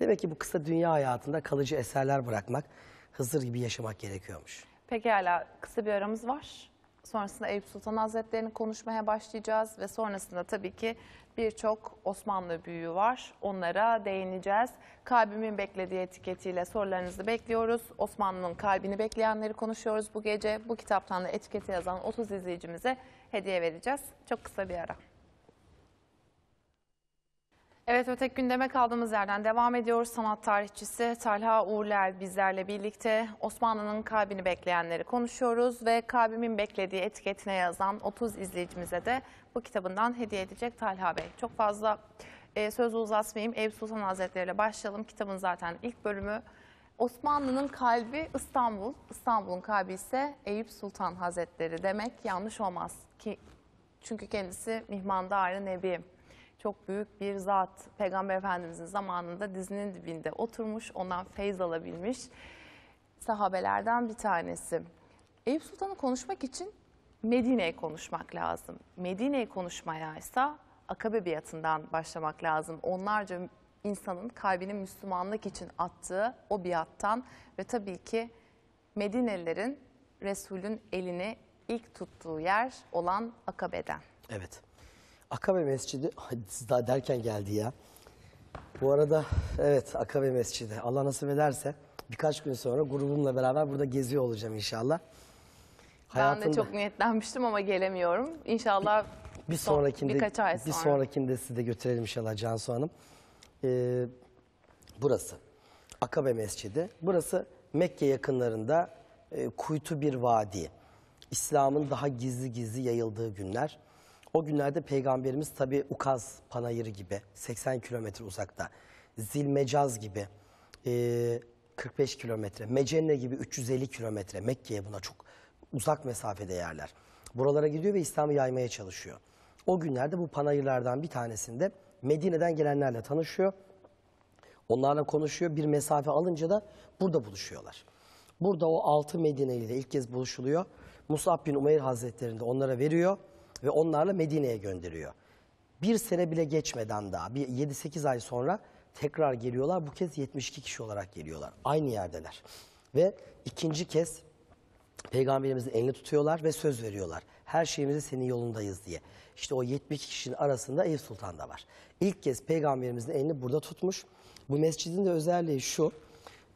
Speaker 2: Demek ki bu kısa dünya hayatında kalıcı eserler bırakmak, Hızır gibi yaşamak gerekiyormuş.
Speaker 1: Peki hala kısa bir aramız var. Sonrasında Eyüp Sultan Hazretleri'ni konuşmaya başlayacağız ve sonrasında tabii ki birçok Osmanlı büyüğü var. Onlara değineceğiz. Kalbimin beklediği etiketiyle sorularınızı bekliyoruz. Osmanlı'nın kalbini bekleyenleri konuşuyoruz bu gece. Bu kitaptan da etiketi yazan 30 izleyicimize hediye vereceğiz. Çok kısa bir ara. Evet öteki gündeme kaldığımız yerden devam ediyoruz. Sanat tarihçisi Talha Uğurler bizlerle birlikte Osmanlı'nın kalbini bekleyenleri konuşuyoruz ve kalbimin beklediği etiketine yazan 30 izleyicimize de bu kitabından hediye edecek Talha Bey. Çok fazla e, sözü uzatmayayım. Eyüp Sultan Hazretleri ile başlayalım. Kitabın zaten ilk bölümü Osmanlı'nın kalbi İstanbul, İstanbul'un kalbi ise Eyüp Sultan Hazretleri demek yanlış olmaz ki çünkü kendisi Mihmandar-ı Nebi. Çok büyük bir zat. Peygamber Efendimizin zamanında dizinin dibinde oturmuş, ondan feyz alabilmiş sahabelerden bir tanesi. Eyüp Sultan'ı konuşmak için Medine'yi konuşmak lazım. Medine'yi konuşmaya ise Akabe biatından başlamak lazım. Onlarca insanın kalbinin Müslümanlık için attığı o biattan ve tabii ki Medinelilerin Resul'ün elini ilk tuttuğu yer olan Akabe'den.
Speaker 2: Evet. Akabe Mescidi [laughs] daha derken geldi ya. Bu arada evet Akabe Mescidi Allah nasip ederse birkaç gün sonra grubumla beraber burada geziyor olacağım inşallah.
Speaker 1: Ben Hayatımda... de çok niyetlenmiştim ama gelemiyorum. İnşallah bir, bir sonrakinde son, birkaç ay sonra. Bir
Speaker 2: sonrakinde sizi de götürelim inşallah Cansu Hanım e, burası. Akabe Mescidi. Burası Mekke yakınlarında e, kuytu bir vadi. İslam'ın daha gizli gizli yayıldığı günler. O günlerde peygamberimiz tabi Ukaz Panayırı gibi 80 kilometre uzakta, Zilmecaz gibi e, 45 kilometre, Mecenne gibi 350 kilometre Mekke'ye buna çok uzak mesafede yerler. Buralara gidiyor ve İslam'ı yaymaya çalışıyor. O günlerde bu panayırlardan bir tanesinde Medine'den gelenlerle tanışıyor. Onlarla konuşuyor. Bir mesafe alınca da burada buluşuyorlar. Burada o altı Medine'li de ilk kez buluşuluyor. Musab bin Umeyr Hazretleri'nde onlara veriyor ve onlarla Medine'ye gönderiyor. Bir sene bile geçmeden daha, bir 7-8 ay sonra tekrar geliyorlar. Bu kez 72 kişi olarak geliyorlar. Aynı yerdeler. Ve ikinci kez Peygamberimizin elini tutuyorlar ve söz veriyorlar. Her şeyimizi senin yolundayız diye. İşte o 72 kişinin arasında Eyüp Sultan da var. İlk kez peygamberimizin elini burada tutmuş. Bu mescidin de özelliği şu.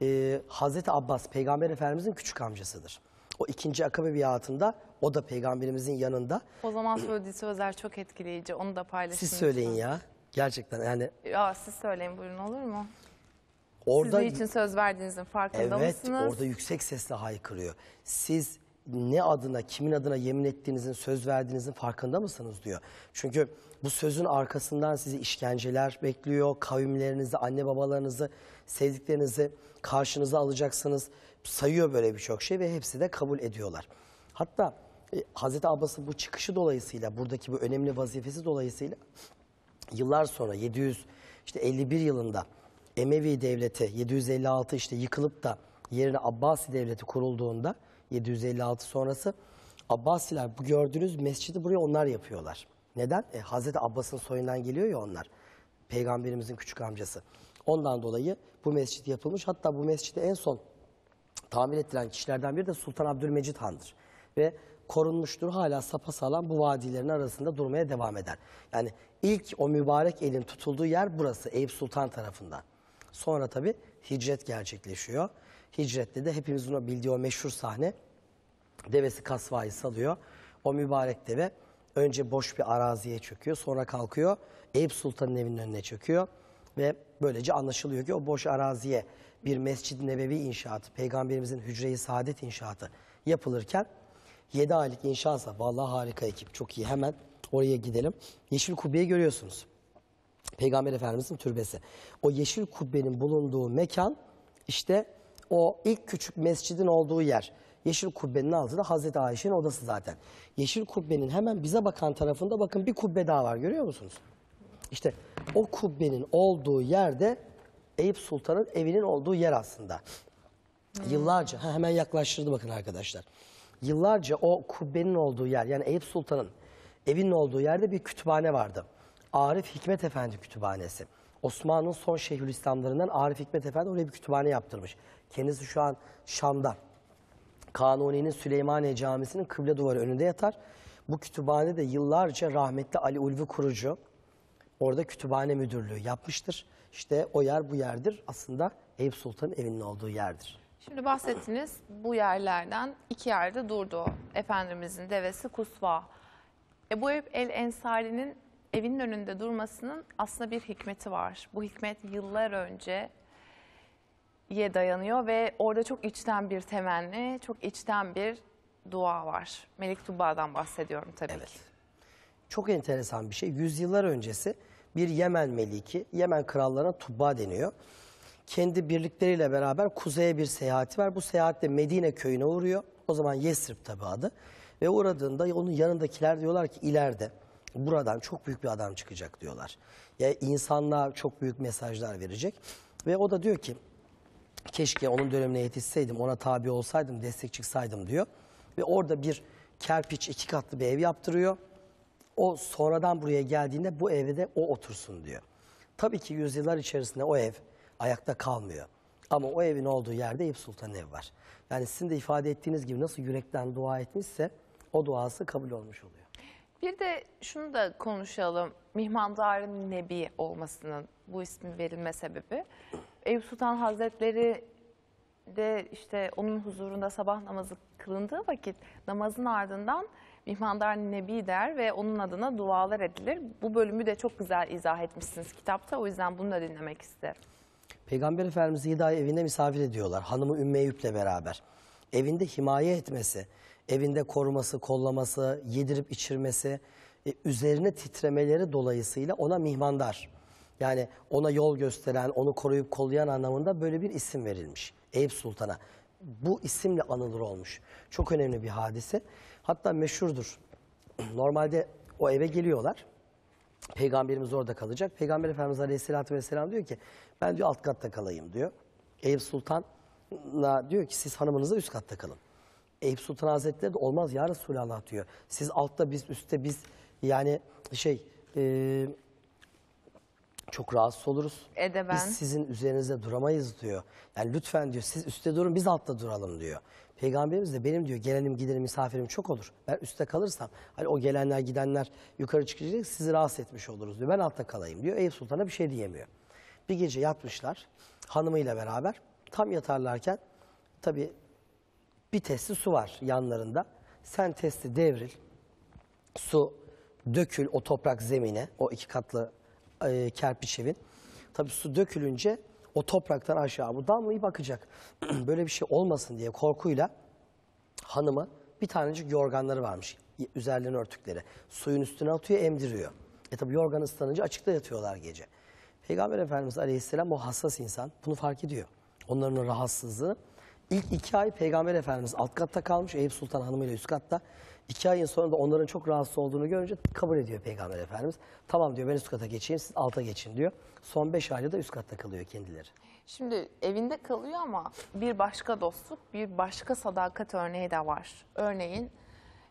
Speaker 2: E, Hazreti Abbas peygamber efendimizin küçük amcasıdır. O ikinci akabe biatında o da peygamberimizin yanında.
Speaker 1: O zaman söylediği sözler çok etkileyici. Onu da paylaşın. Siz söyleyin
Speaker 2: ya. Gerçekten yani.
Speaker 1: Ya siz söyleyin buyurun olur mu? Orada, Siz için söz verdiğinizin farkında evet, mısınız? Evet orada
Speaker 2: yüksek sesle haykırıyor. Siz ne adına, kimin adına yemin ettiğinizin, söz verdiğinizin farkında mısınız diyor. Çünkü bu sözün arkasından sizi işkenceler bekliyor. Kavimlerinizi, anne babalarınızı, sevdiklerinizi karşınıza alacaksınız. Sayıyor böyle birçok şey ve hepsi de kabul ediyorlar. Hatta e, Hazreti Abbas'ın bu çıkışı dolayısıyla, buradaki bu önemli vazifesi dolayısıyla yıllar sonra 700 işte 51 yılında Emevi devleti 756 işte yıkılıp da yerine Abbasi devleti kurulduğunda 756 sonrası Abbasiler bu gördüğünüz mescidi buraya onlar yapıyorlar. Neden? E, Hazreti Abbas'ın soyundan geliyor ya onlar. Peygamberimizin küçük amcası. Ondan dolayı bu mescit yapılmış. Hatta bu mescidi en son tamir ettiren kişilerden biri de Sultan Abdülmecid Han'dır. Ve korunmuştur. Hala sapasağlam bu vadilerin arasında durmaya devam eder. Yani ilk o mübarek elin tutulduğu yer burası Eyüp Sultan tarafından. Sonra tabi hicret gerçekleşiyor. Hicret'te de hepimizin o bildiği o meşhur sahne. Devesi kasvayı salıyor. O mübarek deve önce boş bir araziye çöküyor. Sonra kalkıyor. Eyüp Sultan'ın evinin önüne çöküyor. Ve böylece anlaşılıyor ki o boş araziye bir Mescid-i Nebevi inşaatı, Peygamberimizin Hücre-i Saadet inşaatı yapılırken 7 aylık inşaatsa vallahi harika ekip çok iyi hemen oraya gidelim. Yeşil kubbeyi görüyorsunuz. Peygamber Efendimizin türbesi. O yeşil kubbenin bulunduğu mekan işte o ilk küçük mescidin olduğu yer. Yeşil Kubbe'nin altı da Hazreti Ayşe'nin odası zaten. Yeşil Kubbe'nin hemen bize bakan tarafında bakın bir kubbe daha var görüyor musunuz? İşte o kubbenin olduğu yerde Eyüp Sultan'ın evinin olduğu yer aslında. Yıllarca, ha, hemen yaklaştırdı bakın arkadaşlar. Yıllarca o kubbenin olduğu yer, yani Eyüp Sultan'ın evinin olduğu yerde bir kütüphane vardı. Arif Hikmet Efendi Kütüphanesi. Osmanlı'nın son Şeyhülislamlarından Arif Hikmet Efendi oraya bir kütüphane yaptırmış. Kendisi şu an Şam'da. Kanuni'nin Süleymaniye Camisi'nin kıble duvarı önünde yatar. Bu kütüphane de yıllarca rahmetli Ali Ulvi Kurucu orada kütüphane müdürlüğü yapmıştır. İşte o yer bu yerdir. Aslında Eyüp Sultan'ın evinin olduğu yerdir.
Speaker 1: Şimdi bahsettiniz bu yerlerden iki yerde durdu. Efendimizin devesi Kusva. Ebu Eyüp el Ensari'nin evinin önünde durmasının aslında bir hikmeti var. Bu hikmet yıllar önce ye dayanıyor ve orada çok içten bir temenni, çok içten bir dua var. Melik Tubadan bahsediyorum tabii evet. ki.
Speaker 2: Çok enteresan bir şey. Yüzyıllar öncesi bir Yemen meliki, Yemen krallarına Tuba deniyor. Kendi birlikleriyle beraber kuzeye bir seyahati var. Bu seyahatte Medine köyüne uğruyor. O zaman Yesrib tabi adı. Ve uğradığında onun yanındakiler diyorlar ki ileride buradan çok büyük bir adam çıkacak diyorlar. Ya yani insanlığa çok büyük mesajlar verecek. Ve o da diyor ki keşke onun dönemine yetişseydim, ona tabi olsaydım, destek çıksaydım diyor. Ve orada bir kerpiç iki katlı bir ev yaptırıyor. O sonradan buraya geldiğinde bu evde o otursun diyor. Tabii ki yüzyıllar içerisinde o ev ayakta kalmıyor. Ama o evin olduğu yerde Eyüp Sultan ev var. Yani sizin de ifade ettiğiniz gibi nasıl yürekten dua etmişse o duası kabul olmuş oluyor.
Speaker 1: Bir de şunu da konuşalım. Mihmandar'ın Nebi olmasının bu ismin verilme sebebi. Eyüp Sultan Hazretleri de işte onun huzurunda sabah namazı kılındığı vakit namazın ardından Mihmandar Nebi der ve onun adına dualar edilir. Bu bölümü de çok güzel izah etmişsiniz kitapta. O yüzden bunu da dinlemek isterim.
Speaker 2: Peygamber Efendimiz'i Hidayı evinde misafir ediyorlar. Hanımı Ümmü Eyüp'le beraber. Evinde himaye etmesi, evinde koruması, kollaması, yedirip içirmesi, e, üzerine titremeleri dolayısıyla ona mihmandar yani ona yol gösteren, onu koruyup kollayan anlamında böyle bir isim verilmiş. Eyüp Sultan'a. Bu isimle anılır olmuş. Çok önemli bir hadise. Hatta meşhurdur. [clears throat] Normalde o eve geliyorlar. Peygamberimiz orada kalacak. Peygamber Efendimiz Aleyhisselatü Vesselam diyor ki ben diyor alt katta kalayım diyor. Eyüp Sultan'a diyor ki siz hanımınıza üst katta kalın. Eyüp Sultan Hazretleri de olmaz ya Resulallah diyor. Siz altta biz üstte biz yani şey... E, çok rahatsız oluruz.
Speaker 1: E ben. Biz sizin
Speaker 2: üzerinizde duramayız diyor. Yani lütfen diyor siz üstte durun biz altta duralım diyor. Peygamberimiz de benim diyor gelenim gidelim misafirim çok olur. Ben üstte kalırsam hani o gelenler gidenler yukarı çıkacak sizi rahatsız etmiş oluruz diyor. Ben altta kalayım diyor. Eyüp Sultan'a bir şey diyemiyor. Bir gece yatmışlar hanımıyla beraber. Tam yatarlarken tabi bir testi su var yanlarında. Sen testi devril. Su dökül o toprak zemine, o iki katlı e, kerpiç evin. Tabii su dökülünce o topraktan aşağı bu damlayı bakacak. [clears throat] Böyle bir şey olmasın diye korkuyla hanıma bir tanecik yorganları varmış. Üzerlerine örtükleri. Suyun üstüne atıyor emdiriyor. E tabi yorgan ıslanınca açıkta yatıyorlar gece. Peygamber Efendimiz Aleyhisselam o hassas insan bunu fark ediyor. Onların o rahatsızlığı. İlk iki ay Peygamber Efendimiz alt katta kalmış. Eyüp Sultan Hanım'ıyla üst katta. İki ayın sonunda onların çok rahatsız olduğunu görünce kabul ediyor Peygamber Efendimiz. Tamam diyor ben üst kata geçeyim siz alta geçin diyor. Son beş ayda da üst katta kalıyor kendileri.
Speaker 1: Şimdi evinde kalıyor ama bir başka dostluk, bir başka sadakat örneği de var. Örneğin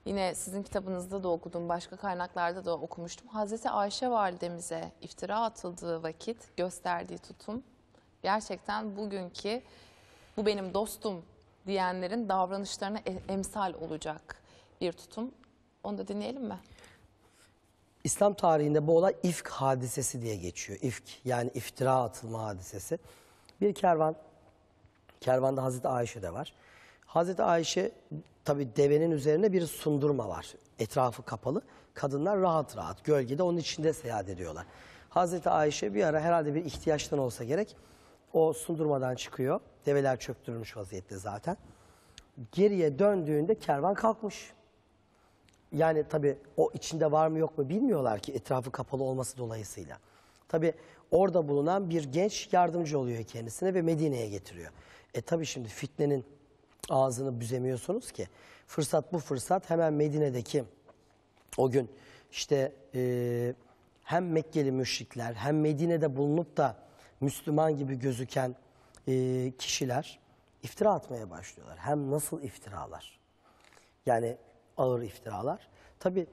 Speaker 1: yine sizin kitabınızda da okudum, başka kaynaklarda da okumuştum. Hazreti Ayşe validemize iftira atıldığı vakit gösterdiği tutum gerçekten bugünkü bu benim dostum diyenlerin davranışlarına e- emsal olacak bir tutum. Onu da dinleyelim mi?
Speaker 2: İslam tarihinde bu olay ifk hadisesi diye geçiyor. İfk yani iftira atılma hadisesi. Bir kervan, kervanda Hazreti Ayşe de var. Hazreti Ayşe tabi devenin üzerine bir sundurma var. Etrafı kapalı. Kadınlar rahat rahat gölgede onun içinde seyahat ediyorlar. Hazreti Ayşe bir ara herhalde bir ihtiyaçtan olsa gerek o sundurmadan çıkıyor. Develer çöktürülmüş vaziyette zaten. Geriye döndüğünde kervan kalkmış. Yani tabii o içinde var mı yok mu bilmiyorlar ki etrafı kapalı olması dolayısıyla. Tabii orada bulunan bir genç yardımcı oluyor kendisine ve Medine'ye getiriyor. E tabii şimdi fitnenin ağzını büzemiyorsunuz ki. Fırsat bu fırsat hemen Medine'deki o gün işte e, hem Mekkeli müşrikler hem Medine'de bulunup da Müslüman gibi gözüken e, kişiler iftira atmaya başlıyorlar. Hem nasıl iftiralar? Yani ağır iftiralar. Tabi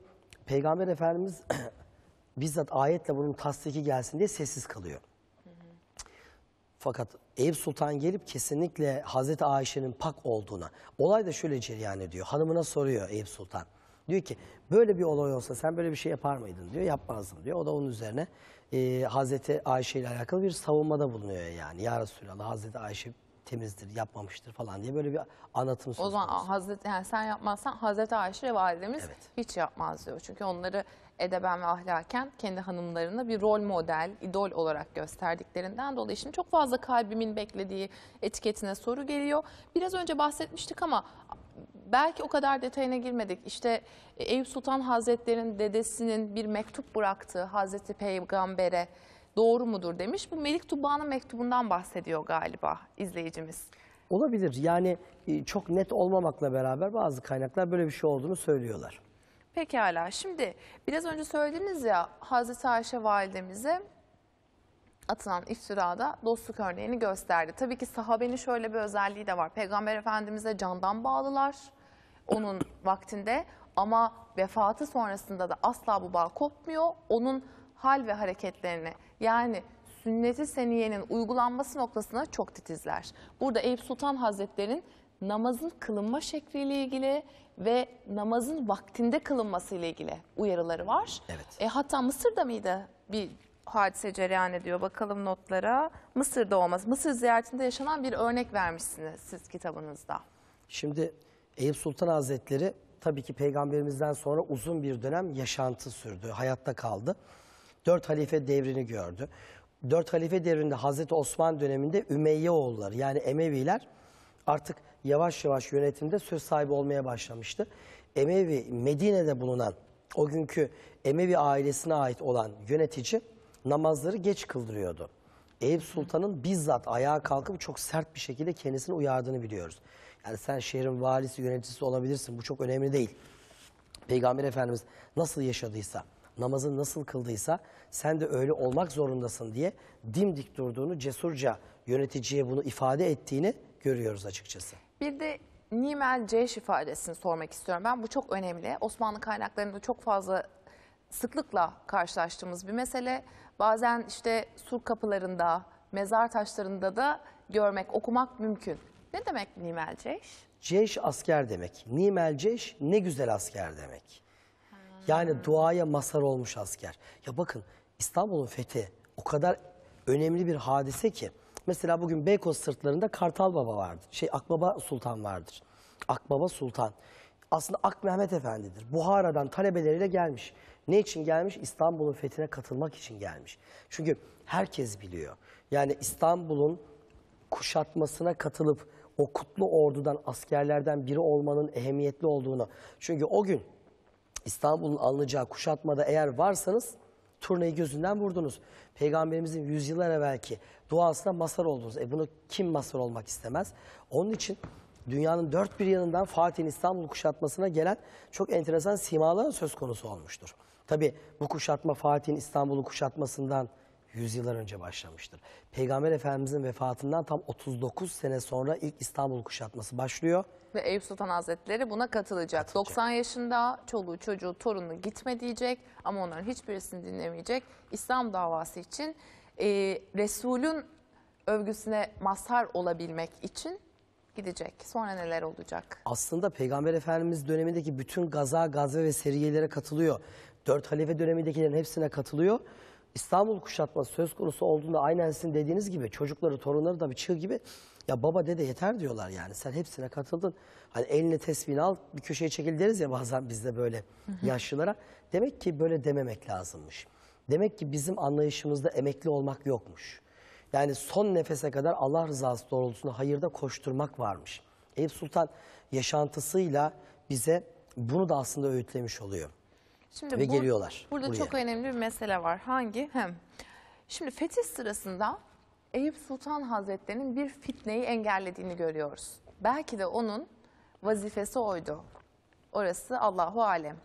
Speaker 2: Peygamber Efendimiz [clears throat] bizzat ayetle bunun tasdiki gelsin diye sessiz kalıyor. Fakat Eyüp Sultan gelip kesinlikle Hazreti Ayşe'nin pak olduğuna. Olay da şöyle cereyan ediyor. Hanımına soruyor Eyüp Sultan. Diyor ki böyle bir olay olsa sen böyle bir şey yapar mıydın diyor. Yapmazdım diyor. O da onun üzerine e, Hazreti Ayşe ile alakalı bir savunmada bulunuyor yani. Ya Resulallah Hazreti Ayşe temizdir, yapmamıştır falan diye böyle bir anlatım söz O zaman
Speaker 1: konusu. Hazreti, yani sen yapmazsan Hazreti Ayşe validemiz Evet. hiç yapmaz diyor. Çünkü onları edeben ve ahlaken kendi hanımlarına bir rol model, idol olarak gösterdiklerinden dolayı şimdi çok fazla kalbimin beklediği etiketine soru geliyor. Biraz önce bahsetmiştik ama belki o kadar detayına girmedik. İşte Eyüp Sultan Hazretleri'nin dedesinin bir mektup bıraktığı Hazreti Peygamber'e doğru mudur demiş. Bu Melik Tuba'nın mektubundan bahsediyor galiba izleyicimiz.
Speaker 2: Olabilir. Yani e, çok net olmamakla beraber bazı kaynaklar böyle bir şey olduğunu söylüyorlar.
Speaker 1: Pekala. Şimdi biraz önce söylediniz ya Hazreti Ayşe validemize atılan iftirada dostluk örneğini gösterdi. Tabii ki sahabenin şöyle bir özelliği de var. Peygamber Efendimiz'e candan bağlılar onun [clears throat] vaktinde ama vefatı sonrasında da asla bu bağ kopmuyor. Onun hal ve hareketlerini yani sünneti seniyenin uygulanması noktasına çok titizler. Burada Eyüp Sultan Hazretleri'nin namazın kılınma şekliyle ilgili ve namazın vaktinde kılınması ile ilgili uyarıları var. Evet. E, hatta Mısır'da mıydı bir hadise cereyan ediyor. Bakalım notlara. Mısır'da olmaz. Mısır ziyaretinde yaşanan bir örnek vermişsiniz siz kitabınızda.
Speaker 2: Şimdi Eyüp Sultan Hazretleri tabii ki peygamberimizden sonra uzun bir dönem yaşantı sürdü, hayatta kaldı. Dört halife devrini gördü. Dört halife devrinde Hazreti Osman döneminde Ümeyye oğulları yani Emeviler artık yavaş yavaş yönetimde söz sahibi olmaya başlamıştı. Emevi Medine'de bulunan o günkü Emevi ailesine ait olan yönetici namazları geç kıldırıyordu. Eyüp Sultan'ın bizzat ayağa kalkıp çok sert bir şekilde kendisini uyardığını biliyoruz. Yani sen şehrin valisi, yöneticisi olabilirsin. Bu çok önemli değil. Peygamber Efendimiz nasıl yaşadıysa, namazı nasıl kıldıysa sen de öyle olmak zorundasın diye dimdik durduğunu cesurca yöneticiye bunu ifade ettiğini görüyoruz açıkçası.
Speaker 1: Bir de Nimel Ceş ifadesini sormak istiyorum. Ben bu çok önemli. Osmanlı kaynaklarında çok fazla sıklıkla karşılaştığımız bir mesele. Bazen işte sur kapılarında, mezar taşlarında da görmek, okumak mümkün. Ne demek Nimel Ceş?
Speaker 2: Ceş asker demek. Nimel Ceş ne güzel asker demek. Yani duaya masar olmuş asker. Ya bakın İstanbul'un fethi o kadar önemli bir hadise ki. Mesela bugün Beykoz sırtlarında Kartal Baba vardır. Şey Akbaba Sultan vardır. Akbaba Sultan. Aslında Ak Mehmet Efendi'dir. Buhara'dan talebeleriyle gelmiş. Ne için gelmiş? İstanbul'un fethine katılmak için gelmiş. Çünkü herkes biliyor. Yani İstanbul'un kuşatmasına katılıp o kutlu ordudan, askerlerden biri olmanın ehemmiyetli olduğunu. Çünkü o gün İstanbul'un alınacağı kuşatmada eğer varsanız turneyi gözünden vurdunuz. Peygamberimizin yüzyıllar evvelki duasına mazhar oldunuz. E bunu kim mazhar olmak istemez? Onun için dünyanın dört bir yanından Fatih'in İstanbul kuşatmasına gelen çok enteresan simalar söz konusu olmuştur. Tabi bu kuşatma Fatih'in İstanbul'u kuşatmasından yüzyıllar önce başlamıştır. Peygamber Efendimizin vefatından tam 39 sene sonra ilk İstanbul kuşatması başlıyor.
Speaker 1: Ve Eyüp Sultan Hazretleri buna katılacak. katılacak. 90 yaşında çoluğu çocuğu torunu gitme diyecek ama onların hiçbirisini dinlemeyecek. İslam davası için e, Resul'ün övgüsüne mazhar olabilmek için gidecek? Sonra neler olacak?
Speaker 2: Aslında Peygamber Efendimiz dönemindeki bütün gaza, gazve ve seriyelere katılıyor. Dört halife dönemindekilerin hepsine katılıyor. İstanbul kuşatması söz konusu olduğunda aynen sizin dediğiniz gibi çocukları, torunları da bir çığ gibi ya baba dede yeter diyorlar yani sen hepsine katıldın. Hani elini tesbihini al bir köşeye çekil deriz ya bazen bizde böyle yaşlılara. Demek ki böyle dememek lazımmış. Demek ki bizim anlayışımızda emekli olmak yokmuş. Yani son nefese kadar Allah rızası doğrultusunda hayırda koşturmak varmış. Eyüp Sultan yaşantısıyla bize bunu da aslında öğütlemiş oluyor.
Speaker 1: Şimdi ve bu, geliyorlar. Burada buraya. çok önemli bir mesele var. Hangi? Hem. Şimdi fetih sırasında Eyüp Sultan Hazretleri'nin bir fitneyi engellediğini görüyoruz. Belki de onun vazifesi oydu. Orası Allahu Alem.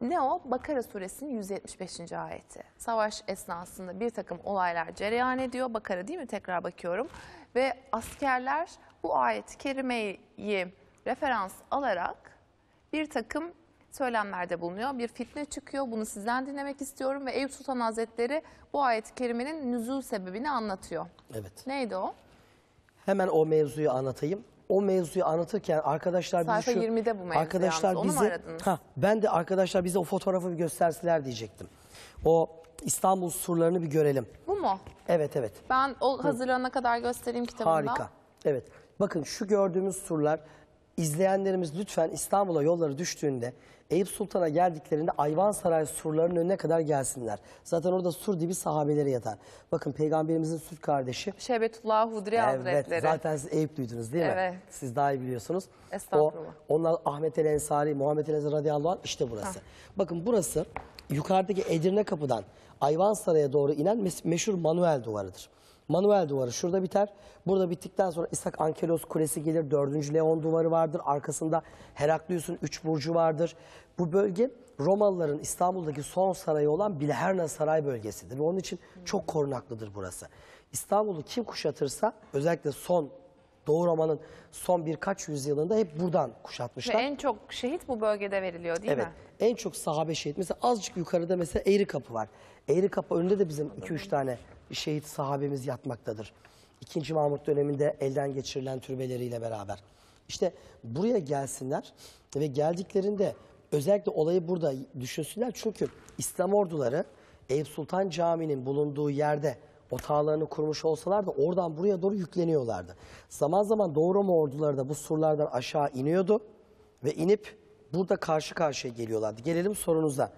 Speaker 1: Ne o? Bakara suresinin 175. ayeti. Savaş esnasında bir takım olaylar cereyan ediyor. Bakara değil mi? Tekrar bakıyorum. Ve askerler bu ayet-i kerimeyi referans alarak bir takım söylemlerde bulunuyor. Bir fitne çıkıyor. Bunu sizden dinlemek istiyorum ve Eyüp Sultan Hazretleri bu ayet-i kerimenin nüzul sebebini anlatıyor. Evet. Neydi o?
Speaker 2: Hemen o mevzuyu anlatayım. O mevzuyu anlatırken arkadaşlar bize Sayfa şu 20'de bu mevzu arkadaşlar yalnız. bizi ha ben de arkadaşlar bize o fotoğrafı bir gösterseler diyecektim. O İstanbul surlarını bir görelim. Bu mu? Evet evet.
Speaker 1: Ben o hazırlanana kadar göstereyim kitabımda. Harika.
Speaker 2: Evet. Bakın şu gördüğümüz surlar izleyenlerimiz lütfen İstanbul'a yolları düştüğünde Eyüp Sultan'a geldiklerinde Ayvansaray surlarının önüne kadar gelsinler. Zaten orada sur dibi sahabeleri yatar. Bakın peygamberimizin süt kardeşi.
Speaker 1: Şebetullah Hudri evet, Hazretleri. Zaten siz
Speaker 2: Eyüp duydunuz değil mi? Evet. Siz daha iyi biliyorsunuz. Estağfurullah. O, onlar Ahmet el Ensari, Muhammed el Ensari radıyallahu anh işte burası. Ha. Bakın burası yukarıdaki Edirne kapıdan Ayvansaray'a doğru inen meşhur Manuel duvarıdır. Manuel duvarı şurada biter. Burada bittikten sonra İshak Ankelos Kulesi gelir. dördüncü Leon duvarı vardır. Arkasında Heraklius'un üç burcu vardır. Bu bölge Romalıların İstanbul'daki son sarayı olan Bilherna Saray bölgesidir. onun için çok korunaklıdır burası. İstanbul'u kim kuşatırsa özellikle son Doğu Roma'nın son birkaç yüzyılında hep buradan kuşatmışlar. Ve en
Speaker 1: çok şehit bu bölgede veriliyor değil evet, mi?
Speaker 2: Evet. En çok sahabe şehit. Mesela azıcık yukarıda mesela Eğri Kapı var. Eğri Kapı önünde de bizim 2-3 tane şehit sahabemiz yatmaktadır. İkinci Mahmut döneminde elden geçirilen türbeleriyle beraber. İşte buraya gelsinler ve geldiklerinde özellikle olayı burada düşünsünler. Çünkü İslam orduları Eyüp Sultan Camii'nin bulunduğu yerde otağlarını kurmuş olsalar da oradan buraya doğru yükleniyorlardı. Zaman zaman Doğu Roma orduları da bu surlardan aşağı iniyordu ve inip burada karşı karşıya geliyorlardı. Gelelim sorunuza.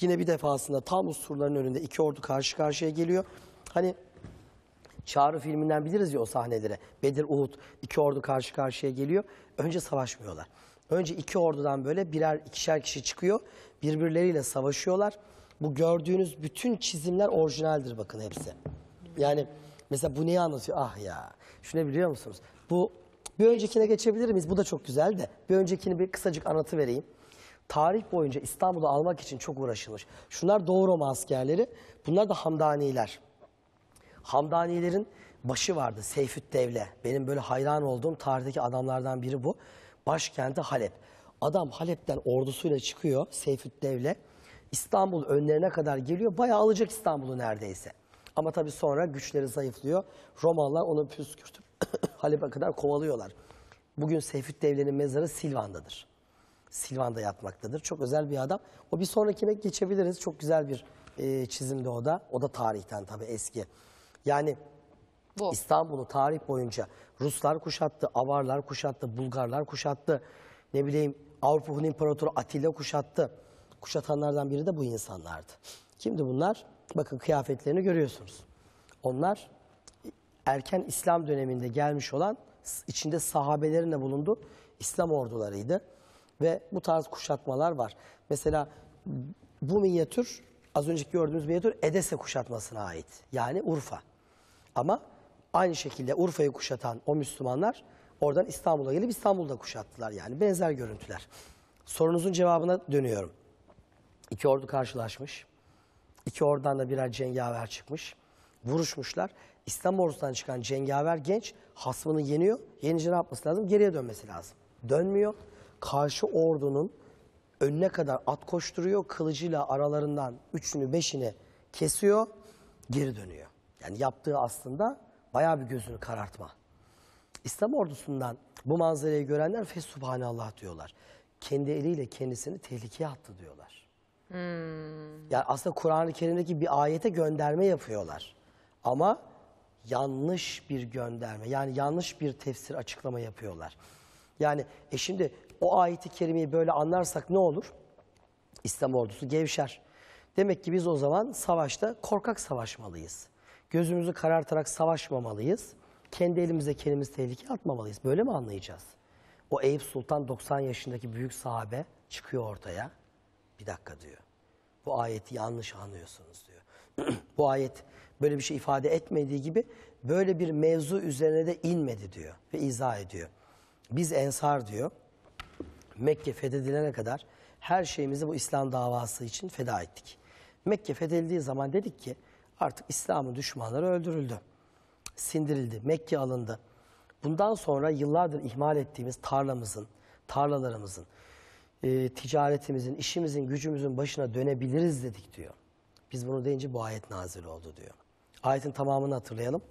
Speaker 2: Yine bir defasında tam bu surların önünde iki ordu karşı karşıya geliyor. Hani Çağrı filminden biliriz ya o sahneleri. Bedir, Uhud, iki ordu karşı karşıya geliyor. Önce savaşmıyorlar. Önce iki ordudan böyle birer ikişer kişi çıkıyor. Birbirleriyle savaşıyorlar. Bu gördüğünüz bütün çizimler orijinaldir bakın hepsi. Yani mesela bu neyi anlatıyor? Ah ya. Şunu biliyor musunuz? Bu bir öncekine geçebilir miyiz? Bu da çok güzel de. Bir öncekini bir kısacık anlatı vereyim. Tarih boyunca İstanbul'u almak için çok uğraşılmış. Şunlar Doğu Roma askerleri. Bunlar da Hamdaniler. Hamdanilerin başı vardı Seyfüt Devle. Benim böyle hayran olduğum tarihteki adamlardan biri bu. Başkenti Halep. Adam Halep'ten ordusuyla çıkıyor Seyfüt Devle. İstanbul önlerine kadar geliyor. Bayağı alacak İstanbul'u neredeyse. Ama tabii sonra güçleri zayıflıyor. Romalılar onu püskürtüp [coughs] Halep'e kadar kovalıyorlar. Bugün Seyfüt Devle'nin mezarı Silvan'dadır. Silvan'da yatmaktadır. Çok özel bir adam. O bir sonrakine geçebiliriz. Çok güzel bir e, çizimdi o da. O da tarihten tabii eski. Yani İstanbul'u tarih boyunca Ruslar kuşattı, Avarlar kuşattı, Bulgarlar kuşattı. Ne bileyim Avrupa Hun İmparatoru Atilla kuşattı. Kuşatanlardan biri de bu insanlardı. Kimdi bunlar? Bakın kıyafetlerini görüyorsunuz. Onlar erken İslam döneminde gelmiş olan içinde sahabelerin de bulunduğu İslam ordularıydı. Ve bu tarz kuşatmalar var. Mesela bu minyatür az önceki gördüğünüz minyatür Edese kuşatmasına ait. Yani Urfa. Ama aynı şekilde Urfa'yı kuşatan o Müslümanlar oradan İstanbul'a gelip İstanbul'da kuşattılar. Yani benzer görüntüler. Sorunuzun cevabına dönüyorum. İki ordu karşılaşmış. İki oradan da birer cengaver çıkmış. Vuruşmuşlar. İslam ordusundan çıkan cengaver genç hasmını yeniyor. Yenince ne yapması lazım? Geriye dönmesi lazım. Dönmüyor. Karşı ordunun önüne kadar at koşturuyor. Kılıcıyla aralarından üçünü beşini kesiyor. Geri dönüyor. Yani yaptığı aslında bayağı bir gözünü karartma. İslam ordusundan bu manzarayı görenler subhanallah diyorlar. Kendi eliyle kendisini tehlikeye attı diyorlar. Hmm. Yani aslında Kur'an-ı Kerim'deki bir ayete gönderme yapıyorlar. Ama yanlış bir gönderme yani yanlış bir tefsir açıklama yapıyorlar. Yani e şimdi o ayeti kerimeyi böyle anlarsak ne olur? İslam ordusu gevşer. Demek ki biz o zaman savaşta korkak savaşmalıyız gözümüzü karartarak savaşmamalıyız. Kendi elimize kendimiz tehlikeye atmamalıyız. Böyle mi anlayacağız? O Eyüp Sultan 90 yaşındaki büyük sahabe çıkıyor ortaya. Bir dakika diyor. Bu ayeti yanlış anlıyorsunuz diyor. [clears throat] Bu ayet böyle bir şey ifade etmediği gibi böyle bir mevzu üzerine de inmedi diyor ve izah ediyor. Biz ensar diyor Mekke fethedilene kadar her şeyimizi bu İslam davası için feda ettik. Mekke fethedildiği zaman dedik ki artık İslam'ın düşmanları öldürüldü. Sindirildi, Mekke alındı. Bundan sonra yıllardır ihmal ettiğimiz tarlamızın, tarlalarımızın, e, ticaretimizin, işimizin, gücümüzün başına dönebiliriz dedik diyor. Biz bunu deyince bu ayet nazil oldu diyor. Ayetin tamamını hatırlayalım.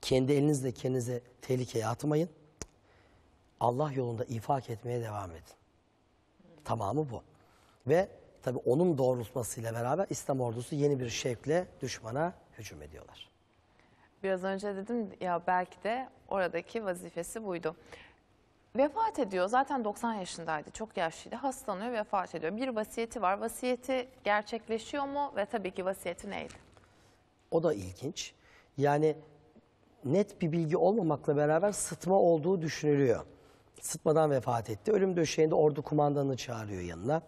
Speaker 2: Kendi elinizle kendinize tehlikeye atmayın. Allah yolunda infak etmeye devam edin. Tamamı bu. Ve Tabi onun doğrultmasıyla beraber İslam ordusu yeni bir şevkle düşmana hücum ediyorlar.
Speaker 1: Biraz önce dedim ya belki de oradaki vazifesi buydu. Vefat ediyor. Zaten 90 yaşındaydı. Çok yaşlıydı. Hastalanıyor, vefat ediyor. Bir vasiyeti var. Vasiyeti gerçekleşiyor mu ve tabii ki vasiyeti neydi?
Speaker 2: O da ilginç. Yani net bir bilgi olmamakla beraber sıtma olduğu düşünülüyor. Sıtmadan vefat etti. Ölüm döşeğinde ordu kumandanını çağırıyor yanına.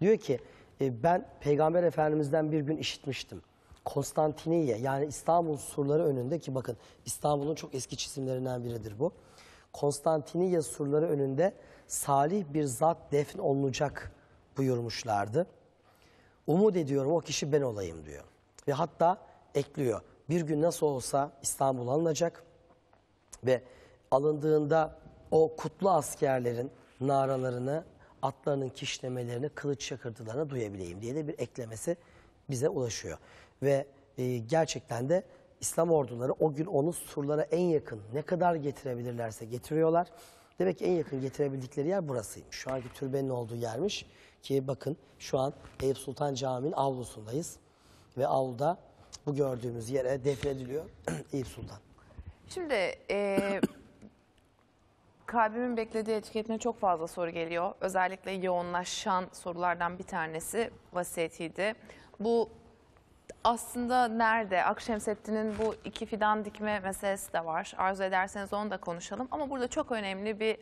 Speaker 2: Diyor ki e, ben Peygamber Efendimiz'den bir gün işitmiştim. Konstantiniye yani İstanbul surları önünde ki bakın İstanbul'un çok eski çizimlerinden biridir bu. Konstantiniye surları önünde salih bir zat defn olunacak buyurmuşlardı. Umut ediyorum o kişi ben olayım diyor. Ve hatta ekliyor. Bir gün nasıl olsa İstanbul alınacak ve alındığında o kutlu askerlerin naralarını atlarının kişnemelerini, kılıç şakırtılarını duyabileyim diye de bir eklemesi bize ulaşıyor. Ve e, gerçekten de İslam orduları o gün onu surlara en yakın ne kadar getirebilirlerse getiriyorlar. Demek ki en yakın getirebildikleri yer burasıymış. Şu anki türbenin olduğu yermiş ki bakın şu an Eyüp Sultan Camii'nin avlusundayız. Ve avluda bu gördüğümüz yere defnediliyor [clears throat] Eyüp Sultan.
Speaker 1: Şimdi e, kalbimin beklediği etiketine çok fazla soru geliyor. Özellikle yoğunlaşan sorulardan bir tanesi vasiyetiydi. Bu aslında nerede? Akşemseddin'in bu iki fidan dikme meselesi de var. Arzu ederseniz onu da konuşalım. Ama burada çok önemli bir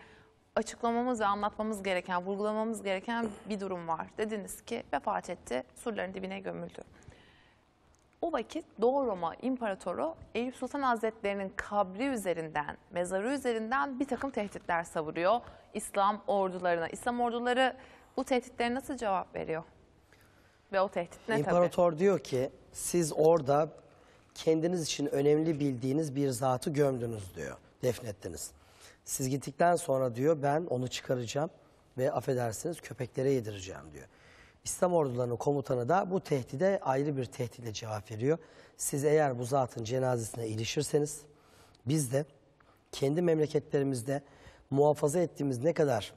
Speaker 1: açıklamamız ve anlatmamız gereken, vurgulamamız gereken bir durum var. Dediniz ki vefat etti, surların dibine gömüldü. O vakit Doğu Roma İmparatoru Eyüp Sultan Hazretleri'nin kabri üzerinden, mezarı üzerinden bir takım tehditler savuruyor İslam ordularına. İslam orduları bu tehditlere nasıl cevap veriyor? Ve o tehdit ne İmparator
Speaker 2: tabii? diyor ki siz orada kendiniz için önemli bildiğiniz bir zatı gömdünüz diyor, defnettiniz. Siz gittikten sonra diyor ben onu çıkaracağım ve affedersiniz köpeklere yedireceğim diyor. İslam ordularının komutanı da bu tehdide ayrı bir tehditle cevap veriyor. Siz eğer bu zatın cenazesine ilişirseniz biz de kendi memleketlerimizde muhafaza ettiğimiz ne kadar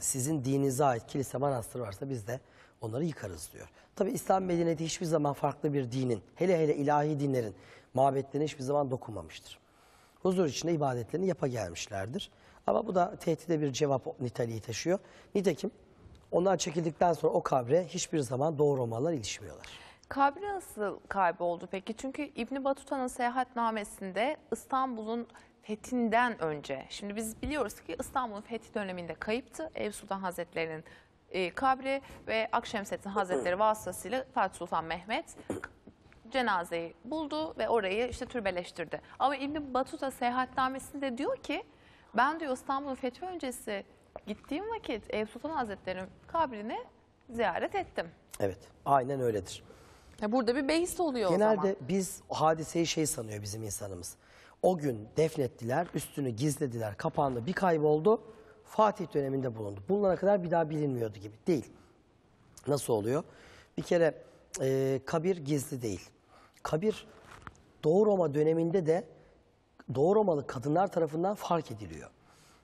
Speaker 2: sizin dininize ait kilise manastır varsa biz de onları yıkarız diyor. Tabi İslam medeniyeti hiçbir zaman farklı bir dinin, hele hele ilahi dinlerin mabetlerine hiçbir zaman dokunmamıştır. Huzur içinde ibadetlerini yapa gelmişlerdir. Ama bu da tehdide bir cevap niteliği taşıyor. Nitekim onlar çekildikten sonra o kabre hiçbir zaman Doğu Romalılar ilişmiyorlar.
Speaker 1: Kabri nasıl kayboldu peki? Çünkü İbni Batuta'nın seyahatnamesinde İstanbul'un fethinden önce, şimdi biz biliyoruz ki İstanbul'un fethi döneminde kayıptı. Eyüp Sultan Hazretleri'nin e, kabri ve Akşemseddin Hazretleri vasıtasıyla Fatih Sultan Mehmet cenazeyi buldu ve orayı işte türbeleştirdi. Ama İbni Batuta seyahatnamesinde diyor ki ben diyor İstanbul'un fethi öncesi gittiğim vakit Eyüp Sultan Hazretleri'nin kabrini ziyaret ettim.
Speaker 2: Evet, aynen öyledir.
Speaker 1: Ya burada bir beis oluyor Genelde o zaman. Genelde
Speaker 2: biz hadiseyi şey sanıyor bizim insanımız. O gün defnettiler, üstünü gizlediler, kapağında bir kayboldu. Fatih döneminde bulundu. Bunlara kadar bir daha bilinmiyordu gibi. Değil. Nasıl oluyor? Bir kere e, kabir gizli değil. Kabir Doğu Roma döneminde de Doğu Romalı kadınlar tarafından fark ediliyor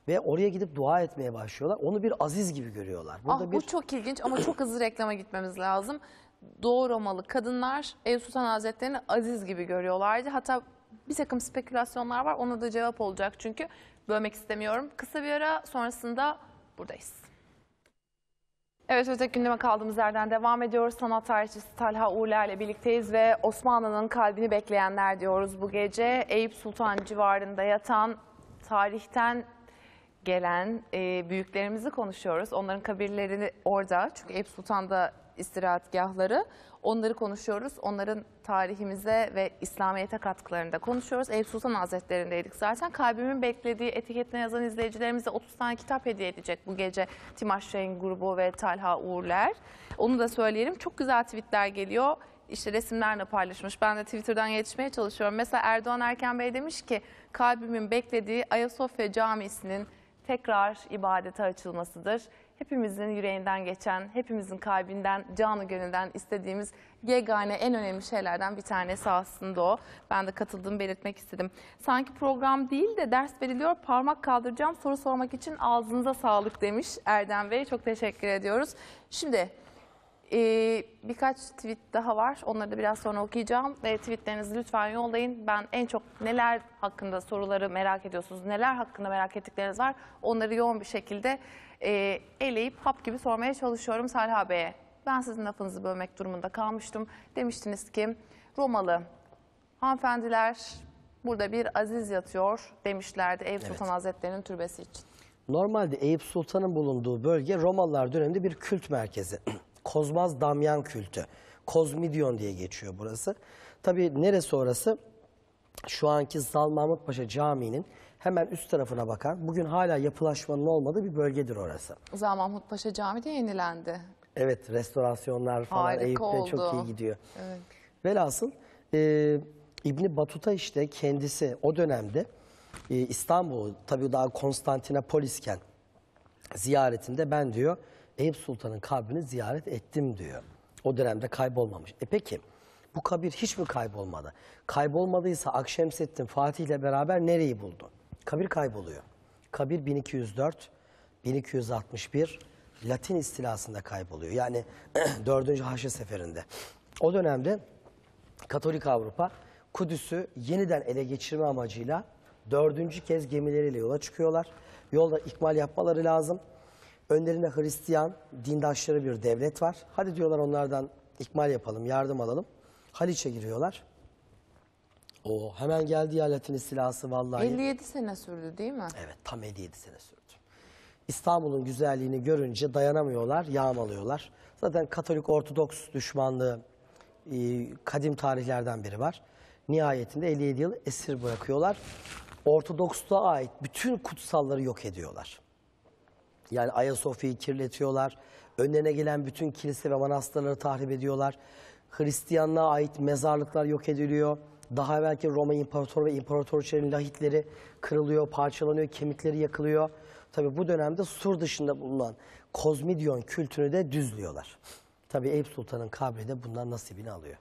Speaker 2: ve oraya gidip dua etmeye başlıyorlar. Onu bir aziz gibi görüyorlar. Burada ah, bu bir... çok
Speaker 1: ilginç ama çok hızlı reklama gitmemiz lazım. Doğu Romalı kadınlar Eyüp Sultan Hazretleri'ni aziz gibi görüyorlardı. Hatta bir takım spekülasyonlar var. Ona da cevap olacak çünkü bölmek istemiyorum. Kısa bir ara sonrasında buradayız. Evet özet gündeme kaldığımız yerden devam ediyoruz. Sanat tarihçisi Talha Uğurler ile birlikteyiz ve Osmanlı'nın kalbini bekleyenler diyoruz bu gece. Eyüp Sultan civarında yatan tarihten gelen e, büyüklerimizi konuşuyoruz. Onların kabirlerini orada çünkü Eyüp Sultan'da istirahatgahları. Onları konuşuyoruz. Onların tarihimize ve İslamiyet'e katkılarında konuşuyoruz. Eyüp Sultan Hazretleri'ndeydik zaten. Kalbimin beklediği etiketine yazan izleyicilerimize 30 tane kitap hediye edecek bu gece Timaş Şahin grubu ve Talha Uğurler. Onu da söyleyelim. Çok güzel tweetler geliyor. İşte resimlerle paylaşmış. Ben de Twitter'dan yetişmeye çalışıyorum. Mesela Erdoğan Erken Bey demiş ki kalbimin beklediği Ayasofya Camisi'nin tekrar ibadete açılmasıdır. Hepimizin yüreğinden geçen, hepimizin kalbinden, canı gönülden istediğimiz yegane en önemli şeylerden bir tanesi aslında o. Ben de katıldığımı belirtmek istedim. Sanki program değil de ders veriliyor, parmak kaldıracağım soru sormak için ağzınıza sağlık demiş Erdem Bey. Çok teşekkür ediyoruz. Şimdi ee, birkaç tweet daha var. Onları da biraz sonra okuyacağım. Ee, tweetlerinizi lütfen yollayın. Ben en çok neler hakkında soruları merak ediyorsunuz, neler hakkında merak ettikleriniz var. Onları yoğun bir şekilde e, eleyip hap gibi sormaya çalışıyorum Salih Bey'e. Ben sizin lafınızı bölmek durumunda kalmıştım. Demiştiniz ki Romalı hanımefendiler burada bir aziz yatıyor demişlerdi Eyüp evet. Sultan Hazretleri'nin türbesi için.
Speaker 2: Normalde Eyüp Sultan'ın bulunduğu bölge Romalılar döneminde bir kült merkezi. [clears throat] Kozmaz Damyan kültü. Kozmidyon diye geçiyor burası. Tabii neresi orası? Şu anki Zal Mahmut Paşa Camii'nin hemen üst tarafına bakan, bugün hala yapılaşmanın olmadığı bir bölgedir orası.
Speaker 1: Zal Mahmut Paşa Camii de yenilendi.
Speaker 2: Evet, restorasyonlar falan Harika Eyüp'te oldu. çok iyi gidiyor. Evet. Velhasıl e, İbni Batuta işte kendisi o dönemde e, İstanbul'u tabii daha Konstantinopolisken ziyaretinde ben diyor Eyüp Sultan'ın kabrini ziyaret ettim diyor. O dönemde kaybolmamış. E peki bu kabir hiç mi kaybolmadı? Kaybolmadıysa Akşemseddin Fatih ile beraber nereyi buldu? Kabir kayboluyor. Kabir 1204, 1261 Latin istilasında kayboluyor. Yani 4. [clears throat] Haçlı Seferi'nde. O dönemde Katolik Avrupa Kudüs'ü yeniden ele geçirme amacıyla dördüncü kez gemileriyle yola çıkıyorlar. Yolda ikmal yapmaları lazım. Önlerinde Hristiyan, dindaşları bir devlet var. Hadi diyorlar onlardan ikmal yapalım, yardım alalım. Haliç'e giriyorlar. O hemen geldi ya Latin istilası vallahi.
Speaker 1: 57 sene sürdü değil mi? Evet
Speaker 2: tam 57 sene sürdü. İstanbul'un güzelliğini görünce dayanamıyorlar, yağmalıyorlar. Zaten Katolik Ortodoks düşmanlığı e, kadim tarihlerden biri var. Nihayetinde 57 yıl esir bırakıyorlar. Ortodoksluğa ait bütün kutsalları yok ediyorlar. Yani Ayasofya'yı kirletiyorlar. Önlerine gelen bütün kilise ve manastırları tahrip ediyorlar. Hristiyanlığa ait mezarlıklar yok ediliyor. Daha evvelki Roma İmparatoru ve İmparatorçelerin lahitleri kırılıyor, parçalanıyor, kemikleri yakılıyor. Tabi bu dönemde Sur dışında bulunan Kozmidyon kültünü de düzlüyorlar. Tabi Eyüp Sultan'ın kabri de bundan nasibini alıyor.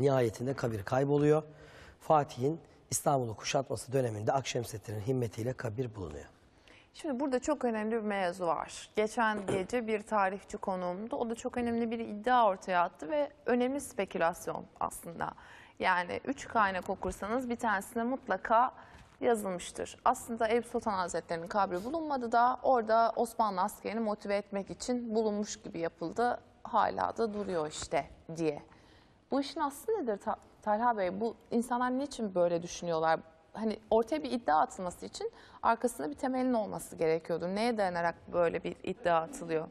Speaker 2: Nihayetinde kabir kayboluyor. Fatih'in İstanbul'u kuşatması döneminde Akşemseddin'in himmetiyle kabir bulunuyor.
Speaker 1: Şimdi burada çok önemli bir mevzu var. Geçen [clears throat] gece bir tarihçi konuğumdu. O da çok önemli bir iddia ortaya attı ve önemli spekülasyon aslında. Yani üç kaynak okursanız bir tanesine mutlaka yazılmıştır. Aslında Eyüp Sultan Hazretleri'nin kabri bulunmadı da orada Osmanlı askerini motive etmek için bulunmuş gibi yapıldı. Hala da duruyor işte diye. Bu işin aslı nedir Talha Bey? Bu insanlar niçin böyle düşünüyorlar? hani ortaya bir iddia atılması için arkasında bir temelin olması gerekiyordu. Neye dayanarak böyle bir iddia atılıyor?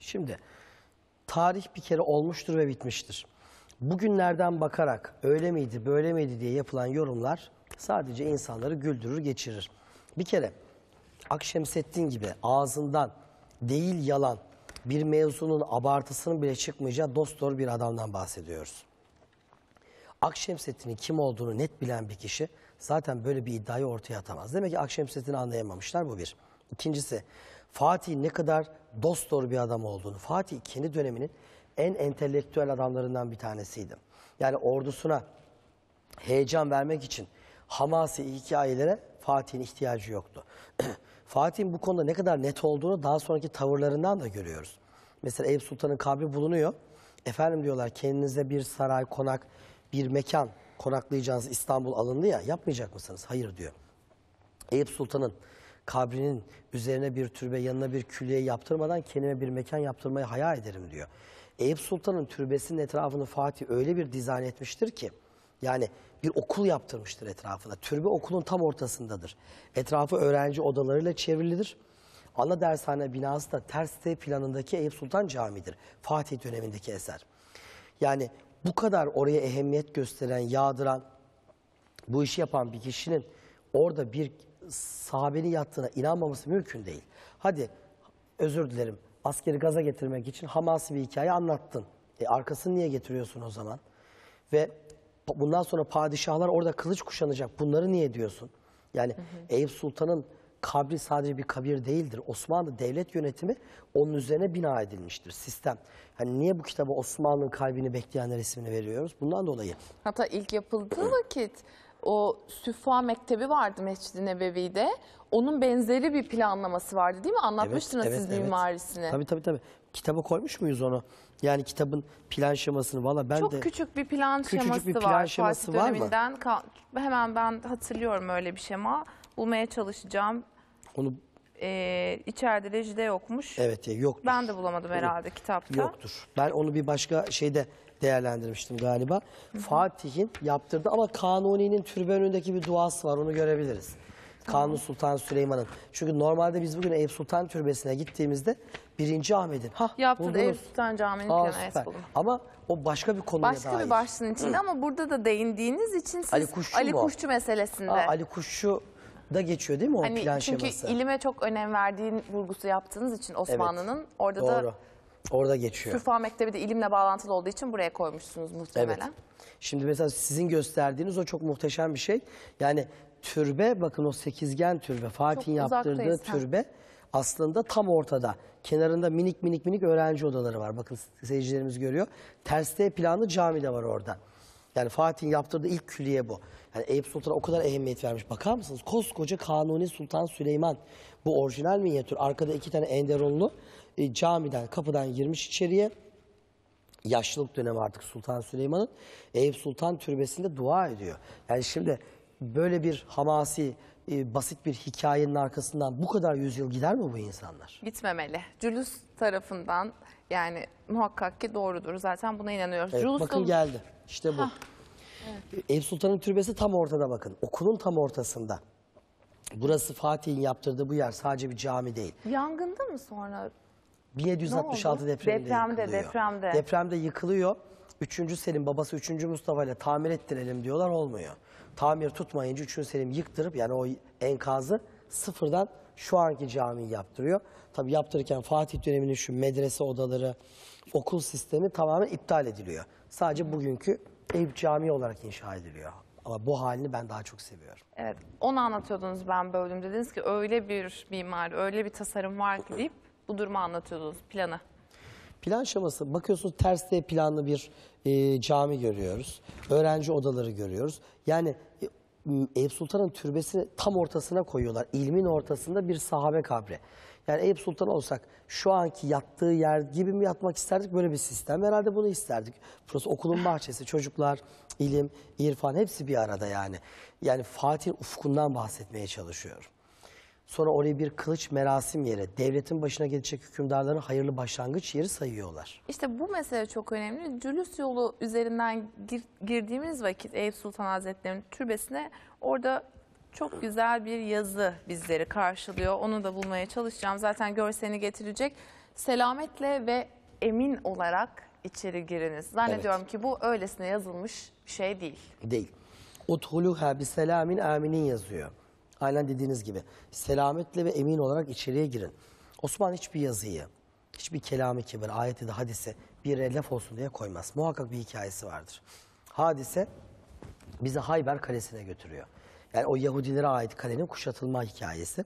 Speaker 1: Şimdi
Speaker 2: tarih bir kere olmuştur ve bitmiştir. Bugünlerden bakarak öyle miydi böyle miydi diye yapılan yorumlar sadece insanları güldürür geçirir. Bir kere Akşemseddin gibi ağzından değil yalan bir mevzunun abartısının bile çıkmayacağı dost doğru bir adamdan bahsediyoruz. Akşemseddin'in kim olduğunu net bilen bir kişi zaten böyle bir iddiayı ortaya atamaz. Demek ki Akşemseddin'i anlayamamışlar bu bir. İkincisi Fatih ne kadar dost doğru bir adam olduğunu. Fatih kendi döneminin en entelektüel adamlarından bir tanesiydi. Yani ordusuna heyecan vermek için Hamasi hikayelere Fatih'in ihtiyacı yoktu. [clears throat] Fatih'in bu konuda ne kadar net olduğunu daha sonraki tavırlarından da görüyoruz. Mesela Eyüp Sultan'ın kabri bulunuyor. Efendim diyorlar kendinize bir saray, konak, bir mekan konaklayacağınız İstanbul alındı ya yapmayacak mısınız? Hayır diyor. Eyüp Sultan'ın kabrinin üzerine bir türbe yanına bir külliye yaptırmadan kendime bir mekan yaptırmayı hayal ederim diyor. Eyüp Sultan'ın türbesinin etrafını Fatih öyle bir dizayn etmiştir ki yani bir okul yaptırmıştır etrafına. Türbe okulun tam ortasındadır. Etrafı öğrenci odalarıyla çevrilidir. Ana dershane binası da ters T planındaki Eyüp Sultan Camii'dir. Fatih dönemindeki eser. Yani bu kadar oraya ehemmiyet gösteren, yağdıran, bu işi yapan bir kişinin orada bir sahabenin yattığına inanmaması mümkün değil. Hadi özür dilerim askeri gaza getirmek için Hamas'ı bir hikaye anlattın. E, arkasını niye getiriyorsun o zaman? Ve bundan sonra padişahlar orada kılıç kuşanacak. Bunları niye diyorsun? Yani hı hı. Eyüp Sultan'ın kabri sadece bir kabir değildir. Osmanlı devlet yönetimi onun üzerine bina edilmiştir. Sistem. Hani niye bu kitabı Osmanlı'nın kalbini bekleyen resmini veriyoruz? Bundan dolayı.
Speaker 1: Hatta ilk yapıldığı vakit o Süffa Mektebi vardı Mescid-i Nebevi'de. Onun benzeri bir planlaması vardı değil mi? Anlatmıştınız evet, siz evet, mimarisini. Evet. Tabii
Speaker 2: tabii tabii. Kitaba koymuş muyuz onu? Yani kitabın plan şemasını valla ben Çok de... Çok
Speaker 1: küçük bir plan küçük şeması bir plan var. Şeması Fatih var mı? Hemen ben hatırlıyorum öyle bir şema bulmaya çalışacağım. Onu Ee, içeride rejide yokmuş.
Speaker 2: evet yok.
Speaker 1: Ben de bulamadım herhalde kitapta.
Speaker 2: Yoktur. Ben onu bir başka şeyde değerlendirmiştim galiba. Fatih'in yaptırdı ama Kanuni'nin türbe önündeki bir duası var onu görebiliriz. Kanuni Sultan Süleyman'ın. Çünkü normalde biz bugün Eyüp Sultan Türbesi'ne gittiğimizde 1. Ahmet'in. Hah, Eyüp
Speaker 1: Sultan Camii'nin yanına kenarına süper.
Speaker 2: Ama o başka bir konuya Başka dair. bir başlığın içinde
Speaker 1: ama burada da değindiğiniz için siz Ali Ali Kuşçu meselesinde. Aa, Ali
Speaker 2: Kuşçu da geçiyor değil mi o hani plan çünkü şeması? Çünkü ilime
Speaker 1: çok önem verdiğin vurgusu yaptığınız için Osmanlı'nın evet, orada doğru. da
Speaker 2: Orada geçiyor. Sürfa
Speaker 1: Mektebi de ilimle bağlantılı olduğu için buraya koymuşsunuz muhtemelen. Evet.
Speaker 2: Şimdi mesela sizin gösterdiğiniz o çok muhteşem bir şey. Yani türbe bakın o sekizgen türbe Fatih'in yaptırdığı türbe sen. aslında tam ortada. Kenarında minik minik minik öğrenci odaları var. Bakın seyircilerimiz görüyor. Terste planlı cami de var orada. Yani Fatih'in yaptırdığı ilk külliye bu. Hani Eyüp Sultan'a o kadar ehemmiyet vermiş. Bakar mısınız? Koskoca Kanuni Sultan Süleyman. Bu orijinal minyatür. Arkada iki tane Enderonlu e, camiden, kapıdan girmiş içeriye. Yaşlılık dönemi artık Sultan Süleyman'ın. Eyüp Sultan türbesinde dua ediyor. Yani şimdi böyle bir hamasi, e, basit bir hikayenin arkasından bu kadar yüzyıl gider mi bu insanlar?
Speaker 1: Gitmemeli. Cülüs tarafından yani muhakkak ki doğrudur. Zaten buna inanıyoruz. Evet, bakın geldi. İşte bu. Hah. Evet.
Speaker 2: Eyüp Sultan'ın türbesi tam ortada bakın. Okulun tam ortasında. Burası Fatih'in yaptırdığı bu yer sadece bir cami değil.
Speaker 1: Yangında mı sonra?
Speaker 2: 1766 depreminde, depremde yıkılıyor. Depremde. Depremde yıkılıyor. Üçüncü Selim babası üçüncü Mustafa ile tamir ettirelim diyorlar olmuyor. Tamir tutmayınca üçüncü Selim yıktırıp yani o enkazı sıfırdan şu anki camiyi yaptırıyor. Tabi yaptırırken Fatih döneminin şu medrese odaları, okul sistemi tamamen iptal ediliyor. Sadece bugünkü ev cami olarak inşa ediliyor. Ama bu halini ben daha çok seviyorum. Evet,
Speaker 1: onu anlatıyordunuz ben böldüm. Dediniz ki öyle bir mimari, öyle bir tasarım var ki deyip bu durumu anlatıyordunuz, planı.
Speaker 2: Plan şaması, bakıyorsunuz terste planlı bir e, cami görüyoruz. Öğrenci odaları görüyoruz. Yani e, Eyüp Sultan'ın türbesini tam ortasına koyuyorlar. İlmin ortasında bir sahabe kabri. Yani Eyüp Sultan olsak şu anki yattığı yer gibi mi yatmak isterdik? Böyle bir sistem. Herhalde bunu isterdik. Burası okulun bahçesi. Çocuklar, ilim, irfan hepsi bir arada yani. Yani Fatih ufkundan bahsetmeye çalışıyorum. Sonra oraya bir kılıç merasim yeri, devletin başına gelecek hükümdarların hayırlı başlangıç yeri
Speaker 1: sayıyorlar. İşte bu mesele çok önemli. Cülüs yolu üzerinden gir, girdiğimiz vakit Eyüp Sultan Hazretleri'nin türbesine orada çok güzel bir yazı bizleri karşılıyor. Onu da bulmaya çalışacağım. Zaten görselini getirecek. Selametle ve emin olarak içeri giriniz. Zannediyorum evet. ki bu öylesine yazılmış bir şey değil.
Speaker 2: Değil. Utuluha bi selamin aminin yazıyor. Aynen dediğiniz gibi. Selametle ve emin olarak içeriye girin. Osman hiçbir yazıyı, hiçbir kelamı kibir, ayeti de hadise bir laf olsun diye koymaz. Muhakkak bir hikayesi vardır. Hadise bizi Hayber Kalesi'ne götürüyor. Yani o Yahudilere ait kalenin kuşatılma hikayesi.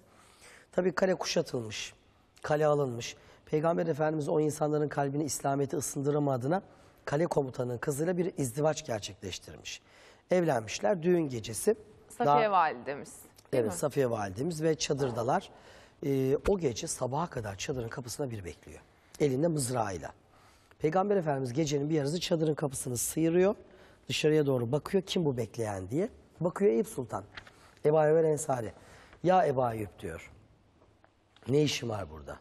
Speaker 2: Tabii kale kuşatılmış, kale alınmış. Peygamber Efendimiz o insanların kalbini İslamiyet'e ısındırma adına kale komutanının kızıyla bir izdivaç gerçekleştirmiş. Evlenmişler düğün gecesi. Safiye daha,
Speaker 1: Validemiz. Evet mi? Safiye
Speaker 2: Validemiz ve çadırdalar. Ee, o gece sabaha kadar çadırın kapısına bir bekliyor. Elinde mızrağıyla. Peygamber Efendimiz gecenin bir yarısı çadırın kapısını sıyırıyor. Dışarıya doğru bakıyor kim bu bekleyen diye. Bakıyor Eyüp Sultan. Ebu Ayyub Ensari. Ya Ebu Ayyub diyor. Ne işim var burada?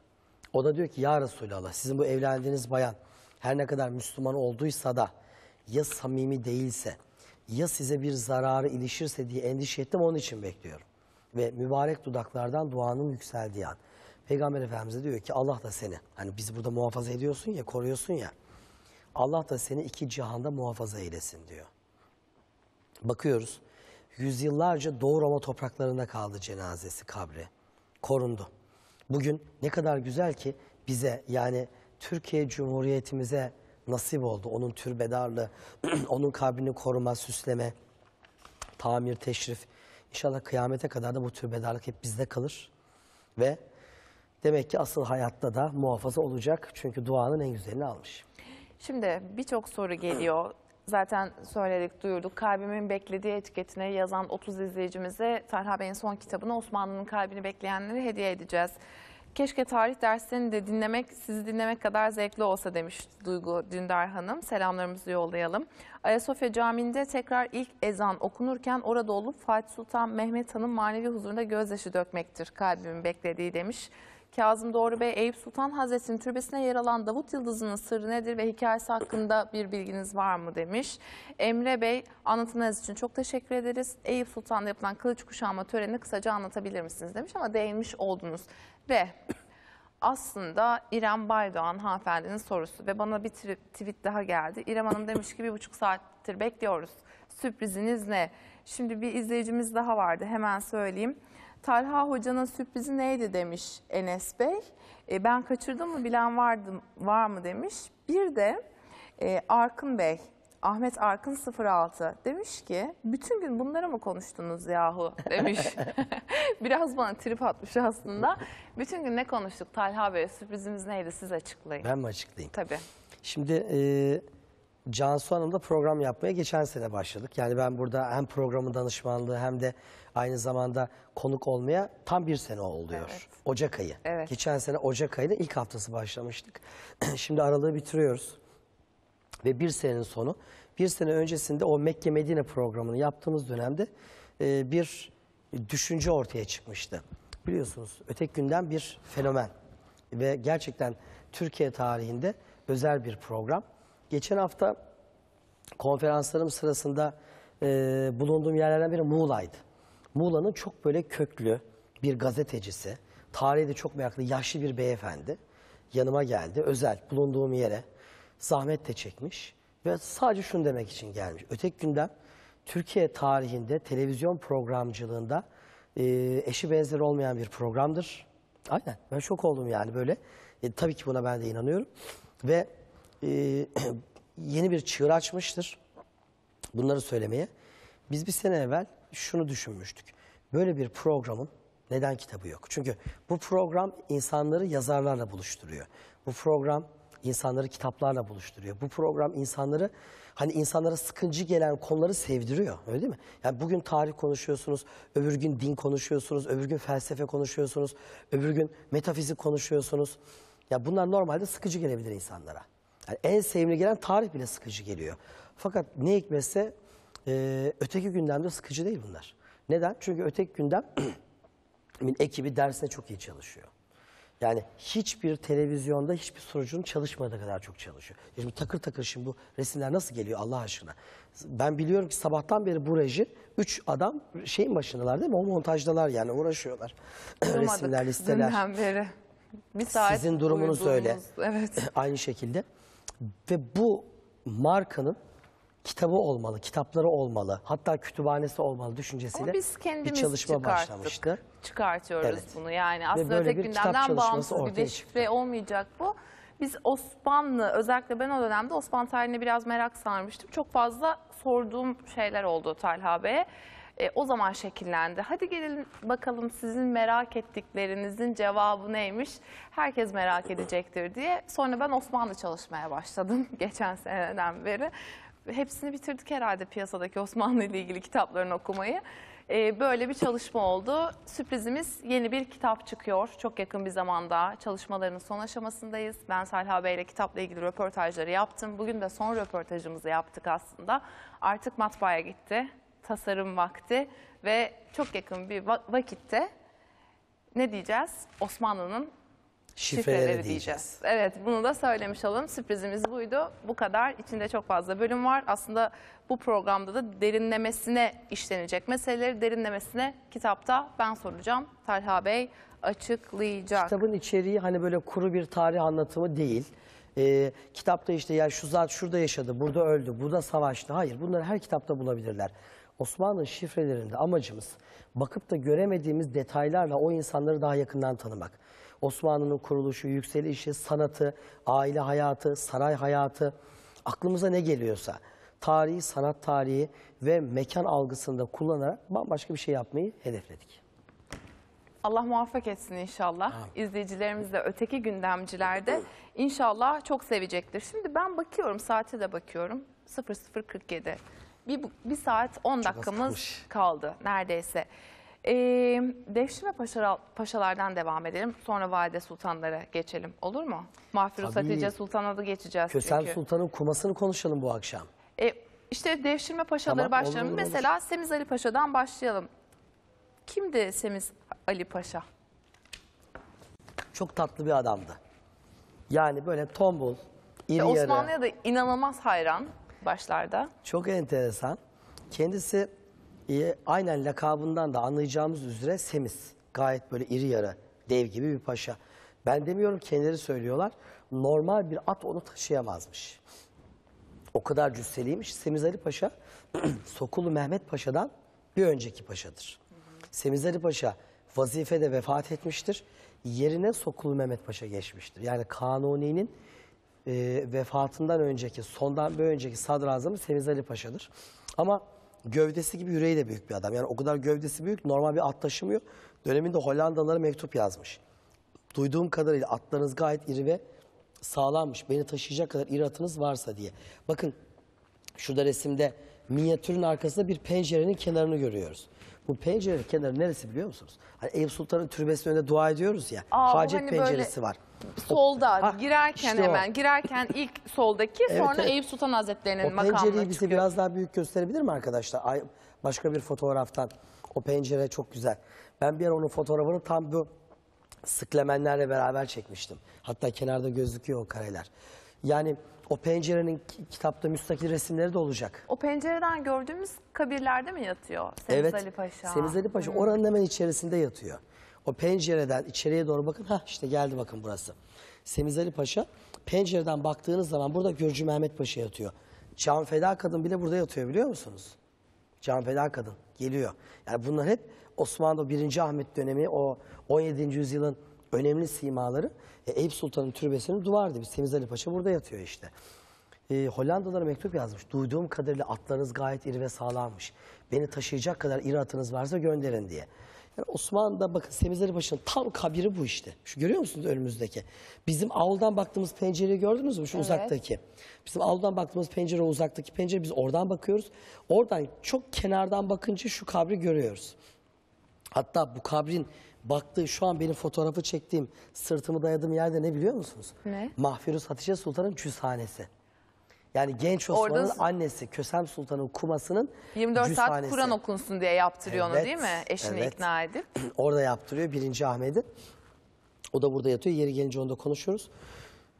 Speaker 2: O da diyor ki ya Resulallah sizin bu evlendiğiniz bayan her ne kadar Müslüman olduysa da ya samimi değilse ya size bir zararı ilişirse diye endişe ettim onun için bekliyorum. Ve mübarek dudaklardan duanın yükseldiği an. Peygamber Efendimiz diyor ki Allah da seni hani biz burada muhafaza ediyorsun ya koruyorsun ya Allah da seni iki cihanda muhafaza eylesin diyor. Bakıyoruz yüzyıllarca Doğu Roma topraklarında kaldı cenazesi kabri. Korundu. Bugün ne kadar güzel ki bize yani Türkiye Cumhuriyeti'mize nasip oldu. Onun türbedarlığı, [clears throat] onun kabrini koruma, süsleme, tamir, teşrif. İnşallah kıyamete kadar da bu türbedarlık hep bizde kalır. Ve demek ki asıl hayatta da muhafaza olacak. Çünkü duanın en güzelini almış.
Speaker 1: Şimdi birçok soru geliyor zaten söyledik, duyurduk. Kalbimin beklediği etiketine yazan 30 izleyicimize Tarha Bey'in son kitabını Osmanlı'nın kalbini bekleyenleri hediye edeceğiz. Keşke tarih derslerini de dinlemek, sizi dinlemek kadar zevkli olsa demiş Duygu Dündar Hanım. Selamlarımızı yollayalım. Ayasofya Camii'nde tekrar ilk ezan okunurken orada olup Fatih Sultan Mehmet Han'ın manevi huzurunda gözyaşı dökmektir kalbimin beklediği demiş. Kazım Doğru Bey, Eyüp Sultan Hazretleri'nin türbesine yer alan Davut Yıldızı'nın sırrı nedir ve hikayesi hakkında bir bilginiz var mı demiş. Emre Bey, anlatınız için çok teşekkür ederiz. Eyüp Sultan'da yapılan kılıç kuşanma törenini kısaca anlatabilir misiniz demiş ama değinmiş oldunuz. Ve aslında İrem Baydoğan hanımefendinin sorusu ve bana bir tweet daha geldi. İrem Hanım demiş ki bir buçuk saattir bekliyoruz. Sürpriziniz ne? Şimdi bir izleyicimiz daha vardı hemen söyleyeyim. Talha Hoca'nın sürprizi neydi demiş Enes Bey. E, ben kaçırdım mı bilen vardı, var mı demiş. Bir de e, Arkın Bey, Ahmet Arkın 06 demiş ki bütün gün bunlara mı konuştunuz yahu [laughs] demiş. [laughs] Biraz bana trip atmış aslında. Bütün gün ne konuştuk Talha Bey sürprizimiz neydi siz açıklayın. Ben mi açıklayayım? Tabii.
Speaker 2: Şimdi e, Cansu Hanım'la program yapmaya geçen sene başladık. Yani ben burada hem programın danışmanlığı hem de aynı zamanda konuk olmaya tam bir sene oluyor. Evet. Ocak ayı. Evet. Geçen sene Ocak ayının ilk haftası başlamıştık. [clears throat] Şimdi aralığı bitiriyoruz. Ve bir senenin sonu. Bir sene öncesinde o Mekke Medine programını yaptığımız dönemde e, bir düşünce ortaya çıkmıştı. Biliyorsunuz öteki günden bir fenomen ve gerçekten Türkiye tarihinde özel bir program. Geçen hafta konferanslarım sırasında e, bulunduğum yerlerden biri Muğla'ydı. Muğla'nın çok böyle köklü bir gazetecisi, tarihi de çok meraklı yaşlı bir beyefendi yanıma geldi. Özel bulunduğum yere zahmet de çekmiş ve sadece şunu demek için gelmiş. Öteki günden Türkiye tarihinde televizyon programcılığında e, eşi benzeri olmayan bir programdır. Aynen ben şok oldum yani böyle. E, tabii ki buna ben de inanıyorum. Ve e, [clears throat] yeni bir çığır açmıştır bunları söylemeye. Biz bir sene evvel şunu düşünmüştük. Böyle bir programın neden kitabı yok? Çünkü bu program insanları yazarlarla buluşturuyor. Bu program insanları kitaplarla buluşturuyor. Bu program insanları hani insanlara sıkıncı gelen konuları sevdiriyor. Öyle değil mi? Yani bugün tarih konuşuyorsunuz, öbür gün din konuşuyorsunuz, öbür gün felsefe konuşuyorsunuz, öbür gün metafizik konuşuyorsunuz. Ya bunlar normalde sıkıcı gelebilir insanlara. Yani en sevimli gelen tarih bile sıkıcı geliyor. Fakat ne hikmetse e, öteki gündemde sıkıcı değil bunlar. Neden? Çünkü öteki gündem [clears throat] ekibi dersine çok iyi çalışıyor. Yani hiçbir televizyonda hiçbir sunucunun çalışmadığı kadar çok çalışıyor. Şimdi takır takır şimdi bu resimler nasıl geliyor Allah aşkına? Ben biliyorum ki sabahtan beri bu reji üç adam şeyin başındalar değil mi? O montajdalar yani uğraşıyorlar. [clears throat] Resimler, listeler. Dünden
Speaker 1: beri. Bir saat Sizin durumunuz uyudunuz. öyle.
Speaker 2: Evet. [clears throat] Aynı şekilde. Ve bu markanın kitabı olmalı, kitapları olmalı, hatta kütüphanesi olmalı düşüncesiyle Ama biz kendimiz bir çalışma çıkarttık. başlamıştı.
Speaker 1: Çıkartıyoruz evet. bunu yani. Aslında öteki gündemden bağımsız bir deşifre olmayacak bu. Biz Osmanlı, özellikle ben o dönemde Osmanlı tarihine biraz merak sarmıştım. Çok fazla sorduğum şeyler oldu Talha Bey'e. E, o zaman şekillendi. Hadi gelin bakalım sizin merak ettiklerinizin cevabı neymiş? Herkes merak edecektir diye. Sonra ben Osmanlı çalışmaya başladım [laughs] geçen seneden beri hepsini bitirdik herhalde piyasadaki Osmanlı ile ilgili kitaplarını okumayı. Ee, böyle bir çalışma oldu. Sürprizimiz yeni bir kitap çıkıyor. Çok yakın bir zamanda çalışmalarının son aşamasındayız. Ben Selha Bey ile kitapla ilgili röportajları yaptım. Bugün de son röportajımızı yaptık aslında. Artık matbaaya gitti. Tasarım vakti ve çok yakın bir vakitte ne diyeceğiz? Osmanlı'nın şifreleri, diyeceğiz. diyeceğiz. Evet bunu da söylemiş olalım. Sürprizimiz buydu. Bu kadar. İçinde çok fazla bölüm var. Aslında bu programda da derinlemesine işlenecek meseleleri derinlemesine kitapta ben soracağım. Talha Bey açıklayacak.
Speaker 2: Kitabın içeriği hani böyle kuru bir tarih anlatımı değil. Ee, kitapta işte ya şu zat şurada yaşadı, burada öldü, burada savaştı. Hayır bunları her kitapta bulabilirler. Osmanlı şifrelerinde amacımız bakıp da göremediğimiz detaylarla o insanları daha yakından tanımak. Osmanlı'nın kuruluşu, yükselişi, sanatı, aile hayatı, saray hayatı, aklımıza ne geliyorsa tarihi, sanat tarihi ve mekan algısında kullanarak bambaşka bir şey yapmayı hedefledik.
Speaker 1: Allah muvaffak etsin inşallah. Amin. İzleyicilerimiz de öteki gündemcilerde inşallah çok sevecektir. Şimdi ben bakıyorum, saate de bakıyorum. 00.47. Bir, bir saat 10 dakikamız kaldı neredeyse. E, Defşi ve paşalardan devam edelim. Sonra valide sultanlara geçelim. Olur mu? Mahfiruz Tabii. Hatice Sultan'a da geçeceğiz Kösem çünkü. Sultan'ın
Speaker 2: kumasını konuşalım bu akşam.
Speaker 1: E, işte devşirme paşaları Tamam, başlayalım. olur, olur. Mesela Semiz Ali Paşa'dan başlayalım. Kimdi Semiz Ali Paşa?
Speaker 2: Çok tatlı bir adamdı. Yani böyle tombul, iri E, yarı. Osmanlı'ya
Speaker 1: da inanılmaz hayran başlarda.
Speaker 2: Çok enteresan. Kendisi e, aynen lakabından da anlayacağımız üzere semiz. Gayet böyle iri yarı, dev gibi bir paşa. Ben demiyorum kendileri söylüyorlar. Normal bir at onu taşıyamazmış. O kadar cüsseliymiş. Semiz Ali Paşa [clears throat] Sokulu Mehmet Paşa'dan bir önceki paşadır. Hı hı. Semiz Ali Paşa vazifede vefat etmiştir. Yerine Sokulu Mehmet Paşa geçmiştir. Yani Kanuni'nin e, vefatından önceki, sondan bir önceki sadrazamı Semiz Ali Paşa'dır. Ama gövdesi gibi yüreği de büyük bir adam. Yani o kadar gövdesi büyük, normal bir at taşımıyor. Döneminde Hollandalılara mektup yazmış. Duyduğum kadarıyla atlarınız gayet iri ve sağlammış. Beni taşıyacak kadar iri atınız varsa diye. Bakın şurada resimde minyatürün arkasında bir pencerenin kenarını görüyoruz. Bu pencerenin kenarı neresi biliyor musunuz? Hani Eyüp Sultan'ın türbesinin önünde dua ediyoruz ya. Aa, hacet hani penceresi var.
Speaker 1: Solda ha, girerken işte hemen o. girerken ilk soldaki evet, sonra evet. Eyüp Sultan Hazretleri'nin makamına çıkıyor. O pencereyi bize
Speaker 2: biraz daha büyük gösterebilir mi arkadaşlar? Ay, başka bir fotoğraftan. O pencere çok güzel. Ben bir ara onun fotoğrafını tam bu sıklemenlerle beraber çekmiştim. Hatta kenarda gözüküyor o kareler. Yani o pencerenin kitapta müstakil resimleri de olacak.
Speaker 1: O pencereden gördüğümüz kabirlerde mi yatıyor Semiz evet. Ali Paşa? Semiz Ali Paşa.
Speaker 2: Oranın hemen içerisinde yatıyor. O pencereden içeriye doğru bakın. Ha işte geldi bakın burası. Semiz Ali Paşa pencereden baktığınız zaman burada Gürcü Mehmet Paşa yatıyor. Can feda kadın bile burada yatıyor biliyor musunuz? Can feda kadın geliyor. Yani bunlar hep Osmanlı 1. Ahmet dönemi o 17. yüzyılın önemli simaları e, Eyüp Sultan'ın türbesinin duvardı. Biz Temiz Ali Paşa burada yatıyor işte. E, Hollandalara mektup yazmış. Duyduğum kadarıyla atlarınız gayet iri ve sağlammış. Beni taşıyacak kadar iri atınız varsa gönderin diye. Yani Osmanlı'da bakın Semizleri Paşa'nın tam kabiri bu işte. Şu görüyor musunuz önümüzdeki? Bizim avludan baktığımız pencereyi gördünüz mü şu evet. uzaktaki? Bizim avludan baktığımız pencere uzaktaki pencere biz oradan bakıyoruz. Oradan çok kenardan bakınca şu kabri görüyoruz. Hatta bu kabrin baktığı şu an benim fotoğrafı çektiğim sırtımı dayadığım yerde ne biliyor musunuz? Ne? Mahfiruz Hatice Sultan'ın küshanesi. Yani genç Osman'ın Orada- annesi Kösem Sultan'ın kumasının 24 saat Kur'an
Speaker 1: okunsun diye yaptırıyor onu değil mi? Eşini evet. ikna edip.
Speaker 2: [clears throat] Orada yaptırıyor birinci Ahmet'i. O da burada yatıyor. Yeri gelince onda konuşuyoruz.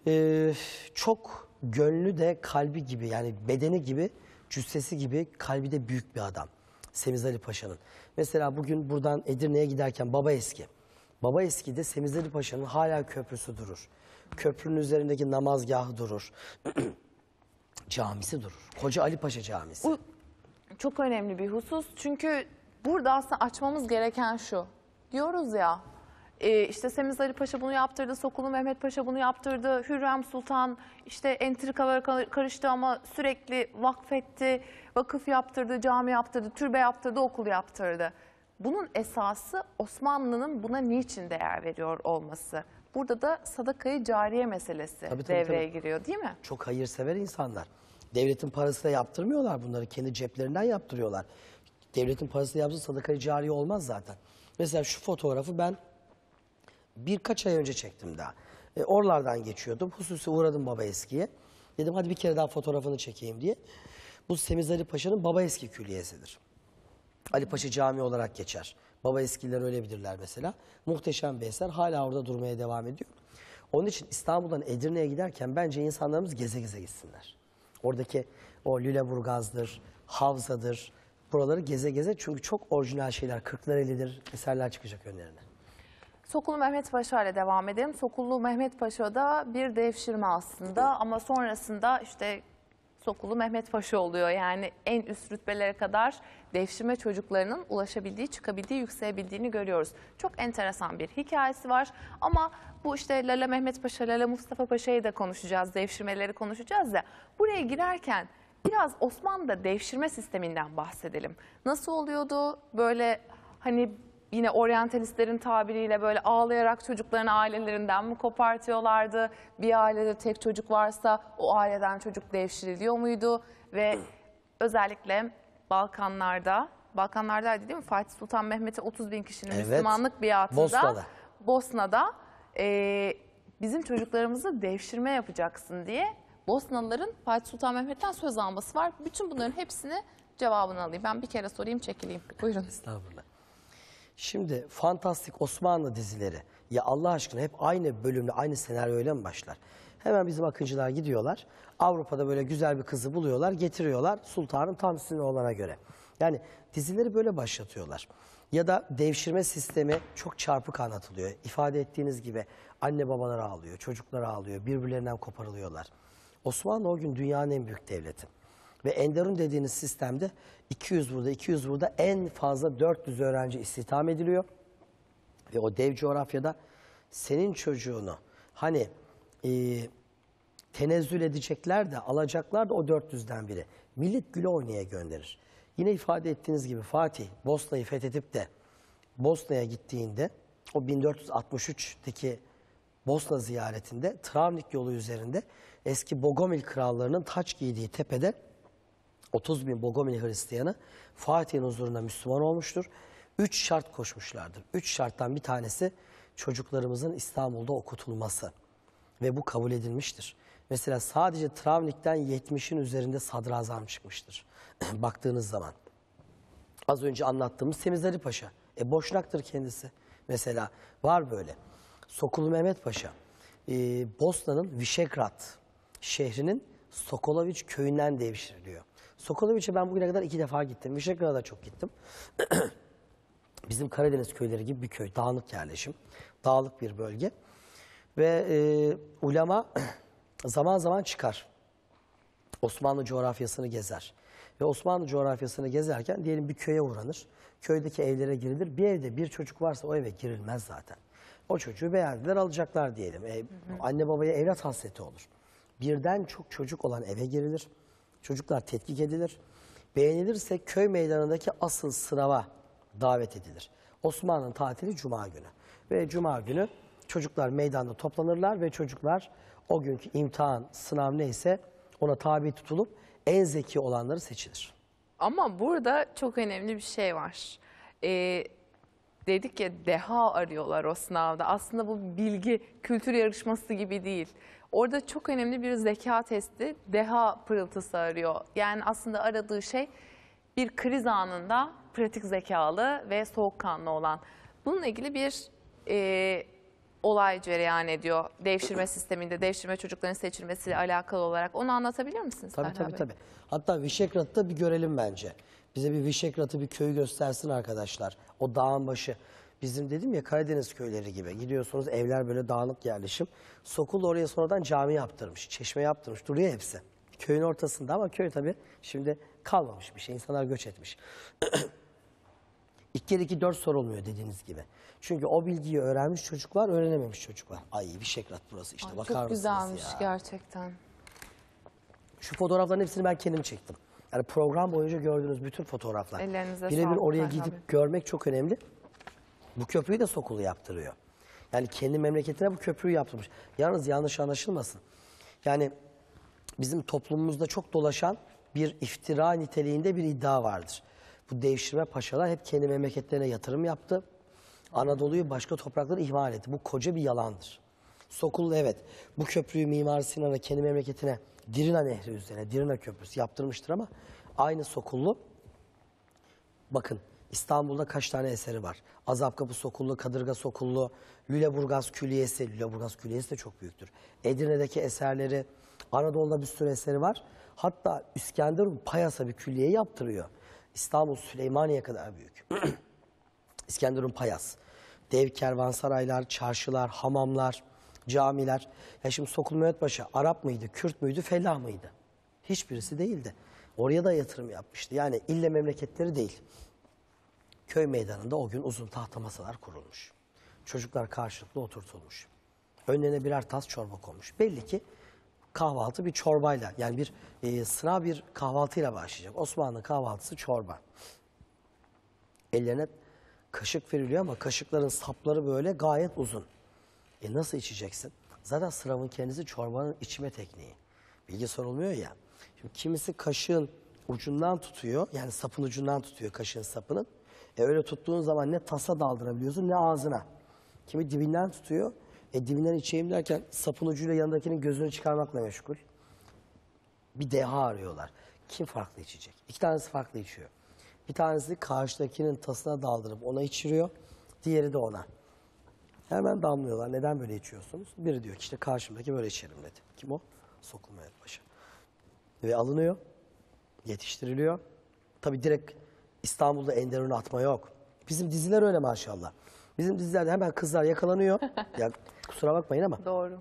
Speaker 2: Ee, çok gönlü de kalbi gibi yani bedeni gibi cüssesi gibi kalbi de büyük bir adam. Semiz Ali Paşa'nın. Mesela bugün buradan Edirne'ye giderken Baba Eski. Baba Eski'de Semizeli Paşa'nın hala köprüsü durur. Köprünün üzerindeki namazgahı durur. [clears throat] Camisi durur. Koca Ali Paşa Camisi.
Speaker 1: Bu çok önemli bir husus. Çünkü burada aslında açmamız gereken şu. Diyoruz ya e, işte Semiz Ali Paşa bunu yaptırdı, Sokulu Mehmet Paşa bunu yaptırdı, Hürrem Sultan işte entrikalara karıştı ama sürekli vakfetti, vakıf yaptırdı, cami yaptırdı, türbe yaptırdı, okul yaptırdı. Bunun esası Osmanlı'nın buna niçin değer veriyor olması. Burada da sadakayı cariye meselesi tabii, tabii, devreye tabii. giriyor değil mi?
Speaker 2: Çok hayırsever insanlar. Devletin parasıyla yaptırmıyorlar bunları. Kendi ceplerinden yaptırıyorlar. Devletin parasıyla yaptırsa sadakayı cariye olmaz zaten. Mesela şu fotoğrafı ben birkaç ay önce çektim daha. E, oralardan geçiyordum. Hususi uğradım Baba Eski'ye. Dedim hadi bir kere daha fotoğrafını çekeyim diye. Bu Semiz Ali Paşa'nın Baba Eski külliyesidir. Ali Paşa Camii olarak geçer. Baba eskiler öyle bilirler mesela. Muhteşem bir eser. Hala orada durmaya devam ediyor. Onun için İstanbul'dan Edirne'ye giderken bence insanlarımız geze geze gitsinler. Oradaki o Lüleburgaz'dır, Havza'dır. Buraları geze geze çünkü çok orijinal şeyler. Kırklareli'dir eserler çıkacak önlerine.
Speaker 1: Sokullu Mehmet Paşa ile devam edelim. Sokullu Mehmet Paşa da bir devşirme aslında evet. ama sonrasında işte Sokullu Mehmet Paşa oluyor. Yani en üst rütbelere kadar devşirme çocuklarının ulaşabildiği, çıkabildiği, yükselebildiğini görüyoruz. Çok enteresan bir hikayesi var ama bu işte Lala Mehmet Paşa, Lala Mustafa Paşa'yı da konuşacağız, devşirmeleri konuşacağız ya. Buraya girerken biraz Osmanlı'da devşirme sisteminden bahsedelim. Nasıl oluyordu? Böyle hani yine oryantalistlerin tabiriyle böyle ağlayarak çocuklarını ailelerinden mi kopartıyorlardı? Bir ailede tek çocuk varsa o aileden çocuk devşiriliyor muydu? Ve [clears throat] özellikle Balkanlarda, Balkanlarda değil mi? Fatih Sultan Mehmet'e 30 bin kişinin evet. Müslümanlık biatında Bosna'da, Bosna'da e, bizim çocuklarımızı devşirme yapacaksın diye Bosnalıların Fatih Sultan Mehmet'ten söz alması var. Bütün bunların hepsini cevabını alayım. Ben bir kere sorayım çekileyim. Buyurun.
Speaker 2: Estağfurullah. Şimdi fantastik Osmanlı dizileri ya Allah aşkına hep aynı bölümle aynı senaryoyla mı başlar? Hemen bizim akıncılar gidiyorlar. Avrupa'da böyle güzel bir kızı buluyorlar, getiriyorlar. Sultanın tam sizin olana göre. Yani dizileri böyle başlatıyorlar. Ya da devşirme sistemi çok çarpık anlatılıyor. İfade ettiğiniz gibi anne babalar ağlıyor, çocuklar ağlıyor, birbirlerinden koparılıyorlar. Osmanlı o gün dünyanın en büyük devleti. Ve Enderun dediğiniz sistemde 200 burada, 200 burada en fazla 400 öğrenci istihdam ediliyor. Ve o dev coğrafyada senin çocuğunu hani e, tenezzül edecekler de alacaklar da o 400'den biri. Millet güle oynaya gönderir. Yine ifade ettiğiniz gibi Fatih Bosna'yı fethedip de Bosna'ya gittiğinde o 1463'teki Bosna ziyaretinde Travnik yolu üzerinde eski Bogomil krallarının taç giydiği tepede 30 bin Bogomil Hristiyanı Fatih'in huzuruna Müslüman olmuştur. Üç şart koşmuşlardır. Üç şarttan bir tanesi çocuklarımızın İstanbul'da okutulması. Ve bu kabul edilmiştir. Mesela sadece Travnik'ten 70'in üzerinde sadrazam çıkmıştır. [clears throat] Baktığınız zaman. Az önce anlattığımız Semizleri Paşa. E boşnaktır kendisi. Mesela var böyle. Sokulu Mehmet Paşa. E, Bosna'nın Vişegrad şehrinin Sokoloviç köyünden devşiriliyor. Sokolovice ben bugüne kadar iki defa gittim. Vişegrad'a da çok gittim. [clears throat] Bizim Karadeniz köyleri gibi bir köy. dağlık yerleşim. Dağlık bir bölge. Ve e, ulema [clears throat] zaman zaman çıkar. Osmanlı coğrafyasını gezer. Ve Osmanlı coğrafyasını gezerken diyelim bir köye uğranır. Köydeki evlere girilir. Bir evde bir çocuk varsa o eve girilmez zaten. O çocuğu beğendiler alacaklar diyelim. E, hı hı. Anne babaya evlat hasreti olur. Birden çok çocuk olan eve girilir. Çocuklar tetkik edilir. Beğenilirse köy meydanındaki asıl sınava davet edilir. Osman'ın tatili Cuma günü. Ve Cuma günü çocuklar meydanda toplanırlar ve çocuklar o günkü imtihan, sınav neyse ona tabi tutulup en zeki olanları seçilir.
Speaker 1: Ama burada çok önemli bir şey var. Ee, dedik ya deha arıyorlar o sınavda. Aslında bu bilgi kültür yarışması gibi değil. Orada çok önemli bir zeka testi deha pırıltısı arıyor. Yani aslında aradığı şey bir kriz anında pratik zekalı ve soğukkanlı olan. Bununla ilgili bir e, olay cereyan ediyor devşirme sisteminde, devşirme çocukların seçilmesiyle alakalı olarak. Onu anlatabilir misiniz? Tabii Serhat tabii tabii.
Speaker 2: Hatta Vişekrat'ta bir görelim bence. Bize bir Vişekrat'ı bir köyü göstersin arkadaşlar. O dağın başı. Bizim dedim ya Karadeniz köyleri gibi gidiyorsunuz evler böyle dağınık yerleşim. Sokul oraya sonradan cami yaptırmış, çeşme yaptırmış duruyor hepsi. Köyün ortasında ama köy tabii şimdi kalmamış bir şey. İnsanlar göç etmiş. [clears throat] İki kere iki dört sorulmuyor dediğiniz gibi. Çünkü o bilgiyi öğrenmiş çocuklar, öğrenememiş çocuklar. Ay bir şekrat burası işte Ay, bakar çok güzelmiş
Speaker 1: gerçekten.
Speaker 2: Şu fotoğrafların hepsini ben kendim çektim. Yani program boyunca gördüğünüz bütün fotoğraflar.
Speaker 1: Ellerinize Birebir oraya gidip abi.
Speaker 2: görmek çok önemli. Bu köprüyü de Sokulu yaptırıyor. Yani kendi memleketine bu köprüyü yaptırmış. Yalnız yanlış anlaşılmasın. Yani bizim toplumumuzda çok dolaşan bir iftira niteliğinde bir iddia vardır. Bu devşirme paşalar hep kendi memleketlerine yatırım yaptı. Anadolu'yu başka topraklara ihmal etti. Bu koca bir yalandır. Sokullu evet bu köprüyü Mimar Sinan'a kendi memleketine Dirina Nehri üzerine Dirina Köprüsü yaptırmıştır ama aynı Sokullu bakın İstanbul'da kaç tane eseri var? Azap Kapı Sokullu, Kadırga Sokullu, Lüleburgaz Külliyesi. Lüleburgaz Külliyesi de çok büyüktür. Edirne'deki eserleri, Anadolu'da bir sürü eseri var. Hatta İskenderun Payas'a bir külliye yaptırıyor. İstanbul Süleymaniye kadar büyük. [clears throat] İskenderun Payas. Dev kervansaraylar, çarşılar, hamamlar, camiler. Ya şimdi Sokul Mehmet Paşa Arap mıydı, Kürt müydü, fellah mıydı? Hiçbirisi değildi. Oraya da yatırım yapmıştı. Yani ille memleketleri değil. Köy meydanında o gün uzun tahta masalar kurulmuş. Çocuklar karşılıklı oturtulmuş. Önlerine birer tas çorba konmuş. Belli ki kahvaltı bir çorbayla yani bir e, sıra bir kahvaltıyla başlayacak. Osmanlı kahvaltısı çorba. Ellerine kaşık veriliyor ama kaşıkların sapları böyle gayet uzun. E nasıl içeceksin? Zaten sıramın kendisi çorbanın içme tekniği. Bilgi sorulmuyor ya. Şimdi kimisi kaşığın ucundan tutuyor. Yani sapın ucundan tutuyor kaşığın sapının. E öyle tuttuğun zaman ne tasa daldırabiliyorsun ne ağzına. Kimi dibinden tutuyor. E dibinden içeyim derken sapın ucuyla yanındakinin gözünü çıkarmakla meşgul. Bir deha arıyorlar. Kim farklı içecek? İki tanesi farklı içiyor. Bir tanesi karşıdakinin tasına daldırıp ona içiriyor. Diğeri de ona. Hemen damlıyorlar. Neden böyle içiyorsunuz? Biri diyor ki işte karşımdaki böyle içerim dedi. Kim o? Sokulma Paşa. Ve alınıyor. Yetiştiriliyor. Tabi direkt İstanbul'da enderun atma yok. Bizim diziler öyle maşallah. Bizim dizilerde hemen kızlar yakalanıyor. [laughs] ya kusura bakmayın ama. Doğru.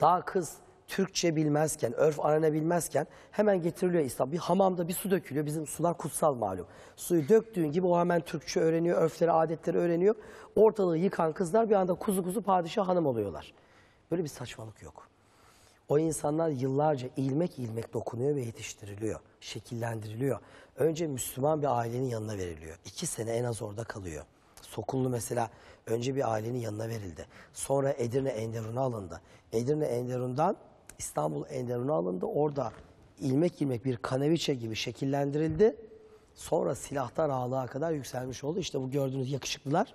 Speaker 2: Daha kız Türkçe bilmezken, örf arana bilmezken hemen getiriliyor İstanbul. Bir hamamda bir su dökülüyor. Bizim sular kutsal malum. Suyu döktüğün gibi o hemen Türkçe öğreniyor, örfleri, adetleri öğreniyor. Ortalığı yıkan kızlar bir anda kuzu kuzu padişah hanım oluyorlar. Böyle bir saçmalık yok. O insanlar yıllarca ilmek ilmek dokunuyor ve yetiştiriliyor, şekillendiriliyor önce Müslüman bir ailenin yanına veriliyor. İki sene en az orada kalıyor. Sokullu mesela önce bir ailenin yanına verildi. Sonra Edirne Enderun'a alındı. Edirne Enderun'dan İstanbul Enderun'a alındı. Orada ilmek ilmek bir kaneviçe gibi şekillendirildi. Sonra silahtan ağlığa kadar yükselmiş oldu. İşte bu gördüğünüz yakışıklılar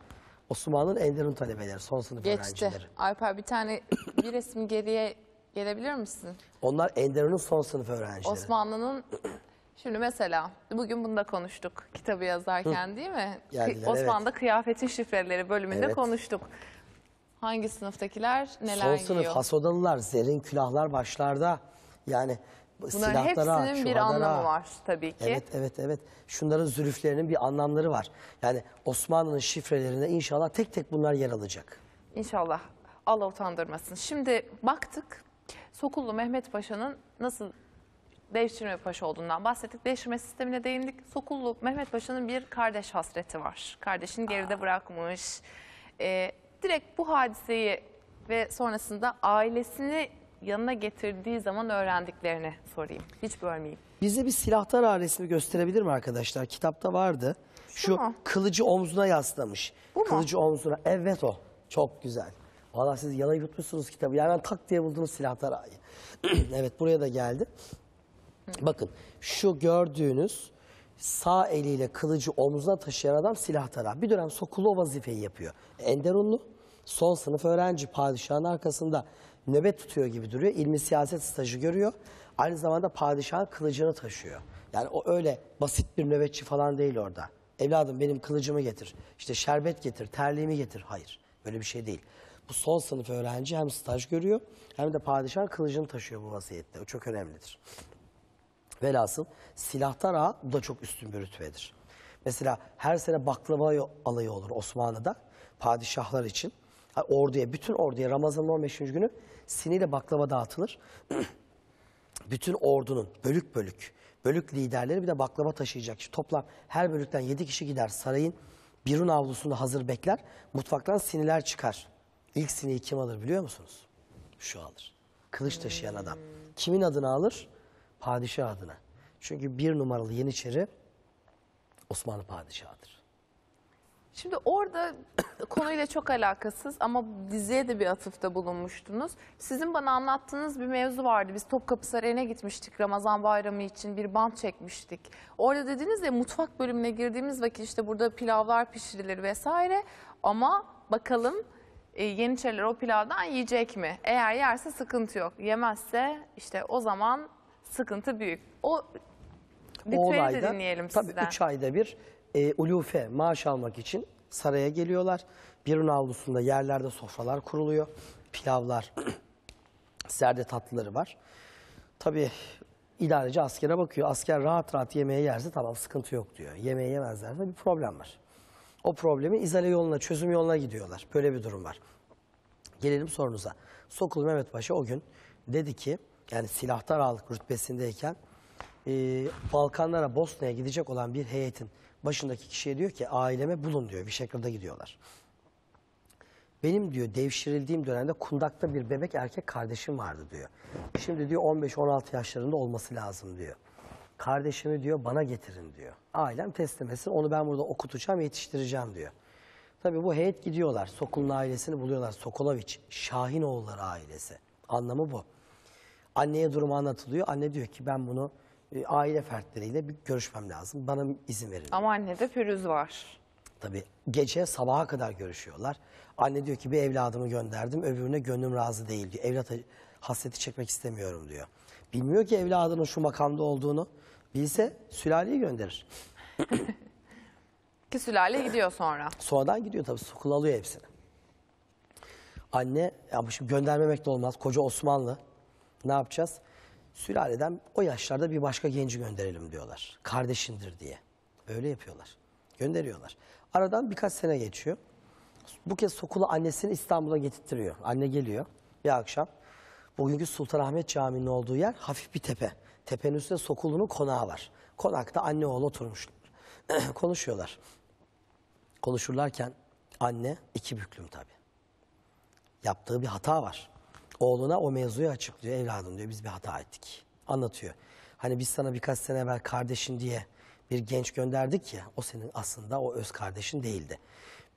Speaker 2: Osmanlı'nın Enderun talebeleri, son sınıf Geçti. öğrencileri. Geçti.
Speaker 1: Alper bir tane bir resim geriye gelebilir misin?
Speaker 2: Onlar Enderun'un son sınıf öğrencileri.
Speaker 1: Osmanlı'nın Şimdi mesela bugün bunu da konuştuk kitabı yazarken değil mi? Geldiler, Osmanlı'da evet. kıyafetin şifreleri bölümünde Evet. konuştuk. Hangi sınıftakiler neler Son giyiyor? sınıf
Speaker 2: hasodalılar, zerin külahlar başlarda. Yani Bunların silahlara, hepsinin bir anlamı var tabii ki. Evet, evet, evet. Şunların zülüflerinin bir anlamları var. Yani Osmanlı'nın şifrelerinde inşallah tek tek bunlar yer alacak.
Speaker 1: İnşallah Allah utandırmasın. Şimdi baktık Sokullu Mehmet Paşa'nın nasıl Devşirme Paşa olduğundan bahsettik. Devşirme sistemine değindik. Sokullu Mehmet Paşa'nın bir kardeş hasreti var. Kardeşini geride Aa. bırakmış. Ee, direkt bu hadiseyi ve sonrasında ailesini yanına getirdiği zaman öğrendiklerini sorayım. Hiç bölmeyeyim.
Speaker 2: Bize bir silahtar ailesini gösterebilir mi arkadaşlar? Kitapta vardı. Şu, mu? kılıcı omzuna yaslamış. Bu kılıcı mu? omzuna. Evet o. Çok güzel. Valla siz yana yutmuşsunuz kitabı. Yani tak diye buldunuz silahtar ayı. [clears throat] evet buraya da geldi. Bakın şu gördüğünüz sağ eliyle kılıcı omzuna taşıyan adam silah tarar. Bir dönem Sokulu o vazifeyi yapıyor. Enderunlu son sınıf öğrenci padişahın arkasında nöbet tutuyor gibi duruyor. İlmi siyaset stajı görüyor. Aynı zamanda padişahın kılıcını taşıyor. Yani o öyle basit bir nöbetçi falan değil orada. Evladım benim kılıcımı getir. işte şerbet getir, terliğimi getir. Hayır. Böyle bir şey değil. Bu son sınıf öğrenci hem staj görüyor hem de padişahın kılıcını taşıyor bu vaziyette. O çok önemlidir. Velhasıl silahta rahat bu da çok üstün bir rütbedir. Mesela her sene baklava alayı olur Osmanlı'da padişahlar için. orduya, bütün orduya Ramazan'ın 15. günü siniyle baklava dağıtılır. [clears throat] bütün ordunun bölük bölük, bölük liderleri bir de baklava taşıyacak. Şimdi toplam her bölükten 7 kişi gider sarayın birun avlusunda hazır bekler. Mutfaktan siniler çıkar. İlk sineği kim alır biliyor musunuz? Şu alır. Kılıç taşıyan adam. Kimin adını alır? Padişah adına. Çünkü bir numaralı Yeniçeri Osmanlı padişahıdır.
Speaker 1: Şimdi orada [coughs] konuyla çok alakasız ama diziye de bir atıfta bulunmuştunuz. Sizin bana anlattığınız bir mevzu vardı. Biz Topkapı Sarayı'na gitmiştik Ramazan Bayramı için bir bant çekmiştik. Orada dediniz ya mutfak bölümüne girdiğimiz vakit işte burada pilavlar pişirilir vesaire. Ama bakalım e, Yeniçeriler o pilavdan yiyecek mi? Eğer yerse sıkıntı yok. Yemezse işte o zaman sıkıntı büyük. O ritüeli o olayda, de dinleyelim tabii sizden. Tabii 3
Speaker 2: ayda bir e, ulufe maaş almak için saraya geliyorlar. Birun avlusunda yerlerde sofralar kuruluyor. Pilavlar, [clears throat] serde tatlıları var. Tabii idareci askere bakıyor. Asker rahat rahat yemeği yerse tamam sıkıntı yok diyor. Yemeği yemezlerse bir problem var. O problemi izale yoluna, çözüm yoluna gidiyorlar. Böyle bir durum var. Gelelim sorunuza. Sokul Mehmet Paşa o gün dedi ki yani silahtar ağalık rütbesindeyken e, Balkanlara, Bosna'ya gidecek olan bir heyetin başındaki kişiye diyor ki aileme bulun diyor. Bir şekilde gidiyorlar. Benim diyor devşirildiğim dönemde kundakta bir bebek erkek kardeşim vardı diyor. Şimdi diyor 15-16 yaşlarında olması lazım diyor. Kardeşimi diyor bana getirin diyor. Ailem teslim etsin onu ben burada okutacağım yetiştireceğim diyor. Tabii bu heyet gidiyorlar. Sokul'un ailesini buluyorlar. Sokoloviç, Şahinoğulları ailesi. Anlamı bu. Anneye durumu anlatılıyor. Anne diyor ki ben bunu e, aile fertleriyle bir görüşmem lazım. Bana izin verin.
Speaker 1: Ama annede pürüz var.
Speaker 2: Tabii gece sabaha kadar görüşüyorlar. Anne diyor ki bir evladımı gönderdim öbürüne gönlüm razı değil diyor. Evlat hasreti çekmek istemiyorum diyor. Bilmiyor ki evladının şu makamda olduğunu. Bilse sülaleyi gönderir. [laughs]
Speaker 1: Ki sülale gidiyor sonra.
Speaker 2: Sonradan gidiyor tabii sokul alıyor hepsini. Anne ya şimdi göndermemek de olmaz. Koca Osmanlı ne yapacağız? Sülaleden o yaşlarda bir başka genci gönderelim diyorlar. Kardeşindir diye. Öyle yapıyorlar. Gönderiyorlar. Aradan birkaç sene geçiyor. Bu kez Sokulu annesini İstanbul'a getirtiyor. Anne geliyor bir akşam. Bugünkü Sultanahmet Camii'nin olduğu yer hafif bir tepe. Tepenin üstünde Sokulu'nun konağı var. Konakta anne oğlu oturmuşlar. [clears throat] Konuşuyorlar. Konuşurlarken anne iki büklüm tabii. Yaptığı bir hata var. Oğluna o mevzuyu açıklıyor. Evladım diyor biz bir hata ettik. Anlatıyor. Hani biz sana birkaç sene evvel kardeşin diye bir genç gönderdik ya. O senin aslında o öz kardeşin değildi.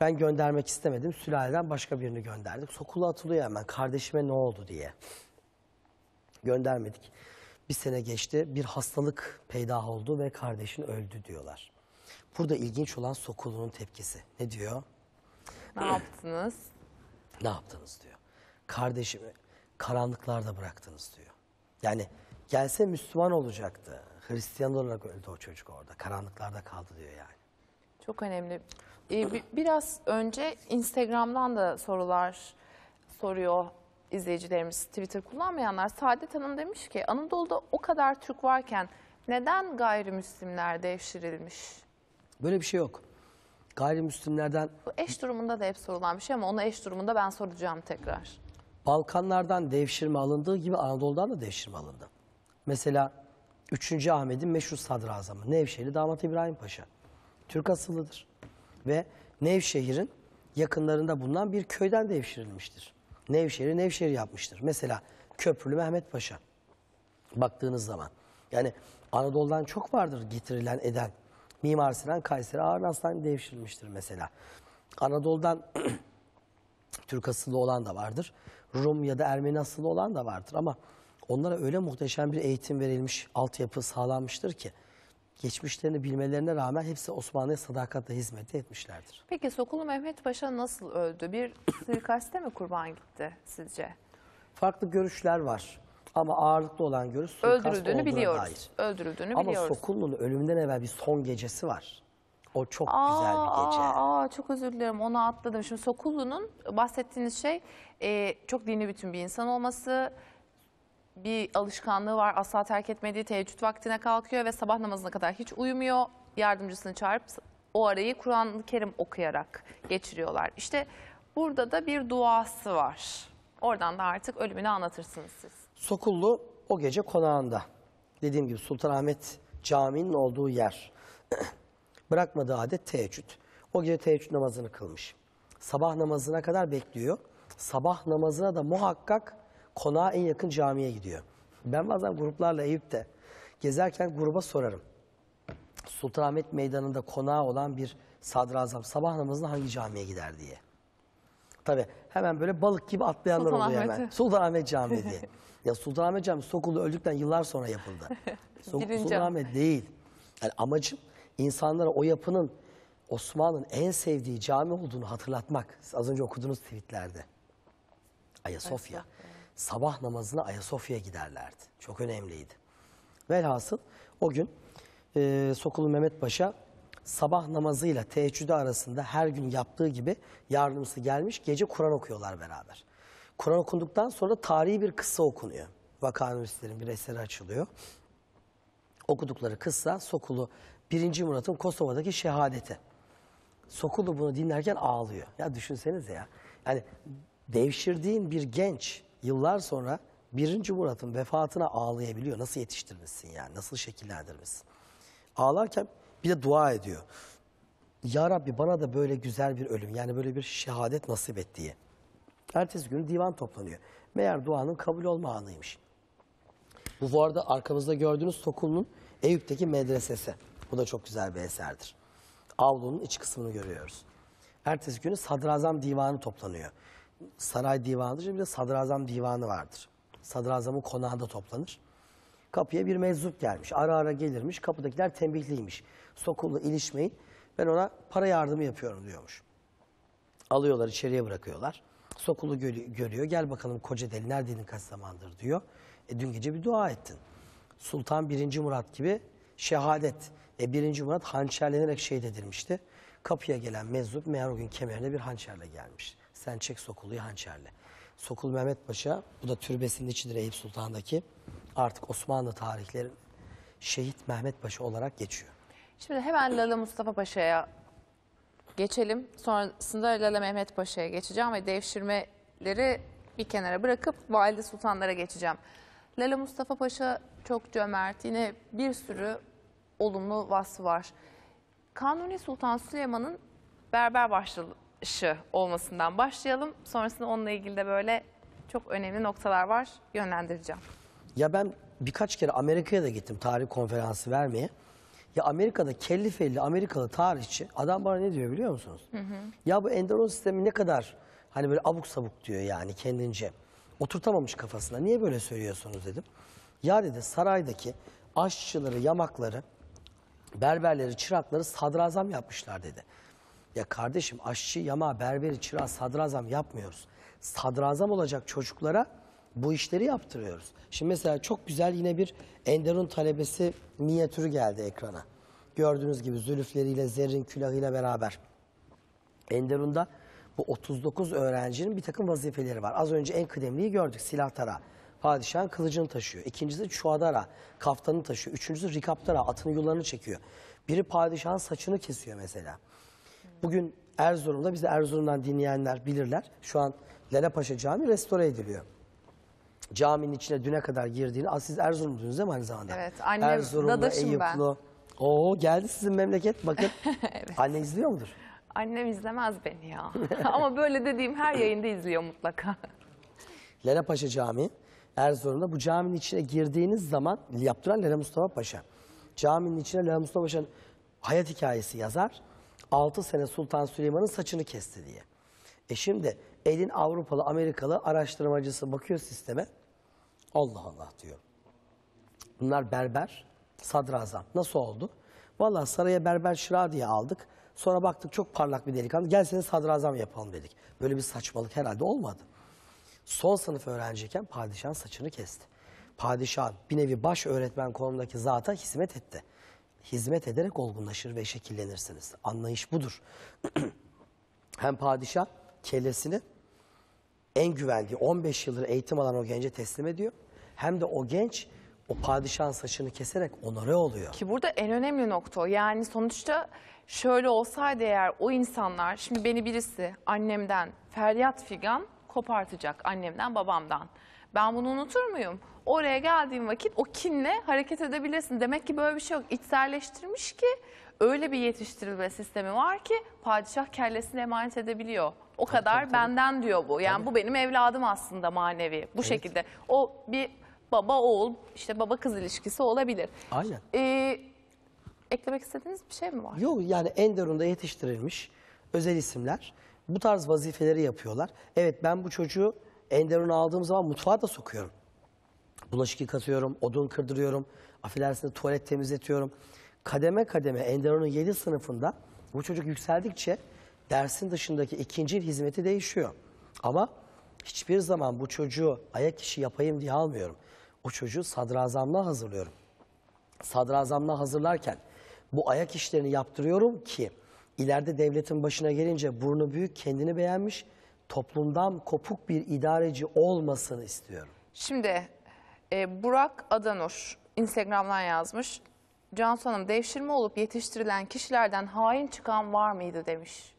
Speaker 2: Ben göndermek istemedim. Sülaleden başka birini gönderdik. Sokula atılıyor hemen kardeşime ne oldu diye. Göndermedik. Bir sene geçti bir hastalık peydah oldu ve kardeşin öldü diyorlar. Burada ilginç olan Sokulu'nun tepkisi. Ne diyor?
Speaker 1: Ne yaptınız? Ne yaptınız diyor.
Speaker 2: Kardeşimi karanlıklarda bıraktınız diyor. Yani gelse Müslüman olacaktı. Hristiyan olarak öldü o çocuk orada. Karanlıklarda kaldı diyor yani.
Speaker 1: Çok önemli. Ee, biraz önce Instagram'dan da sorular soruyor izleyicilerimiz Twitter kullanmayanlar. Saadet Hanım demiş ki Anadolu'da o kadar Türk varken neden gayrimüslimler devşirilmiş?
Speaker 2: Böyle bir şey yok. Gayrimüslimlerden... Bu
Speaker 1: eş durumunda da hep sorulan bir şey ama onu eş durumunda ben soracağım tekrar.
Speaker 2: Balkanlardan devşirme alındığı gibi Anadolu'dan da devşirme alındı. Mesela 3. Ahmet'in meşhur sadrazamı Nevşehirli damat İbrahim Paşa. Türk asıllıdır. Ve Nevşehir'in yakınlarında bulunan bir köyden devşirilmiştir. Nevşehir'i Nevşehir yapmıştır. Mesela Köprülü Mehmet Paşa. Baktığınız zaman. Yani Anadolu'dan çok vardır getirilen eden. Mimar Sinan Kayseri Ağrı devşirilmiştir mesela. Anadolu'dan [clears throat] Türk asıllı olan da vardır. Rum ya da Ermeni asıllı olan da vardır ama onlara öyle muhteşem bir eğitim verilmiş, altyapı sağlanmıştır ki geçmişlerini bilmelerine rağmen hepsi Osmanlı'ya sadakatle hizmet etmişlerdir.
Speaker 1: Peki Sokulu Mehmet Paşa nasıl öldü? Bir suikaste mi kurban gitti sizce?
Speaker 2: Farklı görüşler var. Ama ağırlıklı olan görüş suikast Öldürüldüğünü biliyoruz.
Speaker 1: Dair. Öldürüldüğünü Ama biliyoruz. Ama
Speaker 2: Sokullu'nun ölümünden evvel bir son gecesi var. O çok aa, güzel bir gece.
Speaker 1: Aa, çok özür dilerim onu atladım. Şimdi Sokullu'nun bahsettiğiniz şey e, çok dini bütün bir insan olması bir alışkanlığı var. Asla terk etmediği teheccüd vaktine kalkıyor ve sabah namazına kadar hiç uyumuyor. Yardımcısını çağırıp o arayı Kur'an-ı Kerim okuyarak geçiriyorlar. İşte burada da bir duası var. Oradan da artık ölümünü anlatırsınız siz.
Speaker 2: Sokullu o gece konağında. Dediğim gibi Sultanahmet Camii'nin olduğu yer. [clears throat] Bırakmadığı adet teheccüd. O gece teheccüd namazını kılmış. Sabah namazına kadar bekliyor. Sabah namazına da muhakkak konağa en yakın camiye gidiyor. Ben bazen gruplarla Eyüp'te gezerken gruba sorarım. Sultanahmet Meydanı'nda konağı olan bir sadrazam sabah namazına hangi camiye gider diye. Tabii hemen böyle balık gibi atlayanlar Sultan oluyor hemen. Sultanahmet Camii [laughs] diye. ya Sultanahmet Camii Sokulu öldükten yıllar sonra yapıldı. [laughs] Sok Sultanahmet değil. Yani amacım insanlara o yapının Osmanlı'nın en sevdiği cami olduğunu hatırlatmak. Siz az önce okuduğunuz tweetlerde. Ayasofya. Ayasofya. Sabah namazına Ayasofya'ya giderlerdi. Çok önemliydi. Velhasıl o gün e, Sokulu Mehmet Paşa sabah namazıyla teheccüde arasında her gün yaptığı gibi yardımcısı gelmiş gece Kur'an okuyorlar beraber. Kur'an okunduktan sonra tarihi bir kıssa okunuyor. Vakanüslerin bir eseri açılıyor. Okudukları kıssa Sokulu Birinci Murat'ın Kosova'daki şehadeti. Sokulu bunu dinlerken ağlıyor. Ya düşünsenize ya. Yani devşirdiğin bir genç yıllar sonra Birinci Murat'ın vefatına ağlayabiliyor. Nasıl yetiştirmişsin yani? Nasıl şekillendirmişsin? Ağlarken bir de dua ediyor. Ya Rabbi bana da böyle güzel bir ölüm yani böyle bir şehadet nasip et diye. Ertesi gün divan toplanıyor. Meğer duanın kabul olma anıymış. Bu, bu arada arkamızda gördüğünüz Sokul'un Eyüp'teki medresesi. Bu da çok güzel bir eserdir. Avlunun iç kısmını görüyoruz. Ertesi günü sadrazam divanı toplanıyor. Saray divanıdır bir de sadrazam divanı vardır. Sadrazamın konağında toplanır. Kapıya bir meczup gelmiş. Ara ara gelirmiş. Kapıdakiler tembihliymiş. Sokul'la ilişmeyin. Ben ona para yardımı yapıyorum diyormuş. Alıyorlar içeriye bırakıyorlar. Sokul'u görüyor. Gel bakalım koca deli neredeydin kaç zamandır diyor. E, dün gece bir dua ettin. Sultan 1. Murat gibi şehadet e, 1. Murat hançerlenerek şehit edilmişti. Kapıya gelen mezup meğer o gün kemerine bir hançerle gelmiş. Sen çek Sokulu'yu hançerle. Sokul Mehmet Paşa, bu da türbesinin içidir Eyüp Sultan'daki. Artık Osmanlı tarihleri şehit Mehmet Paşa olarak geçiyor.
Speaker 1: Şimdi hemen Lala Mustafa Paşa'ya geçelim. Sonrasında Lala Mehmet Paşa'ya geçeceğim ve devşirmeleri bir kenara bırakıp Valide Sultanlara geçeceğim. Lala Mustafa Paşa çok cömert. Yine bir sürü olumlu vasfı var. Kanuni Sultan Süleyman'ın berber başlışı olmasından başlayalım. Sonrasında onunla ilgili de böyle çok önemli noktalar var yönlendireceğim.
Speaker 2: Ya ben birkaç kere Amerika'ya da gittim tarih konferansı vermeye. Ya Amerika'da kelli felli Amerikalı tarihçi adam bana ne diyor biliyor musunuz? Hı hı. Ya bu Enderon sistemi ne kadar hani böyle abuk sabuk diyor yani kendince. Oturtamamış kafasına. Niye böyle söylüyorsunuz dedim. Ya dedi saraydaki aşçıları, yamakları berberleri, çırakları sadrazam yapmışlar dedi. Ya kardeşim aşçı, yama, berberi, çırağı sadrazam yapmıyoruz. Sadrazam olacak çocuklara bu işleri yaptırıyoruz. Şimdi mesela çok güzel yine bir Enderun talebesi minyatürü geldi ekrana. Gördüğünüz gibi zülüfleriyle, zerrin külahıyla beraber. Enderun'da bu 39 öğrencinin bir takım vazifeleri var. Az önce en kıdemliyi gördük silah tarağı. Padişahın kılıcını taşıyor. İkincisi çuadara, kaftanını taşıyor. Üçüncüsü rikaptara, atını yularını çekiyor. Biri padişahın saçını kesiyor mesela. Bugün Erzurum'da, bizi Erzurum'dan dinleyenler bilirler. Şu an Lale Paşa Camii restore ediliyor caminin içine düne kadar girdiğini. Aa, siz Erzurum'dunuz değil mi aynı
Speaker 1: zamanda? Evet. Annem, Erzurumlu, Eyüplü. Ben.
Speaker 2: Oo geldi sizin memleket bakın. [laughs] evet. Anne izliyor mudur?
Speaker 1: Annem izlemez beni ya. [laughs] Ama böyle dediğim her yayında izliyor mutlaka.
Speaker 2: Lala Paşa Camii. Erzurum'da. Bu caminin içine girdiğiniz zaman yaptıran Lale Mustafa Paşa. Caminin içine Lale Mustafa Paşa'nın hayat hikayesi yazar. 6 sene Sultan Süleyman'ın saçını kesti diye. E şimdi elin Avrupalı, Amerikalı araştırmacısı bakıyor sisteme. Allah Allah diyor. Bunlar berber, sadrazam. Nasıl oldu? Valla saraya berber şıra diye aldık. Sonra baktık çok parlak bir delikanlı. Gel seni sadrazam yapalım dedik. Böyle bir saçmalık herhalde olmadı. Son sınıf öğrenciyken padişahın saçını kesti. Padişah bir nevi baş öğretmen konumdaki zata hizmet etti. Hizmet ederek olgunlaşır ve şekillenirsiniz. Anlayış budur. [clears throat] Hem padişah kellesini en güvendiği 15 yıldır eğitim alan o gence teslim ediyor. Hem de o genç o padişahın saçını keserek onore oluyor.
Speaker 1: Ki burada en önemli nokta o. Yani sonuçta şöyle olsaydı eğer o insanlar, şimdi beni birisi annemden feryat figan kopartacak annemden babamdan. Ben bunu unutur muyum? Oraya geldiğim vakit o kinle hareket edebilirsin. Demek ki böyle bir şey yok. İçselleştirmiş ki öyle bir yetiştirilme sistemi var ki padişah kellesini emanet edebiliyor. O tabii, kadar tabii, benden diyor bu. Yani tabii. bu benim evladım aslında manevi. Bu evet. şekilde. O bir baba oğul işte baba kız ilişkisi olabilir. Aynen. Ee, eklemek istediğiniz bir şey mi
Speaker 2: var? Yok yani en derunda yetiştirilmiş özel isimler bu tarz vazifeleri yapıyorlar. Evet ben bu çocuğu Enderon'a aldığım zaman mutfağa da sokuyorum. Bulaşık yıkatıyorum, odun kırdırıyorum, affedersiniz tuvalet temizletiyorum. Kademe kademe Enderon'un 7 sınıfında bu çocuk yükseldikçe dersin dışındaki ikinci hizmeti değişiyor. Ama hiçbir zaman bu çocuğu ayak işi yapayım diye almıyorum. O çocuğu sadrazamla hazırlıyorum. Sadrazamla hazırlarken bu ayak işlerini yaptırıyorum ki İleride devletin başına gelince burnu büyük, kendini beğenmiş, toplumdan kopuk bir idareci olmasını istiyorum.
Speaker 1: Şimdi e, Burak Adanur Instagram'dan yazmış. Cansu Hanım devşirme olup yetiştirilen kişilerden hain çıkan var mıydı demiş.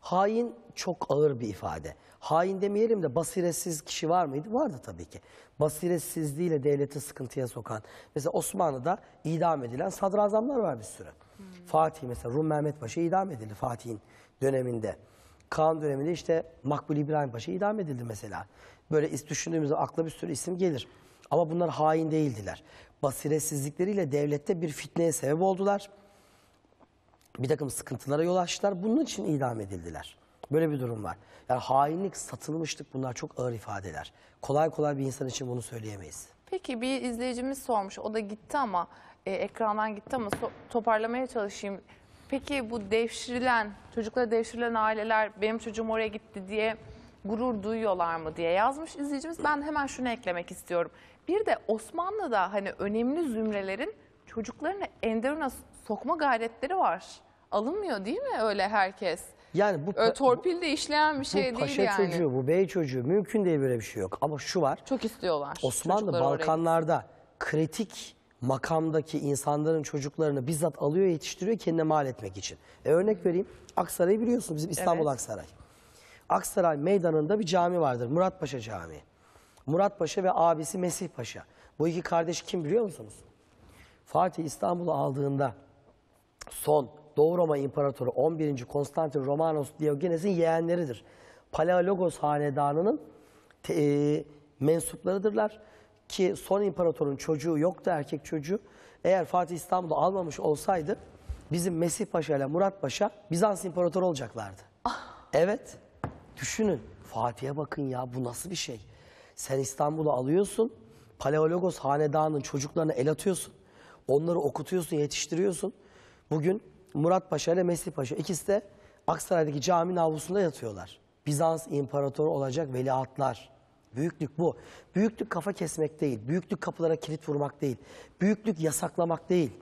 Speaker 2: Hain çok ağır bir ifade. Hain demeyelim de basiretsiz kişi var mıydı? Vardı tabii ki. Basiretsizliğiyle devleti sıkıntıya sokan. Mesela Osmanlı'da idam edilen sadrazamlar var bir süre. Hmm. Fatih mesela Rum Mehmet Paşa idam edildi Fatih'in döneminde. Kaan döneminde işte Makbul İbrahim Paşa idam edildi mesela. Böyle düşündüğümüzde akla bir sürü isim gelir. Ama bunlar hain değildiler. Basiretsizlikleriyle devlette bir fitneye sebep oldular. Bir takım sıkıntılara yol açtılar. Bunun için idam edildiler. Böyle bir durum var. Yani hainlik, satılmışlık bunlar çok ağır ifadeler. Kolay kolay bir insan için bunu söyleyemeyiz.
Speaker 1: Peki bir izleyicimiz sormuş. O da gitti ama e, ekrandan gitti ama so toparlamaya çalışayım. Peki bu devşirilen, çocuklara devşirilen aileler benim çocuğum oraya gitti diye gurur duyuyorlar mı diye yazmış izleyicimiz. Ben hemen şunu eklemek istiyorum. Bir de Osmanlı'da hani önemli zümrelerin çocuklarını Enderun'a sokma gayretleri var. Alınmıyor değil mi öyle herkes? Yani bu Ö, torpil de işleyen bir şey değil yani. bu paşa çocuğu,
Speaker 2: bu bey çocuğu mümkün değil böyle bir şey yok. Ama şu var.
Speaker 1: Çok istiyorlar. Osmanlı Balkanlarda
Speaker 2: kritik makamdaki insanların çocuklarını bizzat alıyor yetiştiriyor kendine mal etmek için. E örnek vereyim Aksaray'ı biliyorsunuz bizim İstanbul evet. Aksaray. Aksaray meydanında bir cami vardır Muratpaşa Camii. Muratpaşa ve abisi Mesih Paşa. Bu iki kardeş kim biliyor musunuz? Fatih İstanbul'u aldığında son Doğu Roma İmparatoru 11. Konstantin Romanos Diogenes'in yeğenleridir. Paleologos Hanedanı'nın e, mensuplarıdırlar ki son imparatorun çocuğu yoktu erkek çocuğu. Eğer Fatih İstanbul'u almamış olsaydı bizim Mesih Paşa ile Murat Paşa Bizans imparatoru olacaklardı. Ah. Evet. Düşünün. Fatih'e bakın ya bu nasıl bir şey? Sen İstanbul'u alıyorsun. Paleologos hanedanın çocuklarını el atıyorsun. Onları okutuyorsun, yetiştiriyorsun. Bugün Murat Paşa ile Mesih Paşa ikisi de Aksaray'daki caminin avlusunda yatıyorlar. Bizans imparatoru olacak veliahtlar. Büyüklük bu. Büyüklük kafa kesmek değil. Büyüklük kapılara kilit vurmak değil. Büyüklük yasaklamak değil.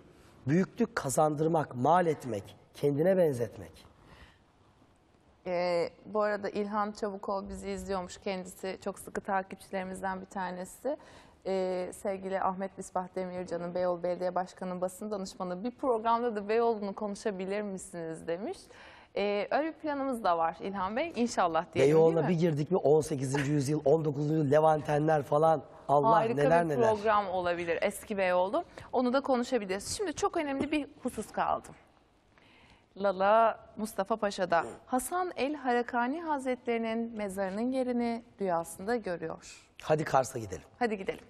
Speaker 2: Büyüklük kazandırmak, mal etmek, kendine benzetmek.
Speaker 1: Ee, bu arada İlhan Çabukol bizi izliyormuş. Kendisi çok sıkı takipçilerimizden bir tanesi. Ee, sevgili Ahmet Misbah Demircan'ın Beyoğlu Belediye Başkanı'nın basın danışmanı bir programda da Beyoğlu'nu konuşabilir misiniz demiş e, ee, ön planımız da var İlhan Bey. İnşallah diyelim Beyoğlu'na bir
Speaker 2: girdik mi 18. yüzyıl, 19. yüzyıl, Levantenler falan. Allah Harika neler bir neler.
Speaker 1: program olabilir eski Beyoğlu. Onu da konuşabiliriz. Şimdi çok önemli bir husus kaldı. Lala Mustafa Paşa'da Hasan el Harakani Hazretlerinin mezarının yerini rüyasında görüyor.
Speaker 2: Hadi Kars'a gidelim. Hadi gidelim.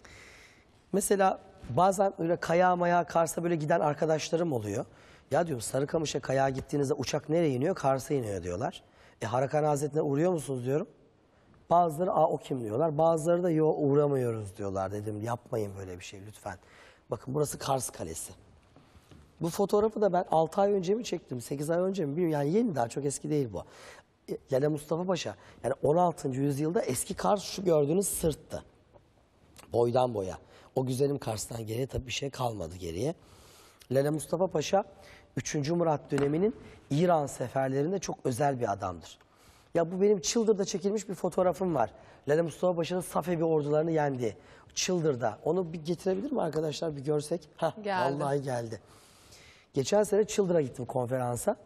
Speaker 2: Mesela bazen öyle kaya maya Kars'a böyle giden arkadaşlarım oluyor. Ya diyorum Sarıkamış'a kayağa gittiğinizde uçak nereye iniyor? Kars'a iniyor diyorlar. E Harakan Hazretleri'ne uğruyor musunuz diyorum. Bazıları aa o kim diyorlar. Bazıları da yo uğramıyoruz diyorlar dedim. Yapmayın böyle bir şey lütfen. Bakın burası Kars Kalesi. Bu fotoğrafı da ben 6 ay önce mi çektim, 8 ay önce mi bilmiyorum. Yani yeni daha çok eski değil bu. E, Lale Mustafa Paşa yani 16. yüzyılda eski Kars şu gördüğünüz sırttı. Boydan boya. O güzelim Kars'tan geriye tabii bir şey kalmadı geriye. Lale Mustafa Paşa 3. Murat döneminin İran seferlerinde çok özel bir adamdır. Ya bu benim Çıldır'da çekilmiş bir fotoğrafım var. Lale Mustafa Paşa'nın Safevi ordularını yendi. Çıldır'da. Onu bir getirebilir mi arkadaşlar bir görsek? Heh, geldi. Vallahi geldi. Geçen sene Çıldır'a gittim konferansa.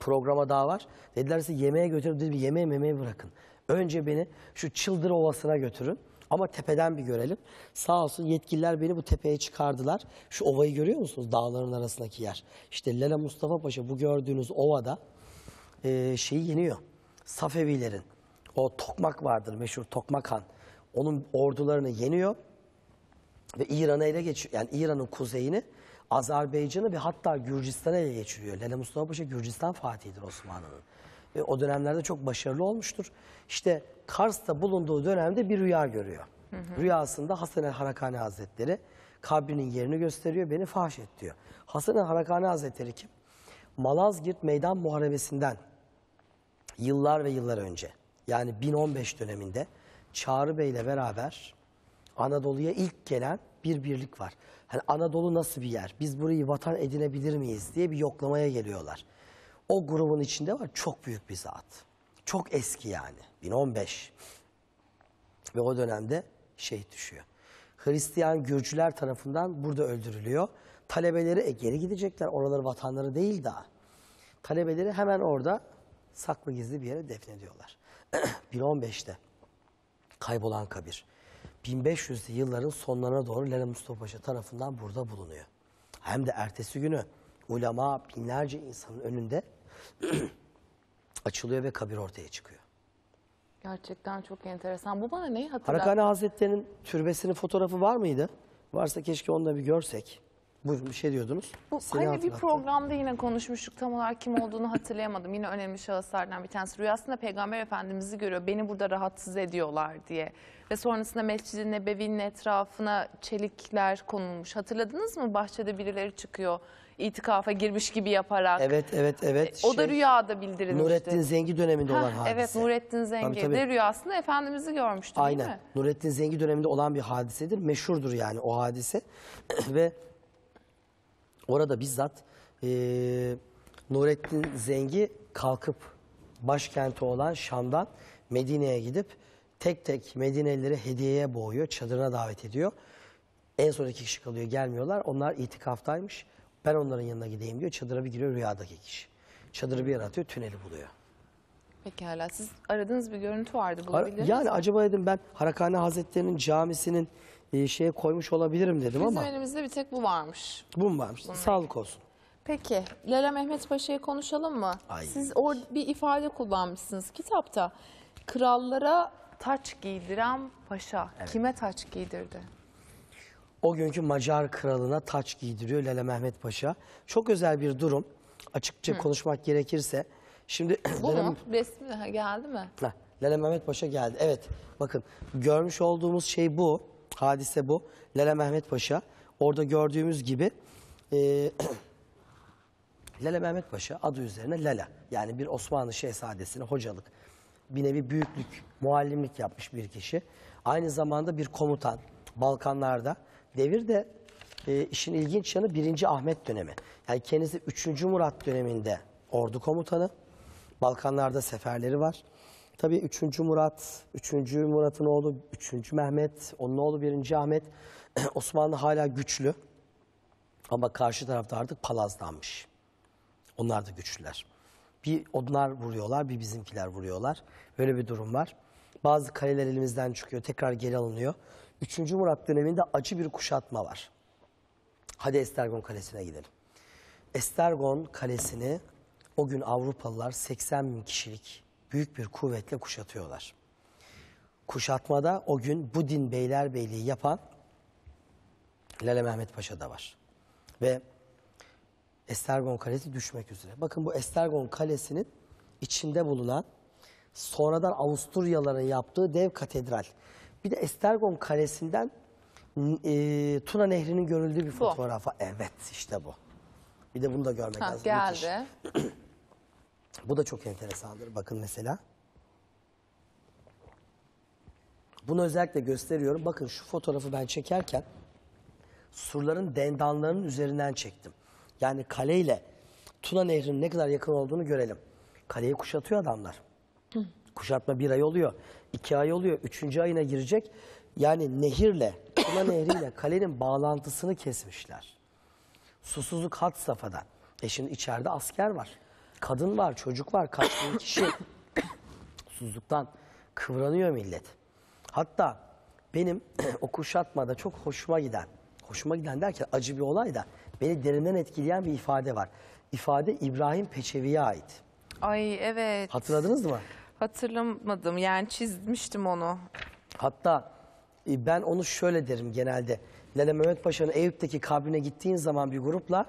Speaker 2: Programa daha var. Dediler size yemeğe götürün. Dedim yemeğe memeğe bırakın. Önce beni şu Çıldır Ovası'na götürün. Ama tepeden bir görelim. Sağ olsun yetkililer beni bu tepeye çıkardılar. Şu ovayı görüyor musunuz? Dağların arasındaki yer. İşte Lala Mustafa Paşa bu gördüğünüz ovada e, şeyi yeniyor. Safevilerin o Tokmak vardır meşhur Tokmak Han. Onun ordularını yeniyor ve İran'a ele geçiyor, Yani İran'ın kuzeyini, Azerbaycan'ı ve hatta Gürcistan'a ele geçiriyor. Lale Mustafa Paşa Gürcistan fatihidir Osmanlı'nın ve o dönemlerde çok başarılı olmuştur. İşte Kars'ta bulunduğu dönemde bir rüya görüyor. Hı hı. Rüyasında Hasan el Harakani Hazretleri kabrinin yerini gösteriyor, beni fahşet diyor. Hasan el Harakani Hazretleri kim? Malazgirt Meydan Muharebesi'nden yıllar ve yıllar önce yani 1015 döneminde Çağrı Bey ile beraber Anadolu'ya ilk gelen bir birlik var. Hani Anadolu nasıl bir yer? Biz burayı vatan edinebilir miyiz diye bir yoklamaya geliyorlar o grubun içinde var. Çok büyük bir zat. Çok eski yani. 1015. Ve o dönemde şehit düşüyor. Hristiyan Gürcüler tarafından burada öldürülüyor. Talebeleri e, geri gidecekler. Oraları vatanları değil daha. Talebeleri hemen orada saklı gizli bir yere defnediyorlar. 1015'te [clears throat] kaybolan kabir. 1500'lü yılların sonlarına doğru Lale Mustafa Paşa tarafından burada bulunuyor. Hem de ertesi günü ulema binlerce insanın önünde [clears throat] açılıyor ve kabir ortaya çıkıyor.
Speaker 1: Gerçekten çok enteresan. Bu bana neyi hatırlattı? Harakane
Speaker 2: Hazretleri'nin türbesinin fotoğrafı var mıydı? Varsa keşke onu da bir görsek. Buyurun bir şey diyordunuz. Bu, Seni hani bir
Speaker 1: programda yine konuşmuştuk tam olarak kim olduğunu hatırlayamadım. yine önemli şahıslardan bir tanesi. Rüyasında Peygamber Efendimiz'i görüyor. Beni burada rahatsız ediyorlar diye. Ve sonrasında Mescid-i Nebevi'nin etrafına çelikler konulmuş. Hatırladınız mı? Bahçede birileri çıkıyor itikafa girmiş gibi yaparak. Evet
Speaker 2: evet evet. O da şey,
Speaker 1: rüyada bildirilmişti. Nurettin
Speaker 2: Zengi döneminde olan hadise.
Speaker 1: Evet Nurettin Zengi tabii, tabii. de rüyasında Efendimiz'i görmüştü Aynen. değil mi?
Speaker 2: Nurettin Zengi döneminde olan bir hadisedir. Meşhurdur yani o hadise. [clears throat] Ve orada bizzat e, Nurettin Zengi kalkıp başkenti olan Şam'dan Medine'ye gidip tek tek Medinelileri hediyeye boğuyor, çadırına davet ediyor. En son iki kişi kalıyor, gelmiyorlar. Onlar itikaftaymış. Ben onların yanına gideyim diyor. Çadıra bir giriyor rüyadaki kişi. Çadırı bir yaratıyor, tüneli buluyor.
Speaker 1: Pekala. Siz aradığınız bir görüntü vardı bulabildiniz Yani mi?
Speaker 2: acaba dedim ben Harakane Hazretleri'nin camisinin e, şeye koymuş olabilirim dedim Bizim ama. Bizim
Speaker 1: elimizde bir tek bu varmış.
Speaker 2: Bu mu varmış? Bunun. Sağlık olsun.
Speaker 1: Peki Lala Mehmet Paşa'yı konuşalım mı? Ay. Siz or bir ifade kullanmışsınız kitapta. Krallara taç giydiren paşa evet. kime taç giydirdi?
Speaker 2: o günkü Macar kralına taç giydiriyor Lale Mehmet Paşa. Çok özel bir durum. Açıkça Hı. konuşmak gerekirse. Şimdi Bu Lale... [clears throat] mu?
Speaker 1: Resmi geldi mi?
Speaker 2: Heh, Lale Mehmet Paşa geldi. Evet bakın görmüş olduğumuz şey bu. Hadise bu. Lale Mehmet Paşa. Orada gördüğümüz gibi e, [clears throat] Lale Mehmet Paşa adı üzerine Lale, Yani bir Osmanlı şehzadesine hocalık, bir nevi büyüklük, muallimlik yapmış bir kişi. Aynı zamanda bir komutan Balkanlarda devir de e, işin ilginç yanı 1. Ahmet dönemi. Yani kendisi 3. Murat döneminde ordu komutanı. Balkanlarda seferleri var. Tabii 3. Murat, 3. Murat'ın oğlu 3. Mehmet, onun oğlu 1. Ahmet. [clears throat] Osmanlı hala güçlü. Ama karşı tarafta artık palazlanmış. Onlar da güçlüler. Bir onlar vuruyorlar, bir bizimkiler vuruyorlar. Böyle bir durum var. Bazı kaleler elimizden çıkıyor, tekrar geri alınıyor. 3. Murat döneminde acı bir kuşatma var. Hadi Estergon Kalesi'ne gidelim. Estergon Kalesi'ni o gün Avrupalılar 80 bin kişilik büyük bir kuvvetle kuşatıyorlar. Kuşatmada o gün Budin Beylerbeyliği yapan Lale Mehmet Paşa da var. Ve Estergon Kalesi düşmek üzere. Bakın bu Estergon Kalesi'nin içinde bulunan sonradan Avusturyalıların yaptığı dev katedral. Bir de Estergon Kalesi'nden e, Tuna Nehri'nin görüldüğü bir fotoğrafa. Evet işte bu. Bir de bunu da görmek ha, lazım. Geldi. [clears throat] bu da çok enteresandır. Bakın mesela. Bunu özellikle gösteriyorum. Bakın şu fotoğrafı ben çekerken surların dendanlarının üzerinden çektim. Yani kaleyle Tuna Nehri'nin ne kadar yakın olduğunu görelim. Kaleyi kuşatıyor adamlar. Hı. Kuşatma bir ay oluyor iki ay oluyor. Üçüncü ayına girecek. Yani nehirle, Tuna Nehri'yle [coughs] kalenin bağlantısını kesmişler. Susuzluk hat safhadan. E şimdi içeride asker var. Kadın var, çocuk var. Kaç bin [coughs] kişi susuzluktan kıvranıyor millet. Hatta benim [coughs] o kuşatmada çok hoşuma giden, hoşuma giden derken acı bir olay da beni derinden etkileyen bir ifade var. İfade İbrahim Peçevi'ye ait.
Speaker 1: Ay evet.
Speaker 2: Hatırladınız mı?
Speaker 1: Hatırlamadım yani çizmiştim onu.
Speaker 2: Hatta e, ben onu şöyle derim genelde. Lale Mehmet Paşa'nın Eyüp'teki kabrine gittiğin zaman bir grupla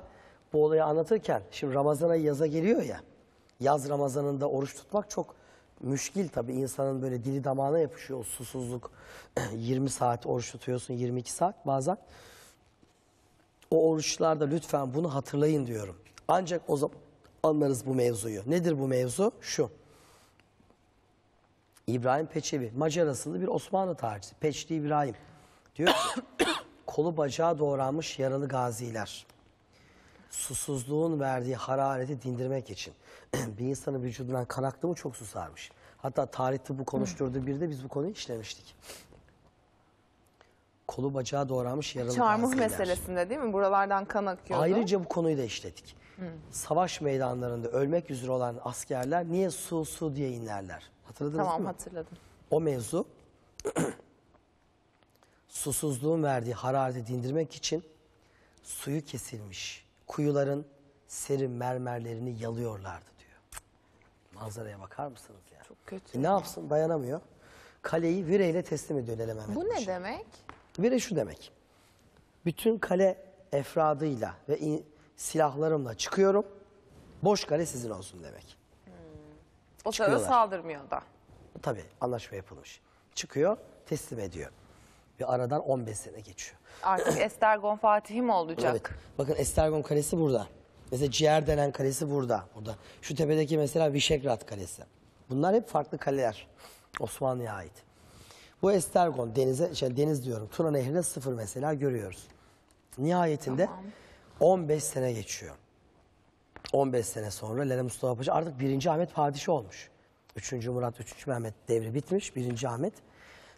Speaker 2: bu olayı anlatırken, şimdi Ramazan ayı yaza geliyor ya, yaz Ramazan'ında oruç tutmak çok müşkil tabii. insanın böyle dili damağına yapışıyor o susuzluk. 20 [clears throat] saat oruç tutuyorsun, 22 saat bazen. O oruçlarda lütfen bunu hatırlayın diyorum. Ancak o zaman anlarız bu mevzuyu. Nedir bu mevzu? Şu. İbrahim Peçevi, Macar asıllı bir Osmanlı tarihçisi. Peçli İbrahim. Diyor ki, [coughs] kolu bacağı doğranmış yaralı gaziler. Susuzluğun verdiği harareti dindirmek için. [coughs] bir insanın vücudundan kan aktı mı çok susarmış. Hatta tarihte bu konuşturduğu bir de biz bu konuyu işlemiştik. Kolu bacağı doğranmış yaralı Çarmıh gaziler. meselesinde
Speaker 1: değil mi? Buralardan kan akıyordu. Ayrıca
Speaker 2: bu konuyu da işledik. Hı. Savaş meydanlarında ölmek üzere olan askerler niye su su diye inlerler? Hatırladınız tamam, mı? Tamam hatırladım. O mevzu [clears throat] susuzluğun verdiği harareti dindirmek için suyu kesilmiş kuyuların serin mermerlerini yalıyorlardı diyor. Manzaraya bakar mısınız ya? Yani? Çok kötü. E ne yapsın dayanamıyor. Kaleyi vireyle teslim ediyor Lele
Speaker 1: Bu ne demek?
Speaker 2: Vire şu demek. Bütün kale efradıyla ve silahlarımla çıkıyorum. Boş kale sizin olsun demek.
Speaker 1: O sırada saldırmıyor da.
Speaker 2: Tabii anlaşma yapılmış. Çıkıyor, teslim ediyor. Bir aradan 15 sene geçiyor.
Speaker 1: Artık [clears throat] Estergon Fatih'i mi olacak?
Speaker 2: Evet. Bakın Estergon Kalesi burada. Mesela Ciğer denen kalesi burada. burada. Şu tepedeki mesela Vişegrad Kalesi. Bunlar hep farklı kaleler. Osmanlı'ya ait. Bu Estergon denize, şey, deniz diyorum. Tuna Nehri'ne sıfır mesela görüyoruz. Nihayetinde tamam. 15 sene geçiyor. 15 sene sonra Lale Mustafa Paşa artık 1. Ahmet padişah olmuş. 3. Murat, 3. Mehmet devri bitmiş. 1. Ahmet.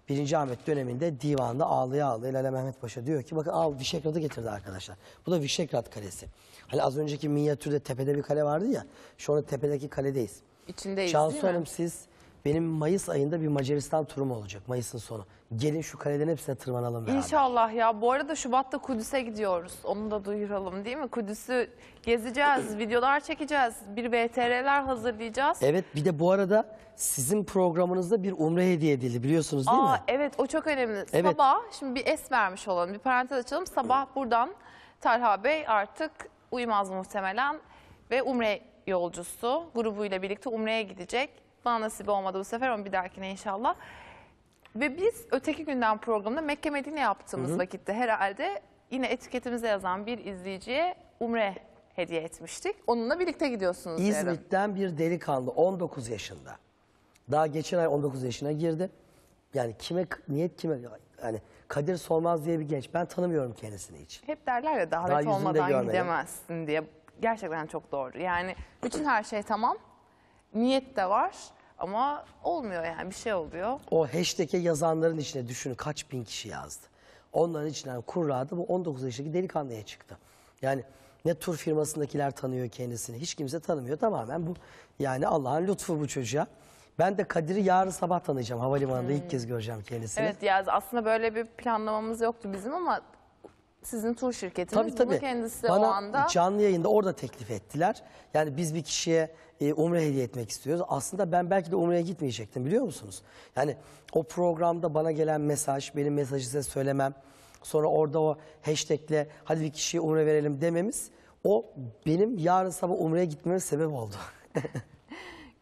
Speaker 2: 1. Ahmet döneminde divanda ağlıya ağlıya Lale Mehmet Paşa diyor ki bakın al Vişegrad'ı getirdi arkadaşlar. Bu da Vişegrad Kalesi. Hani az önceki minyatürde tepede bir kale vardı ya. Şu an tepedeki kaledeyiz.
Speaker 1: İçindeyiz Cansu değil mi? Hanım
Speaker 2: siz benim Mayıs ayında bir Macaristan turum olacak. Mayıs'ın sonu. Gelin şu kaleden hepsine tırmanalım beraber.
Speaker 1: İnşallah ya. Bu arada Şubat'ta Kudüs'e gidiyoruz. Onu da duyuralım değil mi? Kudüs'ü gezeceğiz, [clears throat] videolar çekeceğiz. Bir BTR'ler hazırlayacağız. Evet
Speaker 2: bir de bu arada sizin programınızda bir umre hediye edildi
Speaker 1: biliyorsunuz değil Aa, mi? Evet o çok önemli. Evet. Sabah şimdi bir es vermiş olalım. Bir parantez açalım. Sabah buradan Talha Bey artık uyumaz muhtemelen ve umre yolcusu grubuyla birlikte Umre'ye gidecek. Bana nasip olmadı bu sefer ama bir dahakine inşallah. Ve biz öteki günden programda Mekke Medine yaptığımız Hı -hı. vakitte herhalde yine etiketimize yazan bir izleyiciye Umre hediye etmiştik. Onunla birlikte gidiyorsunuz. İzmit'ten
Speaker 2: yarın. bir delikanlı 19 yaşında. Daha geçen ay 19 yaşına girdi. Yani kime niyet kime yani Kadir Solmaz diye bir genç. Ben tanımıyorum kendisini hiç.
Speaker 1: Hep derler ya davet daha olmadan görmeye. gidemezsin diye. Gerçekten çok doğru. Yani bütün her şey tamam niyet de var ama olmuyor yani bir şey oluyor. O
Speaker 2: hashtag'e yazanların içine düşünün kaç bin kişi yazdı. Onların içinden kurradı bu 19 yaşındaki delikanlıya çıktı. Yani ne tur firmasındakiler tanıyor kendisini. Hiç kimse tanımıyor tamamen bu. Yani Allah'ın lütfu bu çocuğa. Ben de Kadir'i yarın sabah tanıyacağım. Havalimanında hmm. ilk kez göreceğim kendisini. Evet
Speaker 1: ya aslında böyle bir planlamamız yoktu bizim ama sizin tur şirketiniz tabii, tabii. bunu kendisi Bana o anda... canlı
Speaker 2: yayında orada teklif ettiler. Yani biz bir kişiye e, umre hediye etmek istiyoruz. Aslında ben belki de umreye gitmeyecektim biliyor musunuz? Yani o programda bana gelen mesaj, benim mesajı size söylemem, sonra orada o hashtagle hadi bir kişiye umre verelim dememiz o benim yarın sabah umreye gitmeme sebep oldu. [laughs]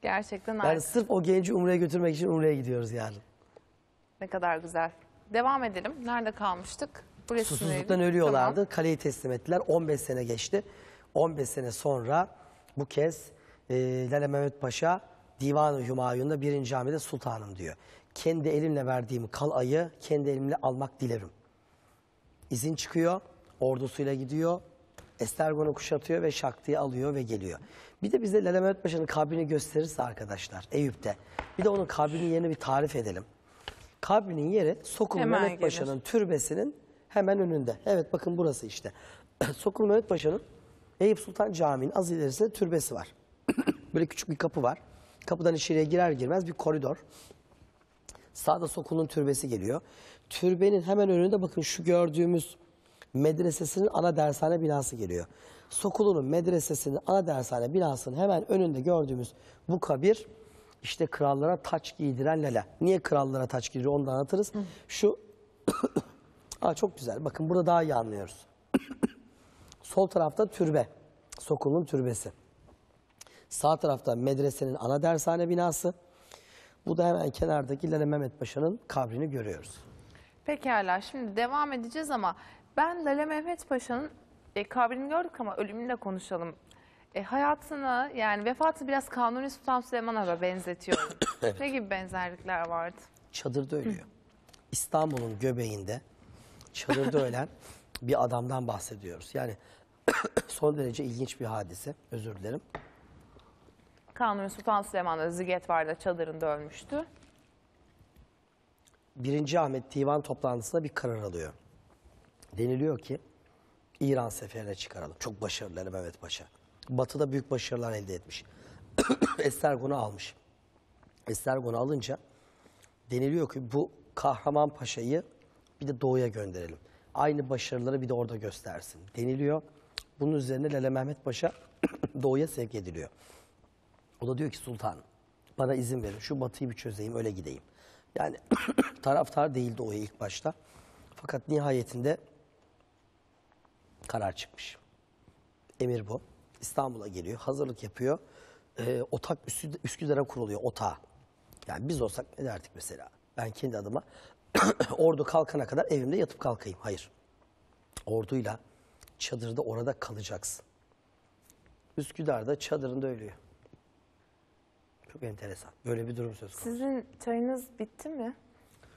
Speaker 1: Gerçekten Yani artık. sırf
Speaker 2: o genci umreye götürmek için umreye gidiyoruz yarın.
Speaker 1: Ne kadar güzel. Devam edelim. Nerede kalmıştık? Burası Susuzluktan
Speaker 2: ölüyorlardı. Tamam. Kaleyi teslim ettiler. 15 sene geçti. 15 sene sonra bu kez e, Lale Mehmet Paşa Divan-ı Hümayun'da birinci camide sultanım diyor. Kendi elimle verdiğim kalayı kendi elimle almak dilerim. İzin çıkıyor, ordusuyla gidiyor, Estergon'u kuşatıyor ve Şakti'yi alıyor ve geliyor. Bir de bize Lale Mehmet Paşa'nın kabrini gösterirse arkadaşlar Eyüp'te. Bir de onun kabrinin yerini bir tarif edelim. Kabrinin yeri Sokul Hemen Mehmet Paşa'nın türbesinin Hemen önünde. Evet bakın burası işte. [clears throat] Sokul Mehmet Paşa'nın Eyüp Sultan Camii'nin az ilerisinde türbesi var. [clears throat] Böyle küçük bir kapı var. Kapıdan içeriye girer girmez bir koridor. Sağda Sokul'un türbesi geliyor. Türbenin hemen önünde bakın şu gördüğümüz medresesinin ana dershane binası geliyor. Sokulu'nun medresesinin ana dershane binasının hemen önünde gördüğümüz bu kabir işte krallara taç giydiren lala. Niye krallara taç giydiriyor onu da anlatırız. Hı. Şu [clears throat] Aa, çok güzel. Bakın burada daha iyi anlıyoruz. [coughs] Sol tarafta türbe. Sokulun türbesi. Sağ tarafta medresenin ana dershane binası. Bu da hemen kenardaki Lale Mehmet Paşa'nın kabrini görüyoruz.
Speaker 1: Pekala şimdi devam edeceğiz ama ben Lale Mehmet Paşa'nın e, kabrini gördük ama ölümünle konuşalım. E, hayatını yani vefatı biraz Kanuni Sultan Süleyman'a da benzetiyorum. [coughs] evet. Ne gibi benzerlikler vardı?
Speaker 2: Çadırda ölüyor. İstanbul'un göbeğinde çadırda ölen bir adamdan bahsediyoruz. Yani [coughs] son derece ilginç bir hadise. Özür dilerim.
Speaker 1: Kanuni Sultan Süleyman'da Ziget vardı çadırında ölmüştü.
Speaker 2: Birinci Ahmet divan toplantısında bir karar alıyor. Deniliyor ki İran seferine çıkaralım. Çok başarılı Mehmet Paşa. Batı'da büyük başarılar elde etmiş. [coughs] Estergon'u almış. Estergon'u alınca deniliyor ki bu Kahraman Paşa'yı bir de doğuya gönderelim. Aynı başarıları bir de orada göstersin deniliyor. Bunun üzerine Lele Mehmet Paşa [clears throat] doğuya sevk ediliyor. O da diyor ki sultan bana izin verin şu batıyı bir çözeyim öyle gideyim. Yani [clears throat] taraftar değildi doğuya ilk başta. Fakat nihayetinde karar çıkmış. Emir bu. İstanbul'a geliyor, hazırlık yapıyor. Ee, otak Üsküdar'a kuruluyor, otağa. Yani biz olsak ne derdik mesela? Ben kendi adıma [coughs] ordu kalkana kadar evimde yatıp kalkayım. Hayır. Orduyla çadırda orada kalacaksın. Üsküdar'da çadırında ölüyor. Çok enteresan. Böyle bir durum söz konusu.
Speaker 1: Sizin çayınız bitti mi?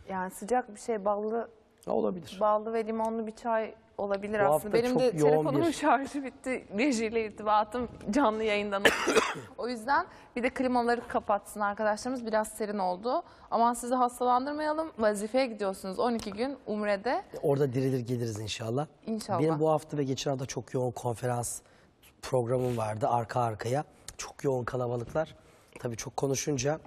Speaker 1: Yani sıcak bir şey ballı... Olabilir. Ballı ve limonlu bir çay olabilir Bu aslında. Benim de telefonumun bir... şarjı bitti. Rejiyle irtibatım canlı yayından. [coughs] o yüzden bir de klimaları kapatsın arkadaşlarımız. Biraz serin oldu. Ama sizi hastalandırmayalım. Vazifeye gidiyorsunuz 12 gün Umre'de.
Speaker 2: Orada dirilir geliriz inşallah. İnşallah. Benim bu hafta ve geçen hafta çok yoğun konferans programım vardı arka arkaya. Çok yoğun kalabalıklar. Tabii çok konuşunca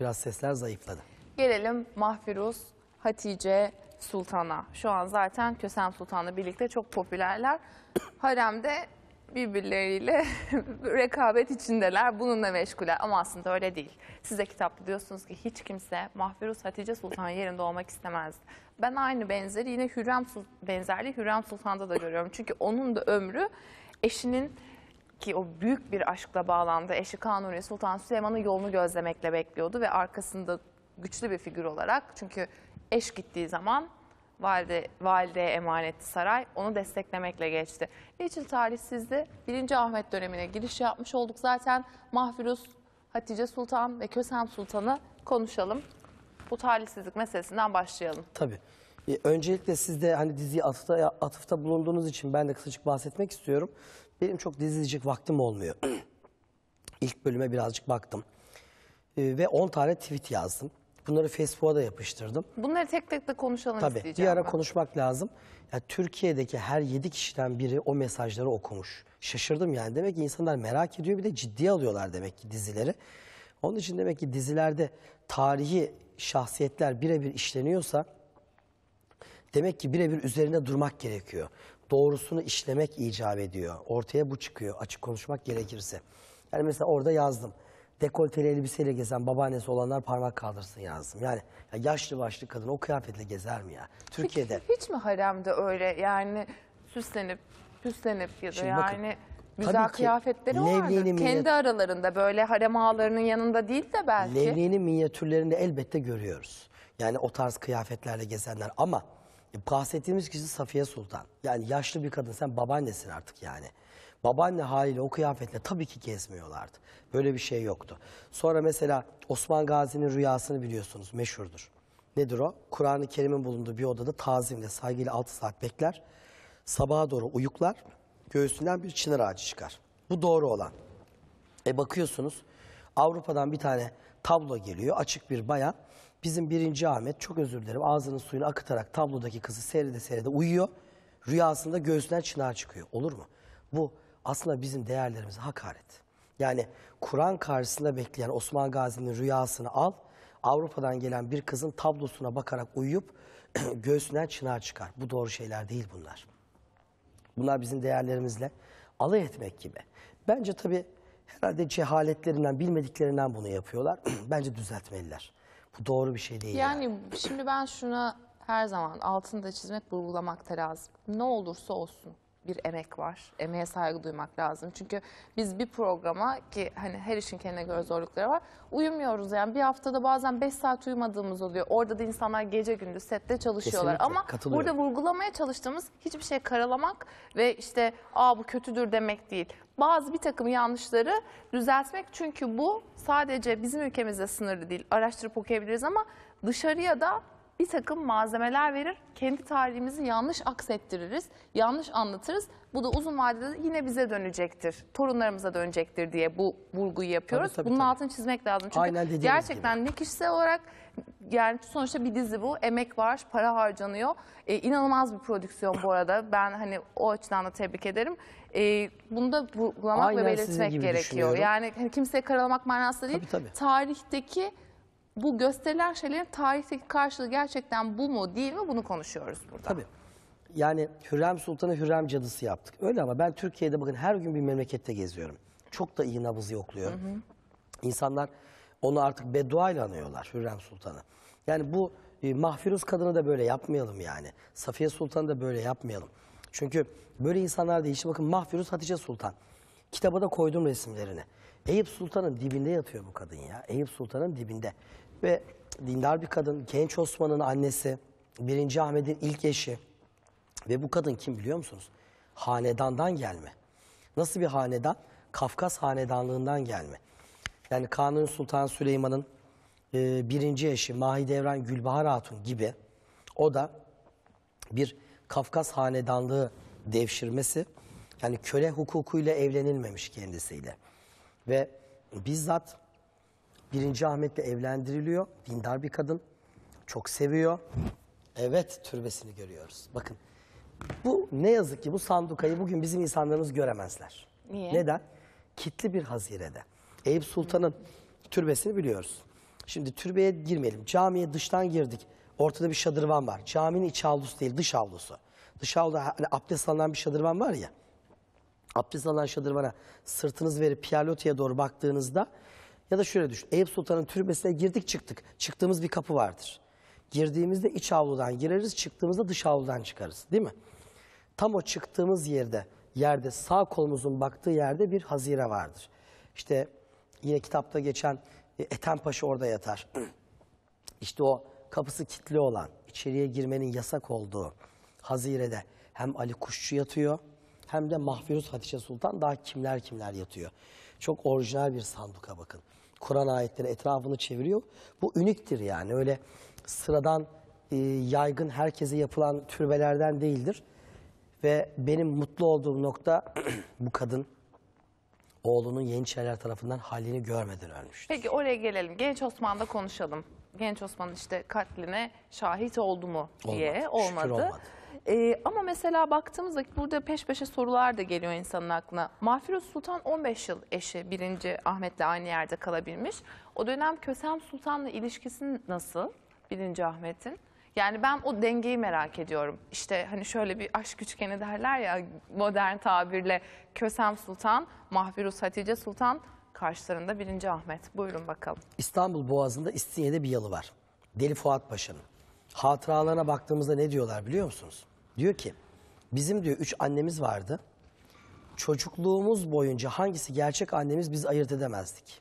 Speaker 2: biraz sesler zayıfladı.
Speaker 1: Gelelim Mahfiruz, Hatice, sultana. Şu an zaten Kösem Sultan'la birlikte çok popülerler. [coughs] Haremde birbirleriyle [laughs] rekabet içindeler. Bununla meşguler ama aslında öyle değil. Size kitapta diyorsunuz ki hiç kimse Mahfiruz Hatice Sultan yerinde olmak istemezdi. Ben aynı benzeri yine Hürrem benzerliği Hürrem Sultan'da da görüyorum. Çünkü onun da ömrü eşinin ki o büyük bir aşkla bağlandı. Eşi Kanuni Sultan Süleyman'ın yolunu gözlemekle bekliyordu ve arkasında güçlü bir figür olarak çünkü Eş gittiği zaman valide, valideye emanetti saray. Onu desteklemekle geçti. Niçin talihsizdi? 1. Ahmet dönemine giriş yapmış olduk zaten. Mahfiruz, Hatice Sultan ve Kösem Sultan'ı konuşalım. Bu talihsizlik meselesinden başlayalım.
Speaker 2: Tabii. E, öncelikle siz de hani diziye atıfta, atıfta bulunduğunuz için ben de kısacık bahsetmek istiyorum. Benim çok dizicik vaktim olmuyor. [clears throat] İlk bölüme birazcık baktım. E, ve 10 tane tweet yazdım. Bunları Facebook'a da yapıştırdım.
Speaker 1: Bunları tek tek de konuşalım Tabii, isteyeceğim. Tabii bir ara ben. konuşmak
Speaker 2: lazım. Yani Türkiye'deki her 7 kişiden biri o mesajları okumuş. Şaşırdım yani. Demek ki insanlar merak ediyor bir de ciddiye alıyorlar demek ki dizileri. Onun için demek ki dizilerde tarihi şahsiyetler birebir işleniyorsa demek ki birebir üzerine durmak gerekiyor. Doğrusunu işlemek icap ediyor. Ortaya bu çıkıyor açık konuşmak gerekirse. Yani mesela orada yazdım dekolteli elbiseyle gezen babaannesi olanlar parmak kaldırsın yazdım. Yani ya yaşlı başlı kadın o kıyafetle gezer mi ya? Türkiye'de.
Speaker 1: Hiç, hiç mi haremde öyle yani süslenip süslenip ya da Şimdi bakın, yani güzel kıyafetleri vardır. Kendi aralarında böyle harem ağalarının yanında değil de belki. Levni'nin
Speaker 2: minyatürlerini elbette görüyoruz. Yani o tarz kıyafetlerle gezenler ama bahsettiğimiz kişi Safiye Sultan. Yani yaşlı bir kadın sen babaannesin artık yani babaanne haliyle o kıyafetle tabii ki gezmiyorlardı. Böyle bir şey yoktu. Sonra mesela Osman Gazi'nin rüyasını biliyorsunuz meşhurdur. Nedir o? Kur'an-ı Kerim'in bulunduğu bir odada tazimle saygıyla 6 saat bekler. Sabaha doğru uyuklar. Göğsünden bir çınar ağacı çıkar. Bu doğru olan. E bakıyorsunuz Avrupa'dan bir tane tablo geliyor. Açık bir bayan. Bizim birinci Ahmet çok özür dilerim ağzının suyunu akıtarak tablodaki kızı seyrede seyrede uyuyor. Rüyasında göğsünden çınar çıkıyor. Olur mu? Bu aslında bizim değerlerimize hakaret. Yani Kur'an karşısında bekleyen Osman Gazi'nin rüyasını al, Avrupa'dan gelen bir kızın tablosuna bakarak uyuyup [clears throat] göğsünden çınar çıkar. Bu doğru şeyler değil bunlar. Bunlar bizim değerlerimizle alay etmek gibi. Bence tabii herhalde cehaletlerinden, bilmediklerinden bunu yapıyorlar. [clears throat] Bence düzeltmeliler. Bu doğru bir şey değil. Yani,
Speaker 1: yani. şimdi ben şuna her zaman altını da çizmek, vurgulamak lazım. Ne olursa olsun bir emek var. Emeğe saygı duymak lazım. Çünkü biz bir programa ki hani her işin kendine göre zorlukları var. Uyumuyoruz yani bir haftada bazen 5 saat uyumadığımız oluyor. Orada da insanlar gece gündüz sette çalışıyorlar. Kesinlikle, Ama burada vurgulamaya çalıştığımız hiçbir şey karalamak ve işte aa bu kötüdür demek değil bazı bir takım yanlışları düzeltmek. Çünkü bu sadece bizim ülkemizde sınırlı değil. Araştırıp okuyabiliriz ama dışarıya da bir takım malzemeler verir. Kendi tarihimizi yanlış aksettiririz, yanlış anlatırız. Bu da uzun vadede yine bize dönecektir, torunlarımıza dönecektir diye bu vurguyu yapıyoruz. Tabii, tabii, Bunun tabii. altını çizmek lazım. Çünkü Aynen gerçekten gibi. ne kişisel olarak yani sonuçta bir dizi bu. Emek var, para harcanıyor. E, ee, inanılmaz bir prodüksiyon bu arada. Ben hani o açıdan da tebrik ederim. E, bunu da vurgulamak Aynen ve belirtmek gerekiyor. Yani hani kimseye karalamak manası değil. Tabii, tabii. Tarihteki bu gösterilen şeylerin tarihteki karşılığı gerçekten bu mu değil mi bunu konuşuyoruz burada.
Speaker 2: Tabii. Yani Hürrem Sultan'ı Hürrem cadısı yaptık. Öyle ama ben Türkiye'de bakın her gün bir memlekette geziyorum. Çok da iyi nabızı yokluyorum. İnsanlar onu artık bedduayla anıyorlar Hürrem Sultan'ı. Yani bu e, Mahfiruz kadını da böyle yapmayalım yani. Safiye Sultan'ı da böyle yapmayalım. Çünkü böyle insanlar değil. İşte bakın Mahfiruz Hatice Sultan. Kitaba da koydum resimlerini. Eyüp Sultan'ın dibinde yatıyor bu kadın ya. Eyüp Sultan'ın dibinde. Ve dindar bir kadın, genç Osman'ın annesi, 1. Ahmet'in ilk eşi. Ve bu kadın kim biliyor musunuz? Hanedandan gelme. Nasıl bir hanedan? Kafkas hanedanlığından gelme. Yani Kanuni Sultan Süleyman'ın e, birinci eşi Mahidevran Gülbahar Hatun gibi o da bir Kafkas hanedanlığı devşirmesi. Yani köle hukukuyla evlenilmemiş kendisiyle. Ve bizzat Birinci Ahmet'le evlendiriliyor. Dindar bir kadın. Çok seviyor. Evet türbesini görüyoruz. Bakın bu ne yazık ki bu sandukayı bugün bizim insanlarımız göremezler. Niye? Neden? Kitli bir hazirede. Eyüp Sultan'ın türbesini biliyoruz. Şimdi türbeye girmeyelim. Camiye dıştan girdik. Ortada bir şadırvan var. Caminin iç avlusu değil dış avlusu. Dış avluda hani abdest alınan bir şadırvan var ya. Abdest alınan şadırvana sırtınız verip piyalotiye doğru baktığınızda ya da şöyle düşün. Eyüp Sultan'ın türbesine girdik çıktık. Çıktığımız bir kapı vardır. Girdiğimizde iç avludan gireriz, çıktığımızda dış avludan çıkarız değil mi? Tam o çıktığımız yerde, yerde sağ kolumuzun baktığı yerde bir hazire vardır. İşte yine kitapta geçen e, Ethem Paşa orada yatar. [clears throat] İşte o kapısı kilitli olan, içeriye girmenin yasak olduğu hazirede hem Ali Kuşçu yatıyor hem de Mahfiruz Hatice Sultan daha kimler kimler yatıyor. Çok orijinal bir sanduka bakın. Kur'an ayetleri etrafını çeviriyor. Bu üniktir yani öyle sıradan e, yaygın herkese yapılan türbelerden değildir. Ve benim mutlu olduğum nokta [clears throat] bu kadın oğlunun Yeniçeriler tarafından halini görmeden ölmüştür.
Speaker 1: Peki oraya gelelim. Genç Osman'da konuşalım. Genç Osman işte katline şahit oldu mu diye Olmadı. Şükür olmadı. E, ama mesela baktığımızda burada peş peşe sorular da geliyor insanın aklına. Mahfiruz Sultan 15 yıl eşi birinci Ahmet'le aynı yerde kalabilmiş. O dönem Kösem Sultan'la ilişkisi nasıl birinci Ahmet'in? Yani ben o dengeyi merak ediyorum. İşte hani şöyle bir aşk üçgeni derler ya modern tabirle Kösem Sultan, Mahfiruz Hatice Sultan karşılarında birinci Ahmet. Buyurun bakalım.
Speaker 2: İstanbul Boğazı'nda İstinye'de bir yalı var. Deli Fuat Paşa'nın hatıralarına baktığımızda ne diyorlar biliyor musunuz? Diyor ki bizim diyor üç annemiz vardı. Çocukluğumuz boyunca hangisi gerçek annemiz biz ayırt edemezdik.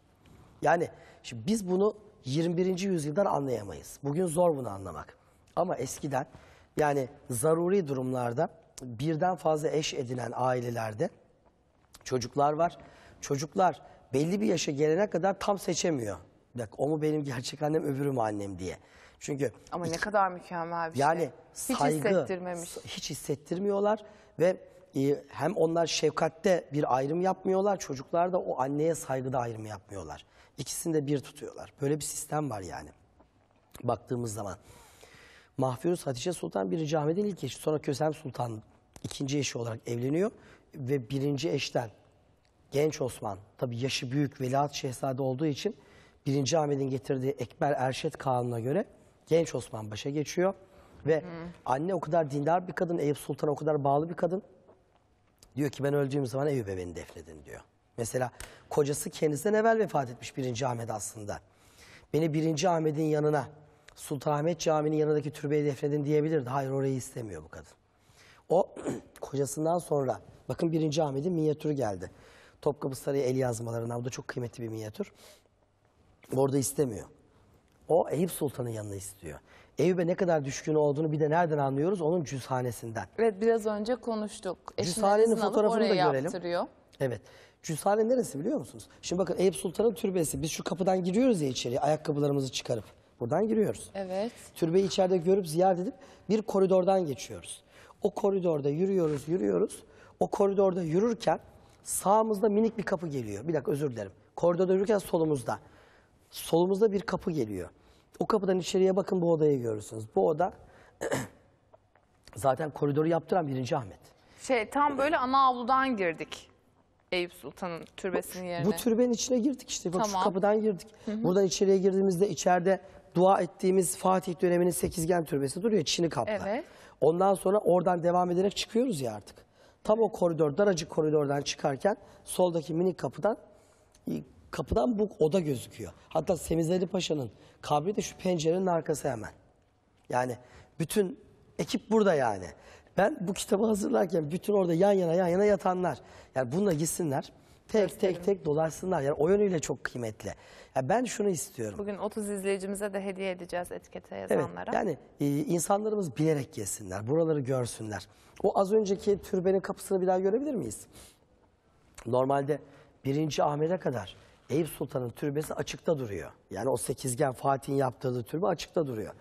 Speaker 2: Yani şimdi biz bunu 21. yüzyıldan anlayamayız. Bugün zor bunu anlamak. Ama eskiden yani zaruri durumlarda birden fazla eş edinen ailelerde çocuklar var. Çocuklar belli bir yaşa gelene kadar tam seçemiyor. Bak o mu benim gerçek annem öbürü mü annem diye. Çünkü Ama ne
Speaker 1: kadar mükemmel bir yani şey. Yani saygı hiç hissettirmemiş.
Speaker 2: Hiç hissettirmiyorlar ve e, hem onlar şefkatte bir ayrım yapmıyorlar. Çocuklar da o anneye saygıda ayrım yapmıyorlar. İkisini de bir tutuyorlar. Böyle bir sistem var yani. Baktığımız zaman. Mahfiruz Hatice Sultan bir Ahmet'in ilk eşi. Sonra Kösem Sultan ikinci eşi olarak evleniyor. Ve birinci eşten genç Osman tabi yaşı büyük veliaht şehzade olduğu için birinci Ahmet'in getirdiği Ekber Erşet kanununa göre genç Osman Paşa geçiyor. Ve hmm. anne o kadar dindar bir kadın, Eyüp Sultan'a o kadar bağlı bir kadın. Diyor ki ben öldüğüm zaman Eyüp'e beni defnedin diyor. Mesela kocası kendisinden evvel vefat etmiş 1. Ahmet aslında. Beni birinci Ahmet'in yanına, Sultanahmet Camii'nin yanındaki türbeye defnedin diyebilirdi. Hayır orayı istemiyor bu kadın. O [clears throat] kocasından sonra, bakın birinci Ahmet'in minyatürü geldi. Topkapı Sarayı el yazmalarından, bu da çok kıymetli bir minyatür. Orada istemiyor. O Eyüp Sultan'ın yanına istiyor. Eyüp'e ne kadar düşkün olduğunu bir de nereden anlıyoruz? Onun cüzhanesinden.
Speaker 1: Evet biraz önce konuştuk. Cüzhanenin fotoğrafını da görelim. Yaptırıyor.
Speaker 2: Evet. Cüzhane neresi biliyor musunuz? Şimdi bakın Eyüp Sultan'ın türbesi. Biz şu kapıdan giriyoruz ya içeriye ayakkabılarımızı çıkarıp. Buradan giriyoruz. Evet. Türbeyi içeride görüp ziyaret edip bir koridordan geçiyoruz. O koridorda yürüyoruz, yürüyoruz. O koridorda yürürken sağımızda minik bir kapı geliyor. Bir dakika özür dilerim. Koridorda yürürken solumuzda. Solumuzda bir kapı geliyor. O kapıdan içeriye bakın bu odayı görürsünüz. Bu oda [clears throat] zaten koridoru yaptıran birinci Ahmet.
Speaker 1: Şey tam böyle ana avludan girdik. Eyüp Sultan'ın türbesinin yerine. Bu türbenin
Speaker 2: içine girdik işte. Bak tamam. şu kapıdan girdik. Buradan içeriye girdiğimizde içeride dua ettiğimiz Fatih döneminin sekizgen türbesi duruyor. Çin'i kaplar. Evet. Ondan sonra oradan devam ederek çıkıyoruz ya artık. Tam o koridor, daracık koridordan çıkarken soldaki minik kapıdan Kapıdan bu oda gözüküyor. Hatta Semizeli Paşa'nın kabri de şu pencerenin arkası hemen. Yani bütün ekip burada yani. Ben bu kitabı hazırlarken bütün orada yan yana yan yana yatanlar. Yani bununla gitsinler. Tek Gösterim. tek tek dolaşsınlar. Yani o yönüyle çok kıymetli. Yani ben şunu istiyorum.
Speaker 1: Bugün 30 izleyicimize de hediye edeceğiz etikete yazanlara. Evet, yani
Speaker 2: e, insanlarımız bilerek gelsinler. Buraları görsünler. O az önceki türbenin kapısını bir daha görebilir miyiz? Normalde birinci Ahmet'e kadar Eyüp Sultan'ın türbesi açıkta duruyor. Yani o sekizgen Fatih'in yaptığı türbe açıkta duruyor.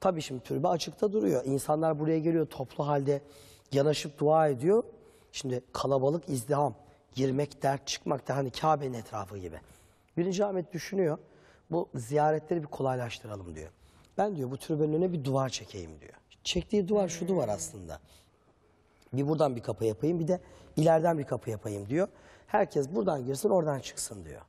Speaker 2: Tabii şimdi türbe açıkta duruyor. İnsanlar buraya geliyor toplu halde yanaşıp dua ediyor. Şimdi kalabalık izdiham, girmek dert çıkmak da hani Kabe'nin etrafı gibi. Birinci Ahmet düşünüyor bu ziyaretleri bir kolaylaştıralım diyor. Ben diyor bu türbenin önüne bir duvar çekeyim diyor. Çektiği duvar şu duvar hmm. aslında. Bir buradan bir kapı yapayım bir de ileriden bir kapı yapayım diyor. Herkes buradan girsin oradan çıksın diyor.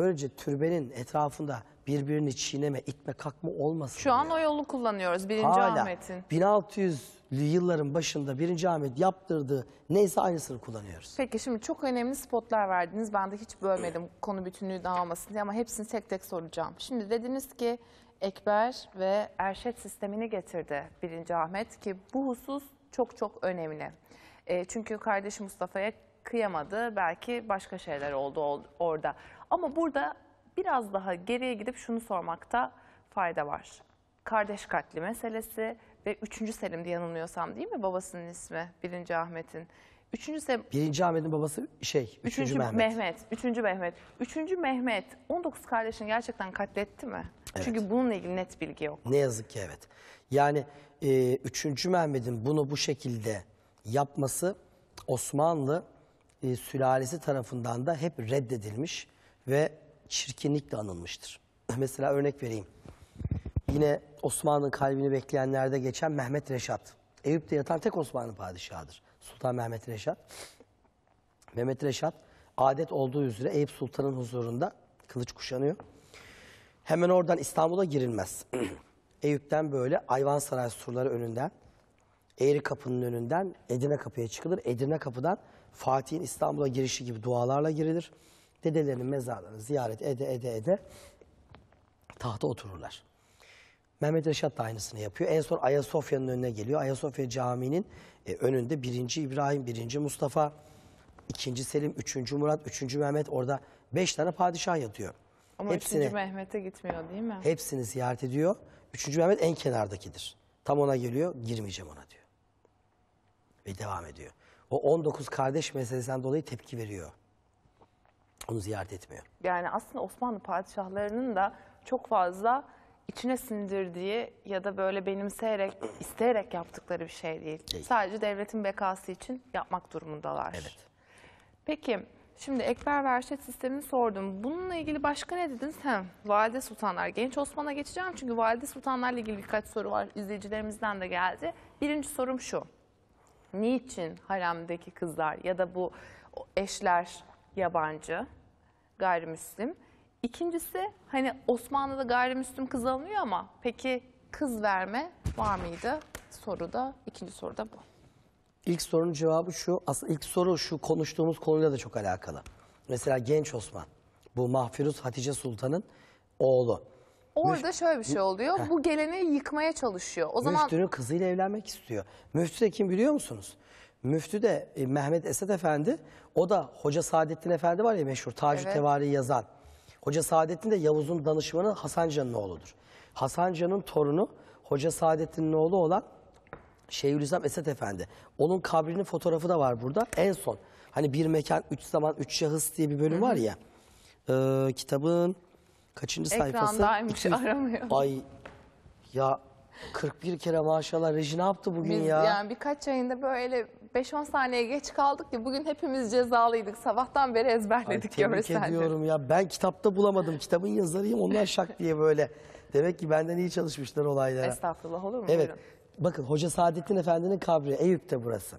Speaker 2: Böylece türbenin etrafında birbirini çiğneme, itme, kalkma olmasın.
Speaker 1: Şu an yani. o yolu kullanıyoruz 1. Hala, Ahmet'in.
Speaker 2: 1600'lü yılların başında 1. Ahmet yaptırdığı neyse aynısını kullanıyoruz.
Speaker 1: Peki şimdi çok önemli spotlar verdiniz. Ben de hiç bölmedim [clears throat] konu bütünlüğü dağılmasın diye ama hepsini tek tek soracağım. Şimdi dediniz ki Ekber ve Erşet sistemini getirdi 1. Ahmet ki bu husus çok çok önemli. E, çünkü kardeş Mustafa'ya kıyamadı. Belki başka şeyler oldu orada. Ama burada biraz daha geriye gidip şunu sormakta fayda var. Kardeş katli meselesi ve 3. Selim diye yanılmıyorsam değil mi babasının ismi 1. Ahmet'in? 3. Selim...
Speaker 2: 1. Ahmet'in babası şey 3. 3. Mehmet. Mehmet.
Speaker 1: 3. Mehmet. 3. Mehmet 19 kardeşini gerçekten katletti mi? Evet. Çünkü bununla ilgili net bilgi yok.
Speaker 2: Ne yazık ki evet. Yani e, Mehmet'in bunu bu şekilde yapması Osmanlı e, sülalesi tarafından da hep reddedilmiş ve çirkinlikle anılmıştır. [clears throat] Mesela örnek vereyim. Yine Osmanlı kalbini bekleyenlerde geçen Mehmet Reşat. Eyüp'te yatan tek Osmanlı padişahıdır. Sultan Mehmet Reşat. [clears throat] Mehmet Reşat adet olduğu üzere Eyüp Sultan'ın huzurunda kılıç kuşanıyor. Hemen oradan İstanbul'a girilmez. [clears throat] Eyüp'ten böyle Ayvansaray surları önünden, Eğri Kapı'nın önünden Edirne Kapı'ya çıkılır. Edirne Kapı'dan Fatih'in İstanbul'a girişi gibi dualarla girilir dedelerinin mezarlarını ziyaret ede ede ede tahta otururlar. Mehmet Reşat da aynısını yapıyor. En son Ayasofya'nın önüne geliyor. Ayasofya Camii'nin e, önünde birinci İbrahim, birinci Mustafa, ikinci Selim, üçüncü Murat, üçüncü Mehmet orada beş tane padişah yatıyor.
Speaker 1: Ama hepsini, 3. Mehmet'e gitmiyor değil mi?
Speaker 2: Hepsini ziyaret ediyor. Üçüncü Mehmet en kenardakidir. Tam ona geliyor, girmeyeceğim ona diyor. Ve devam ediyor. O 19 kardeş meselesinden dolayı tepki veriyor onu ziyaret etmiyor.
Speaker 1: Yani aslında Osmanlı padişahlarının da çok fazla içine sindirdiği ya da böyle benimseyerek, [clears throat] isteyerek yaptıkları bir şey değil. değil. Sadece devletin bekası için yapmak durumundalar. Evet. Peki şimdi ekber verşet sistemini sordum. Bununla ilgili başka ne dediniz? Hem valide sultanlar. Genç Osman'a geçeceğim çünkü valide sultanlarla ilgili birkaç soru var. İzleyicilerimizden de geldi. Birinci sorum şu. Niçin haremdeki kızlar ya da bu eşler yabancı, gayrimüslim. İkincisi hani Osmanlı'da gayrimüslim kız alınıyor ama peki kız verme var mıydı? Soru da ikinci soruda bu.
Speaker 2: İlk sorunun cevabı şu, aslında ilk soru şu konuştuğumuz konuyla da çok alakalı. Mesela genç Osman, bu Mahfiruz Hatice Sultan'ın oğlu.
Speaker 1: Orada şöyle bir şey oluyor, Heh. bu geleni yıkmaya çalışıyor. O zaman Müftünün
Speaker 2: kızıyla evlenmek istiyor. Müftü de kim biliyor musunuz? Müftü de e, Mehmet Esat Efendi, o da Hoca Saadettin Efendi var ya meşhur Tacü Evet. Tevari yazan. Hoca Saadettin de Yavuz'un danışmanı Hasan Can'ın oğludur. Hasan Can'ın torunu Hoca Saadettin'in oğlu olan Şeyhülislam Esat Efendi. Onun kabrinin fotoğrafı da var burada. En son. Hani bir mekan, üç zaman, üç şahıs diye bir bölüm var ya. Ee, kitabın kaçıncı sayfası? Ekrandaymış [laughs] aramıyor. Ay ya 41 kere maşallah reji ne yaptı bugün Biz ya? yani
Speaker 1: birkaç ayında böyle 5-10 saniye geç kaldık ki bugün hepimiz cezalıydık. Sabahtan beri ezberledik Ay, tebrik ediyorum
Speaker 2: ya. Ben kitapta bulamadım. Kitabın yazarıyım. Onlar şak [laughs] diye böyle. Demek ki benden iyi çalışmışlar olaylara.
Speaker 1: Estağfurullah olur
Speaker 2: mu? Evet. Buyurun. Bakın Hoca Saadettin Efendi'nin kabri Eyüp'te burası.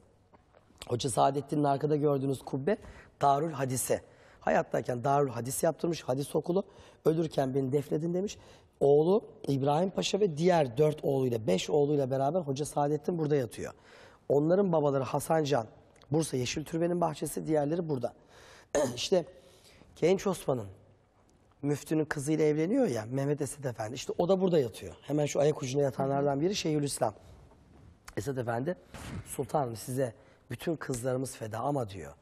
Speaker 2: Hoca Saadettin'in arkada gördüğünüz kubbe Darül Hadise. Hayattayken Darül Hadis yaptırmış, hadis okulu. Ölürken beni defledin demiş. Oğlu İbrahim Paşa ve diğer dört oğluyla, beş oğluyla beraber Hoca Saadettin burada yatıyor. Onların babaları Hasan Can, Bursa Yeşil Türbe'nin bahçesi, diğerleri burada. [clears throat] İşte Genç Osman'ın müftünün kızıyla evleniyor ya Mehmet Esed Efendi. İşte o da burada yatıyor. Hemen şu ayak ucuna yatanlardan biri Şeyhülislam. Esed Efendi, sultanım size bütün kızlarımız feda ama diyor.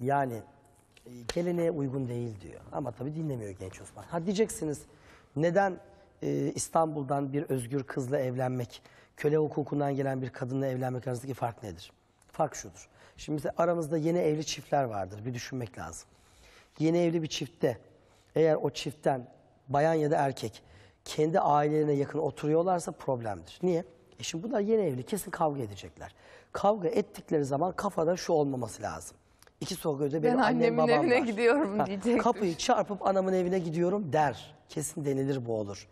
Speaker 2: Yani e, geleneğe uygun değil diyor. Ama tabii dinlemiyor genç Osman. Ha diyeceksiniz neden e, İstanbul'dan bir özgür kızla evlenmek köle hukukundan gelen bir kadınla evlenmek arasındaki fark nedir? Fark şudur. Şimdi mesela aramızda yeni evli çiftler vardır. Bir düşünmek lazım. Yeni evli bir çiftte eğer o çiftten bayan ya da erkek kendi ailelerine yakın oturuyorlarsa problemdir. Niye? E şimdi bunlar yeni evli kesin kavga edecekler. Kavga ettikleri zaman kafada şu olmaması lazım. İki sokak öde benim ben annem babam evine var. gidiyorum [laughs] diyecek. Kapıyı çarpıp anamın evine gidiyorum der. Kesin denilir bu olur.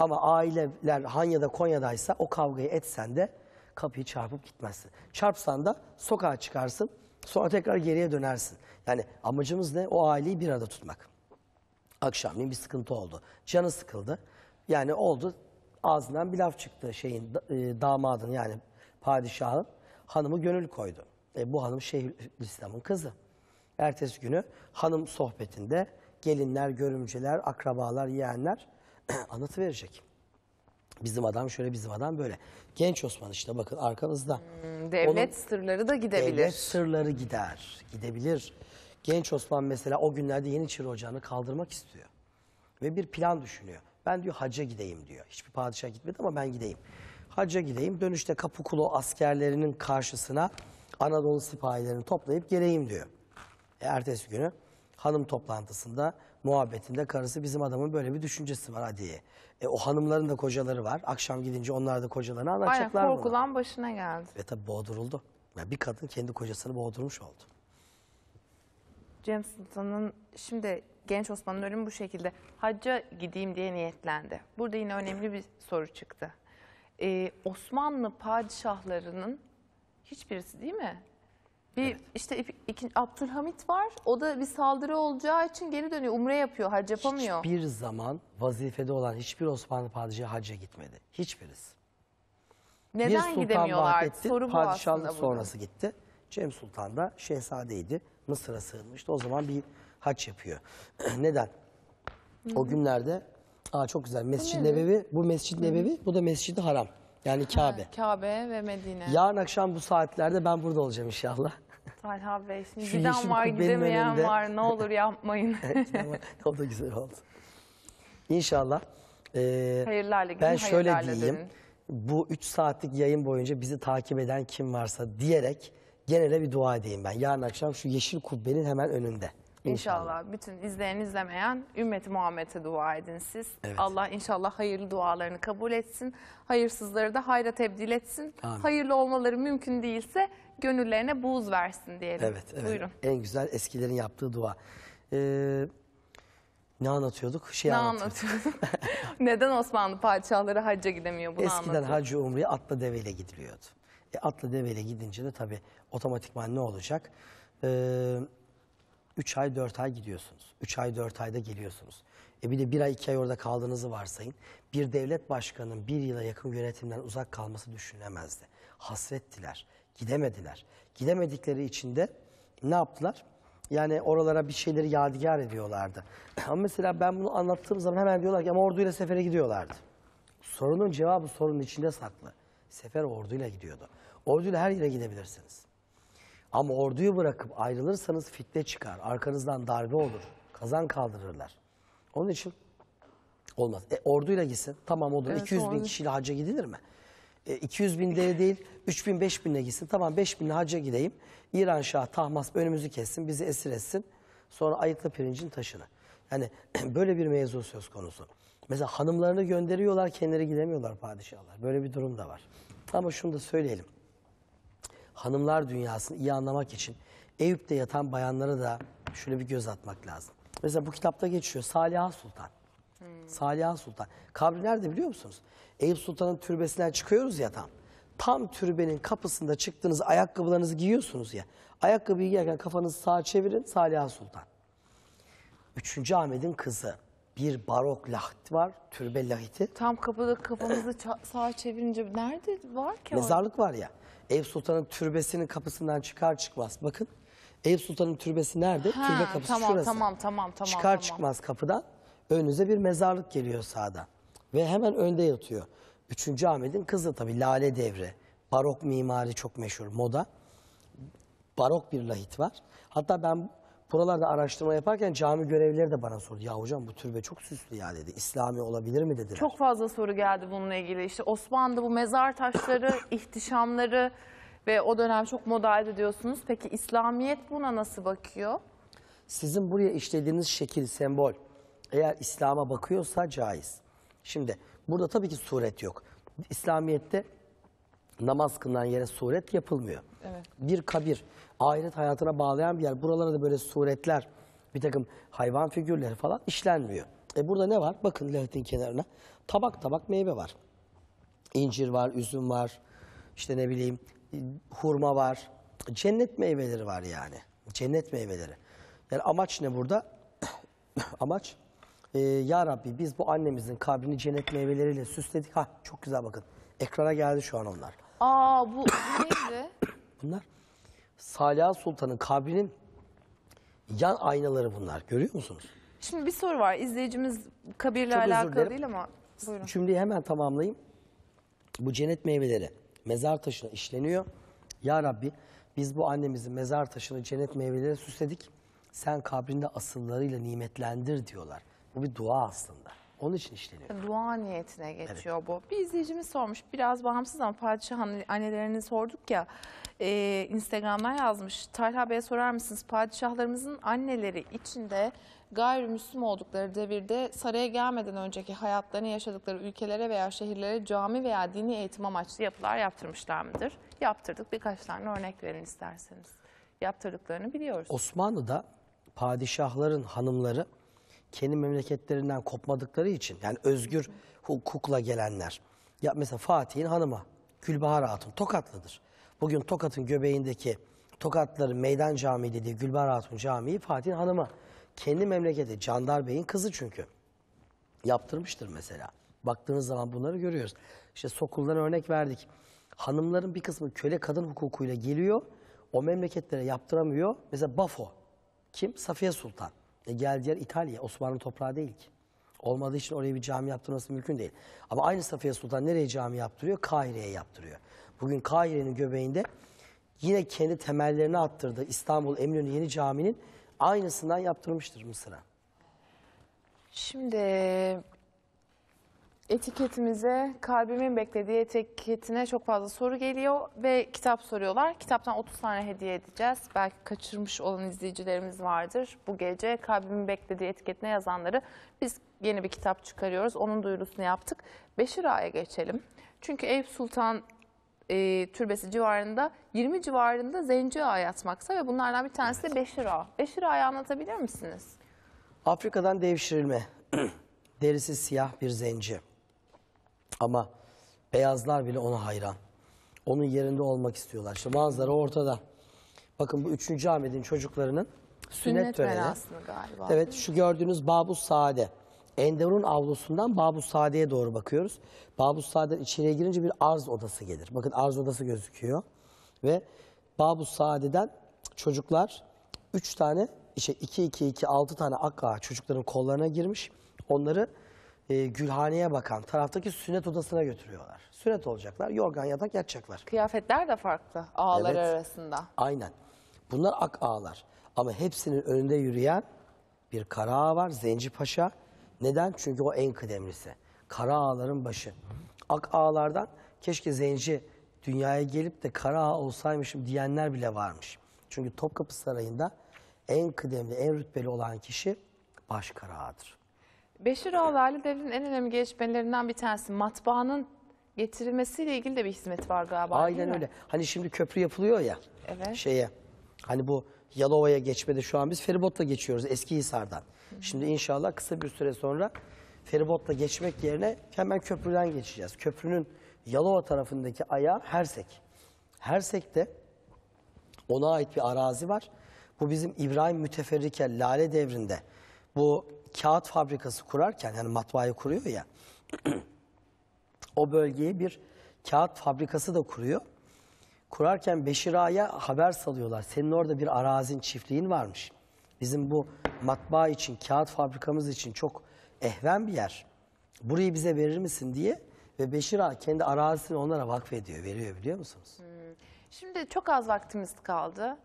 Speaker 2: Ama aileler Hanya'da Konya'daysa o kavgayı etsen de kapıyı çarpıp gitmezsin. Çarpsan da sokağa çıkarsın sonra tekrar geriye dönersin. Yani amacımız ne? O aileyi bir arada tutmak. Akşamleyin bir sıkıntı oldu. Canı sıkıldı. Yani oldu ağzından bir laf çıktı şeyin e, damadın yani padişahın hanımı gönül koydu. E, bu hanım Şeyhülislam'ın kızı. Ertesi günü hanım sohbetinde gelinler, görümceler, akrabalar, yeğenler [clears throat] anlatı verecek. Bizim adam şöyle, bizim adam böyle. Genç Osman işte bakın arkamızda.
Speaker 1: Hmm, devlet Onun, sırları da gidebilir. Devlet
Speaker 2: sırları gider, gidebilir. Genç Osman mesela o günlerde Yeniçeri Ocağı'nı kaldırmak istiyor. Ve bir plan düşünüyor. Ben diyor hacca gideyim diyor. Hiçbir padişah gitmedi ama ben gideyim. Hacca gideyim. Dönüşte Kapıkulu askerlerinin karşısına Anadolu sipahilerini toplayıp geleyim diyor. E, ertesi günü hanım toplantısında muhabbetinde karısı bizim adamın böyle bir düşüncesi var hadi. E, o hanımların da kocaları var. Akşam gidince onlar da kocalarını anlatacaklar Aynen korkulan
Speaker 1: başına geldi.
Speaker 2: Ve tabii boğduruldu. Yani bir kadın kendi kocasını boğdurmuş oldu.
Speaker 1: Cem Sultan'ın şimdi genç Osman'ın ölümü bu şekilde. Hacca gideyim diye niyetlendi. Burada yine önemli bir soru çıktı. Ee, Osmanlı padişahlarının hiçbirisi değil mi? Bir evet. işte iki, Abdülhamit var. O da bir saldırı olacağı için geri dönüyor. Umre yapıyor, hac yapamıyor. Hiçbir
Speaker 2: zaman vazifede olan hiçbir Osmanlı padişahı hacca gitmedi. Hiçbirisi.
Speaker 1: Neden bir Sultan gidemiyorlar? Bahretti, Soru padişahlık sonrası
Speaker 2: burada. gitti. Cem Sultan da şehzadeydi. Mısır'a sığınmıştı. O zaman bir haç yapıyor. [clears throat] Neden? O günlerde aa çok güzel. Mescid-i Nebevi, bu Mescid-i Nebevi, bu da Mescid-i Haram. Yani Kabe. Ha,
Speaker 1: Kabe ve Medine.
Speaker 2: Yarın akşam bu saatlerde ben burada olacağım inşallah.
Speaker 1: Talha Bey şimdi Şu giden var gidemeyen önümde. var ne olur yapmayın.
Speaker 2: [laughs] o da güzel oldu. İnşallah. E, hayırlarla gidin, Ben şöyle diyeyim. Dönün. Bu 3 saatlik yayın boyunca bizi takip eden kim varsa diyerek genele bir dua edeyim ben. Yarın akşam şu yeşil kubbenin hemen önünde. İnşallah.
Speaker 1: inşallah. Bütün izleyen izlemeyen ümmeti Muhammed'e dua edin siz. Evet. Allah inşallah hayırlı dualarını kabul etsin. Hayırsızları da hayra tebdil etsin. Amin. Hayırlı olmaları mümkün değilse gönüllerine buz versin diyelim. Evet, evet. Buyurun.
Speaker 2: En güzel eskilerin yaptığı dua. Ee, ne anlatıyorduk? Şey ne
Speaker 1: anlatıyorduk. [laughs] Neden Osmanlı padişahları hacca gidemiyor bunu Eskiden anlatıyorduk. hacı
Speaker 2: umreye atla deveyle gidiliyordu. E, atla deveyle gidince de tabii otomatikman ne olacak? Ee, 3 ay dört ay gidiyorsunuz. üç ay dört ayda geliyorsunuz. E bir de bir ay iki ay orada kaldığınızı varsayın bir devlet başkanının bir yıla yakın yönetimden uzak kalması düşünülemezdi. Hasrettiler, gidemediler. Gidemedikleri için de ne yaptılar? Yani oralara bir şeyleri yadigar ediyorlardı. [clears throat] Ama mesela ben bunu anlattığım zaman hemen diyorlar ki ama orduyla sefere gidiyorlardı. Sorunun cevabı sorunun içinde saklı. Sefer orduyla gidiyordu. Orduyla her yere gidebilirsiniz. Ama orduyu bırakıp ayrılırsanız fitne çıkar. Arkanızdan darbe olur. Kazan kaldırırlar. Onun için Olmaz. E, orduyla gitsin. Tamam olur. Evet, 200 bin kişiyle hacca gidilir mi? E, 200 bin de değil 3 bin 5 binle gitsin. Tamam 5 binle hacca gideyim. İran Şah Tahmas önümüzü kessin bizi esir etsin. Sonra ayıkla pirincin taşını. Yani [clears throat] böyle bir mevzu söz konusu. Mesela hanımlarını gönderiyorlar kendileri gidemiyorlar padişahlar. Böyle bir durum da var. Ama şunu da söyleyelim. Hanımlar dünyasını iyi anlamak için Eyüp'te yatan bayanlara da şöyle bir göz atmak lazım. Mesela bu kitapta geçiyor Saliha Sultan. Hmm. Salihan Sultan. Kabri nerede biliyor musunuz? Eyüp Sultan'ın türbesinden çıkıyoruz ya tam. Tam türbenin kapısında çıktığınız ayakkabılarınızı giyiyorsunuz ya. Ayakkabıyı giyerken kafanızı sağa çevirin Salihan Sultan. Üçüncü Ahmet'in kızı. Bir barok lahit var, türbe lahiti. Tam kapıda kafanızı
Speaker 1: sağa çevirince nerede var ki? Mezarlık
Speaker 2: var ya. Eyüp Sultan'ın türbesinin kapısından çıkar çıkmaz. Bakın Eyüp Sultan'ın türbesi nerede? Ha, Türbe kapısı tamam, şurası. Tamam,
Speaker 1: tamam, tamam. Çıkar tamam.
Speaker 2: çıkmaz kapıdan Önünüze bir mezarlık geliyor sağda Ve hemen önde yatıyor. Üçüncü Ahmet'in kızı tabi. Lale devre, Barok mimari çok meşhur moda. Barok bir lahit var. Hatta ben buralarda araştırma yaparken cami görevlileri de bana sordu. Ya hocam bu türbe çok süslü ya dedi. İslami olabilir mi dediler. Çok
Speaker 1: fazla soru geldi bununla ilgili. İşte Osmanlı bu mezar taşları, [laughs] ihtişamları ve o dönem çok modaydı diyorsunuz. Peki İslamiyet buna nasıl bakıyor?
Speaker 2: Sizin buraya işlediğiniz şekil, sembol, eğer İslam'a bakıyorsa caiz. Şimdi burada tabii ki suret yok. İslamiyet'te namaz kılınan yere suret yapılmıyor. Evet. Bir kabir, ahiret hayatına bağlayan bir yer. Buralara da böyle suretler, bir takım hayvan figürleri falan işlenmiyor. E burada ne var? Bakın lahitin kenarına. Tabak tabak meyve var. İncir var, üzüm var, işte ne bileyim hurma var. Cennet meyveleri var yani. Cennet meyveleri. Yani amaç ne burada? [coughs] amaç ee, ya Rabbi biz bu annemizin kabrini cennet meyveleriyle süsledik. Ha çok güzel bakın. Ekrana geldi şu an onlar.
Speaker 1: Aa bu, bu neydi?
Speaker 2: [coughs] Bunlar Salih Sultan'ın kabrinin yan aynaları bunlar. Görüyor musunuz?
Speaker 1: Şimdi bir soru var. İzleyicimiz kabirle Çok alakalı değil ama buyurun.
Speaker 2: Şimdi hemen tamamlayayım. Bu cennet meyveleri mezar taşına işleniyor. Ya Rabbi biz bu annemizin mezar taşını cennet meyveleriyle süsledik. Sen kabrinde asıllarıyla nimetlendir diyorlar. Bu bir dua aslında. Onun için işleniyor.
Speaker 1: Dua niyetine geçiyor evet. bu. Bir izleyicimiz sormuş. Biraz bağımsız ama padişahın hani annelerini sorduk ya. E, Instagram'a yazmış. Talha Bey'e sorar mısınız? Padişahlarımızın anneleri içinde gayrimüslim oldukları devirde saraya gelmeden önceki hayatlarını yaşadıkları ülkelere veya şehirlere cami veya dini eğitim amaçlı yapılar yaptırmışlar mıdır? Yaptırdık. Birkaç tane örnek verin isterseniz. Yaptırdıklarını biliyoruz.
Speaker 2: Osmanlı'da padişahların hanımları kendi memleketlerinden kopmadıkları için yani özgür hukukla gelenler. Ya mesela Fatih'in hanımı Gülbahar Hatun Tokatlıdır. Bugün Tokat'ın göbeğindeki Tokatlıların Meydan Camii dediği Gülbahar Hatun Camii Fatih'in hanımı. Kendi memleketi Candar Bey'in kızı çünkü. Yaptırmıştır mesela. Baktığınız zaman bunları görüyoruz. İşte Sokul'dan örnek verdik. Hanımların bir kısmı köle kadın hukukuyla geliyor. O memleketlere yaptıramıyor. Mesela Bafo. Kim? Safiye Sultan. E geldiği yer İtalya, Osmanlı toprağı değil ki. Olmadığı için oraya bir cami yaptırması mümkün değil. Ama aynı Safiye Sultan nereye cami yaptırıyor? Kahire'ye yaptırıyor. Bugün Kahire'nin göbeğinde yine kendi temellerini attırdığı İstanbul Eminönü Yeni Cami'nin aynısından yaptırmıştır Mısır'a.
Speaker 1: Şimdi etiketimize, kalbimin beklediği etiketine çok fazla soru geliyor ve kitap soruyorlar. Kitaptan 30 tane hediye edeceğiz. Belki kaçırmış olan izleyicilerimiz vardır. Bu gece kalbimin beklediği etiketine yazanları biz yeni bir kitap çıkarıyoruz. Onun duyurusunu yaptık. Beşir Ağa'ya geçelim. Çünkü Eyüp Sultan e, türbesi civarında 20 civarında zenci ağa yatmaksa ve bunlardan bir tanesi de Beşir Ağa. Beşir Ağa'yı anlatabilir misiniz?
Speaker 2: Afrika'dan devşirilme. [clears throat] Derisi siyah bir zenci. Ama beyazlar bile ona hayran. Onun yerinde olmak istiyorlar. İşte manzara ortada. Bakın bu 3. Ahmet'in çocuklarının sünnet, sünnet töreni. galiba. Evet şu gördüğünüz Babu Sade. Enderun avlusundan Babu Sade'ye doğru bakıyoruz. Babu Sade içeriye girince bir arz odası gelir. Bakın arz odası gözüküyor. Ve Babu Sade'den çocuklar 3 tane, işte 2, 2, 2, 6 tane akka çocukların kollarına girmiş. Onları e, Gülhane'ye bakan taraftaki sünnet odasına götürüyorlar. Sünnet olacaklar, yorgan yatak yatacaklar.
Speaker 1: Kıyafetler de farklı ağlar Evet. arasında.
Speaker 2: Aynen. Bunlar ak ağlar. Ama hepsinin önünde yürüyen bir kara ağa var, Zenci Paşa. Neden? Çünkü o en kıdemlisi. Kara ağaların başı. Ak ağalardan keşke Zenci dünyaya gelip de kara ağa olsaymışım diyenler bile varmış. Çünkü Topkapı Sarayı'nda en kıdemli, en rütbeli olan kişi baş kara ağadır.
Speaker 1: Beşir Ağlaylı devletin en önemli gelişmelerinden bir tanesi matbaanın getirilmesiyle ilgili de bir hizmet var galiba Aynen öyle.
Speaker 2: Hani şimdi köprü yapılıyor ya Evet. şeye hani bu Yalova'ya geçmede şu an biz feribotla geçiyoruz eski Eskihisar'dan. Şimdi inşallah kısa bir süre sonra feribotla geçmek yerine hemen köprüden geçeceğiz. Köprünün Yalova tarafındaki ayağı Hersek. Hersek'te ona ait bir arazi var. Bu bizim İbrahim Müteferrike Lale devrinde bu kağıt fabrikası kurarken yani matbaayı kuruyor ya [clears throat] o bölgeye bir kağıt fabrikası da kuruyor. Kurarken Beşiraya haber salıyorlar. Senin orada bir arazin, çiftliğin varmış. Bizim bu matbaa için, kağıt fabrikamız için çok ehven bir yer. Burayı bize verir misin diye ve Beşir kendi arazisini onlara vakfediyor, veriyor biliyor musunuz?
Speaker 1: Hmm. Şimdi çok az vaktimiz kaldı.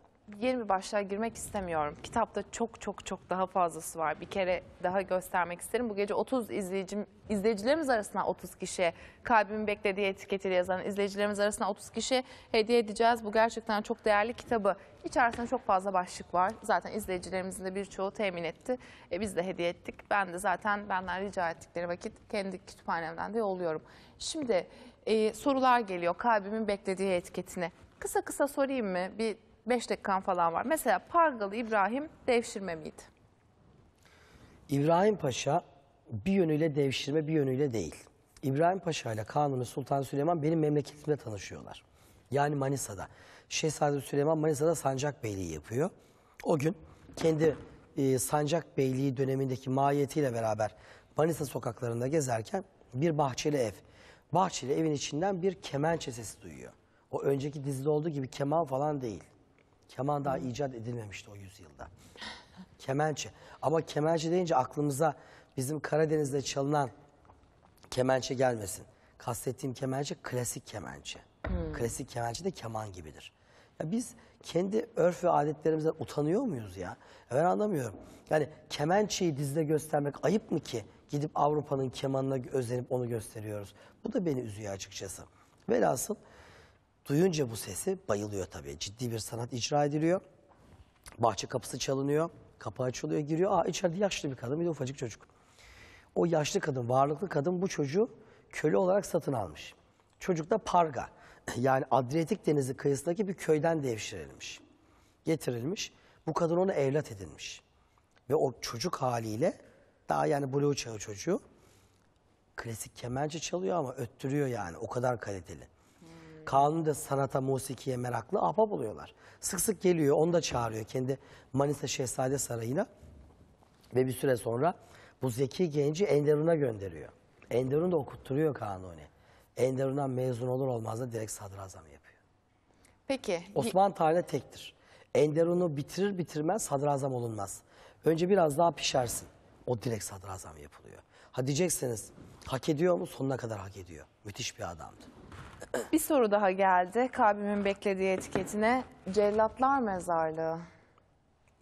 Speaker 1: Yeni bir başlığa girmek istemiyorum. Kitapta çok çok çok daha fazlası var. Bir kere daha göstermek isterim. Bu gece 30 izleyicim, izleyicilerimiz arasında 30 kişi, kalbimi beklediği etiketiyle yazan izleyicilerimiz arasında 30 kişi hediye edeceğiz. Bu gerçekten çok değerli kitabı. İçerisinde çok fazla başlık var. Zaten izleyicilerimizin de birçoğu temin etti. E, biz de hediye ettik. Ben de zaten benden rica ettikleri vakit kendi kütüphanemden de yolluyorum. Şimdi e, sorular geliyor kalbimin beklediği etiketine. Kısa kısa sorayım mı? Bir 5 dakikan falan var. Mesela Pargalı İbrahim devşirme miydi?
Speaker 2: İbrahim Paşa bir yönüyle devşirme bir yönüyle değil. İbrahim Paşa ile Kanuni Sultan Süleyman benim memleketimde tanışıyorlar. Yani Manisa'da. Şehzade Süleyman Manisa'da sancak beyliği yapıyor. O gün kendi e, sancak beyliği dönemindeki mahiyetiyle beraber Manisa sokaklarında gezerken bir bahçeli ev. Bahçeli evin içinden bir kemençe sesi duyuyor. O önceki dizide olduğu gibi keman falan değil. Keman daha hmm. icat edilmemişti o yüzyılda. Kemençe. Ama kemençe deyince aklımıza bizim Karadeniz'de çalınan kemençe gelmesin. Kastettiğim kemençe klasik kemençe. Hmm. Klasik kemençe de keman gibidir. Ya biz kendi örf ve adetlerimizden utanıyor muyuz ya? ya ben anlamıyorum. Yani kemençeyi dizide göstermek ayıp mı ki? Gidip Avrupa'nın kemanına özenip onu gösteriyoruz. Bu da beni üzüyor açıkçası. Velhasıl Duyunca bu sesi bayılıyor tabii. Ciddi bir sanat icra ediliyor. Bahçe kapısı çalınıyor. Kapı açılıyor, giriyor. Aa içeride yaşlı bir kadın, bir de ufacık çocuk. O yaşlı kadın, varlıklı kadın bu çocuğu köle olarak satın almış. Çocuk da Parga. [clears throat] Yani Adriyatik Denizi kıyısındaki bir köyden devşirilmiş. Getirilmiş. Bu kadın onu evlat edinmiş. Ve o çocuk haliyle daha yani blue çağı çocuğu klasik kemençe çalıyor ama öttürüyor yani o kadar kaliteli. Kaan'ın da sanata, musikiye meraklı apa buluyorlar. Sık sık geliyor, onu da çağırıyor kendi Manisa Şehzade Sarayı'na. Ve bir süre sonra bu zeki genci Enderun'a gönderiyor. Enderun da okutturuyor Kanuni. Enderun'dan mezun olur olmaz da direkt sadrazam yapıyor.
Speaker 1: Peki. Osmanlı
Speaker 2: tarihinde tektir. Enderun'u bitirir bitirmez sadrazam olunmaz. Önce biraz daha pişersin. O direkt sadrazam yapılıyor. Ha diyeceksiniz hak ediyor mu? Sonuna kadar hak ediyor. Müthiş bir adamdı.
Speaker 1: Bir soru daha geldi. Kalbimin beklediği etiketine Cellatlar Mezarlığı.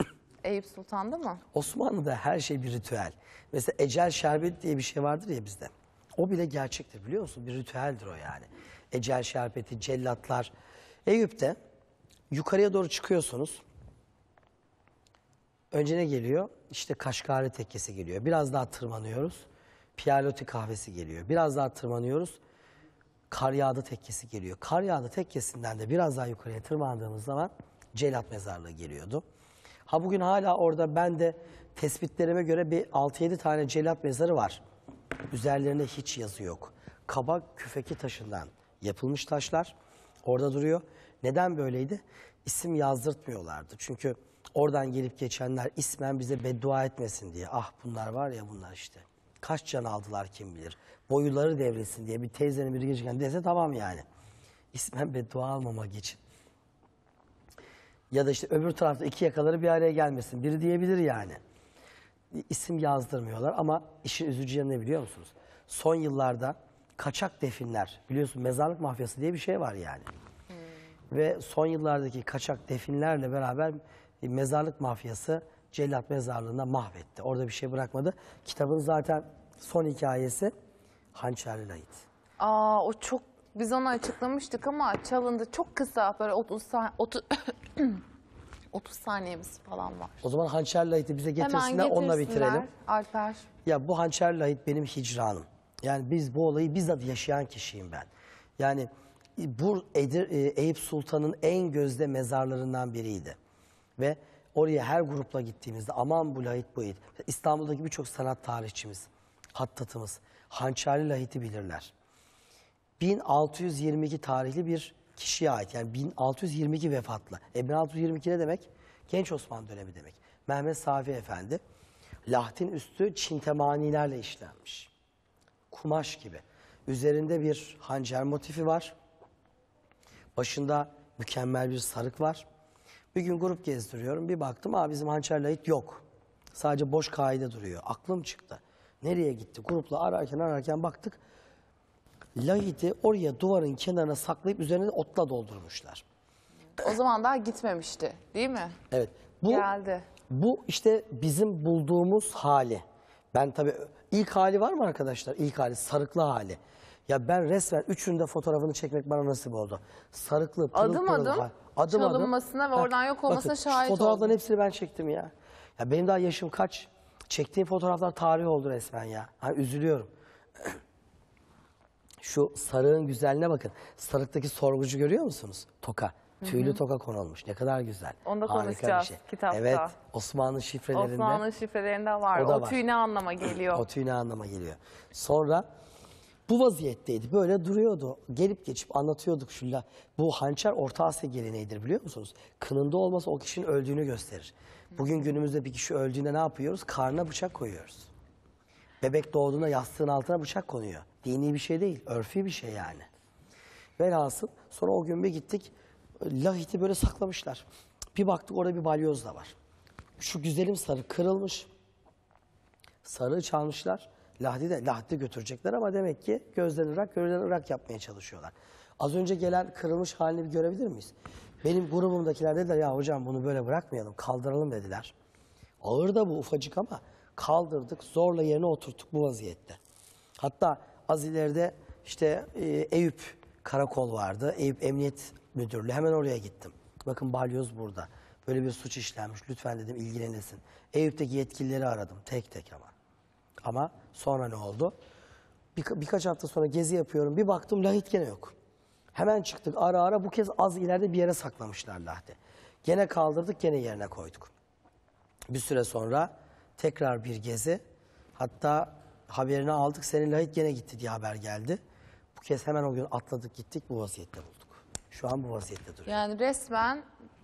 Speaker 1: [coughs] Eyüp Sultan'da mı?
Speaker 2: Osmanlı'da her şey bir ritüel. Mesela ecel şerbet diye bir şey vardır ya bizde. O bile gerçektir biliyor musun? Bir ritüeldir o yani. Ecel şerbeti, cellatlar. Eyüp'te yukarıya doğru çıkıyorsunuz. Önce ne geliyor? İşte kaşgari tekkesi geliyor. Biraz daha tırmanıyoruz. Piyaloti kahvesi geliyor. Biraz daha tırmanıyoruz kar yağdı tekkesi geliyor. Kar yağdı tekkesinden de biraz daha yukarıya tırmandığımız zaman Celat Mezarlığı geliyordu. Ha bugün hala orada ben de tespitlerime göre bir 6-7 tane Celat Mezarı var. Üzerlerine hiç yazı yok. Kabak küfeki taşından yapılmış taşlar orada duruyor. Neden böyleydi? İsim yazdırtmıyorlardı. Çünkü oradan gelip geçenler ismen bize beddua etmesin diye. Ah bunlar var ya bunlar işte. Kaç can aldılar kim bilir. Boyuları devrilsin diye bir teyzenin biri geçirken dese tamam yani. İsmen beddua almamak için. Ya da işte öbür tarafta iki yakaları bir araya gelmesin. Biri diyebilir yani. İsim yazdırmıyorlar ama işin üzücü yanı ne biliyor musunuz? Son yıllarda kaçak definler, biliyorsun mezarlık mafyası diye bir şey var yani. Hmm. Ve son yıllardaki kaçak definlerle beraber mezarlık mafyası cellat mezarlığında mahvetti. Orada bir şey bırakmadı. Kitabın zaten son hikayesi Hançerli Lait.
Speaker 1: Aa o çok biz onu açıklamıştık ama çalındı. Çok kısa böyle 30 saniye 30 30 saniyemiz falan var.
Speaker 2: O zaman Hançer Lahit'i bize getirsinler onunla bitirelim. Alper. Ya bu Hançer Lahit benim hicranım. Yani biz bu olayı bizzat yaşayan kişiyim ben. Yani bu Edir, e, Eyüp Sultan'ın en gözde mezarlarından biriydi. Ve Oraya her grupla gittiğimizde aman bu lahit bu it. İstanbul'daki birçok sanat tarihçimiz, hattatımız hançerli lahiti bilirler. 1622 tarihli bir kişiye ait. Yani 1622 vefatlı. E 1622 ne demek? Genç Osmanlı dönemi demek. Mehmet Safi Efendi lahtin üstü çintemanilerle işlenmiş. Kumaş gibi. Üzerinde bir hançer motifi var. Başında mükemmel bir sarık var. Bir gün grup gezdiriyorum. Bir baktım abi bizim hançer lahit yok. Sadece boş kaide duruyor. Aklım çıktı. Nereye gitti? Grupla ararken ararken baktık. Lahiti oraya duvarın kenarına saklayıp üzerine de otla doldurmuşlar.
Speaker 1: O zaman daha gitmemişti değil mi?
Speaker 2: Evet. Bu, Geldi. Bu işte bizim bulduğumuz hali. Ben tabii ilk hali var mı arkadaşlar? İlk hali sarıklı hali. Ya ben resmen üçünde fotoğrafını çekmek bana nasip oldu. Sarıklı, pırıl adım pırıl. Adım adım. Çalınmasına adım. ve oradan yok olmasına bakın, şahit fotoğrafların oldum. hepsini ben çektim ya. Ya benim daha yaşım kaç? Çektiğim fotoğraflar tarih oldu resmen ya. Hani üzülüyorum. [clears throat] Şu sarığın güzelliğine bakın. Sarıktaki sorgucu görüyor musunuz? Toka. Tüylü Hı -hı. toka konulmuş. Ne kadar güzel. Onu da Harika konuşacağız şey. kitapta. Evet. Osmanlı şifrelerinde. Osmanlı
Speaker 1: şifrelerinde var. O, da var. o tüy ne anlama geliyor? o
Speaker 2: tüy ne anlama geliyor. Sonra bu vaziyetteydi. Böyle duruyordu. Gelip geçip anlatıyorduk şulla. Bu hançer Orta Asya geleneğidir biliyor musunuz? Kınında olması o kişinin öldüğünü gösterir. Bugün günümüzde bir kişi öldüğünde ne yapıyoruz? Karnına bıçak koyuyoruz. Bebek doğduğunda yastığın altına bıçak konuyor. Dini bir şey değil, örfi bir şey yani. Velhasıl sonra o gün bir gittik. Lahit'i böyle saklamışlar. Bir baktık orada bir balyoz da var. Şu güzelim sarı kırılmış. Sarı çalmışlar. Lahdi de Lahdi götürecekler ama demek ki gözden Irak, gönülden Irak yapmaya çalışıyorlar. Az önce gelen kırılmış halini bir görebilir miyiz? Benim grubumdakiler dediler ya hocam bunu böyle bırakmayalım, kaldıralım dediler. Ağır da bu ufacık ama kaldırdık, zorla yerine oturttuk bu vaziyette. Hatta az ileride işte e, Eyüp karakol vardı. Eyüp Emniyet Müdürlüğü. Hemen oraya gittim. Bakın balyoz burada. Böyle bir suç işlenmiş. Lütfen dedim ilgilenesin. Eyüp'teki yetkilileri aradım tek tek ama. Ama Sonra ne oldu? Bir, birkaç hafta sonra gezi yapıyorum. Bir baktım lahit gene yok. Hemen çıktık ara ara bu kez az ileride bir yere saklamışlar lahti. Gene kaldırdık gene yerine koyduk. Bir süre sonra tekrar bir gezi. Hatta haberini aldık senin lahit gene gitti diye haber geldi. Bu kez hemen o gün atladık gittik bu vaziyette bulduk. Şu an bu vaziyette duruyor.
Speaker 1: Yani resmen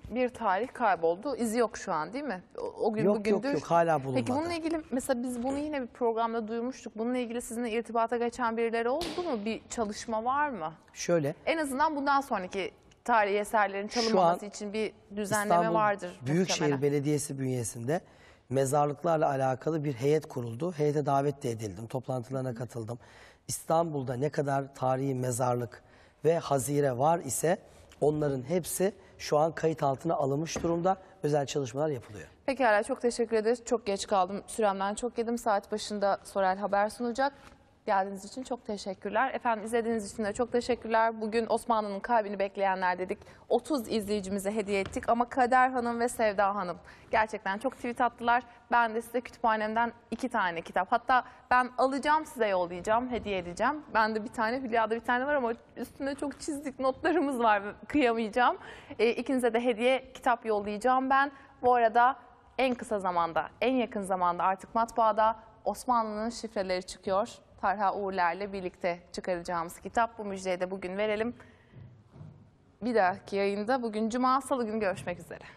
Speaker 1: bir tarih kayboldu. İzi yok şu an değil mi? O, gün yok, bugündür. Yok yok hala bulunmadı. Peki bununla ilgili mesela biz bunu yine bir programda duymuştuk. Bununla ilgili sizinle irtibata geçen birileri oldu mu? Bir çalışma var mı? Şöyle. En azından bundan sonraki tarihi eserlerin çalınmaması için bir düzenleme İstanbul vardır. Büyükşehir muhtemelen.
Speaker 2: Belediyesi bünyesinde mezarlıklarla alakalı bir heyet kuruldu. Heyete davet de edildim. Toplantılarına katıldım. İstanbul'da ne kadar tarihi mezarlık ve hazire var ise Onların hepsi şu an kayıt altına alınmış durumda. Özel çalışmalar yapılıyor.
Speaker 1: Pekala çok teşekkür ederiz. Çok geç kaldım. Süremden çok yedim. Saat başında Sorel haber sunacak geldiğiniz için çok teşekkürler. Efendim izlediğiniz için de çok teşekkürler. Bugün Osmanlı'nın kalbini bekleyenler dedik. 30 izleyicimize hediye ettik ama Kader Hanım ve Sevda Hanım gerçekten çok tweet attılar. Ben de size kütüphanemden iki tane kitap. Hatta ben alacağım size yollayacağım, hediye edeceğim. Ben de bir tane, Hülya'da bir tane var ama üstünde çok çizdik notlarımız var. Kıyamayacağım. E, ikinize de hediye kitap yollayacağım ben. Bu arada en kısa zamanda, en yakın zamanda artık matbaada Osmanlı'nın şifreleri çıkıyor. Tarha Uğurler'le birlikte çıkaracağımız kitap. Bu müjdeyi de bugün verelim. Bir dahaki yayında bugün Cuma Salı günü görüşmek üzere.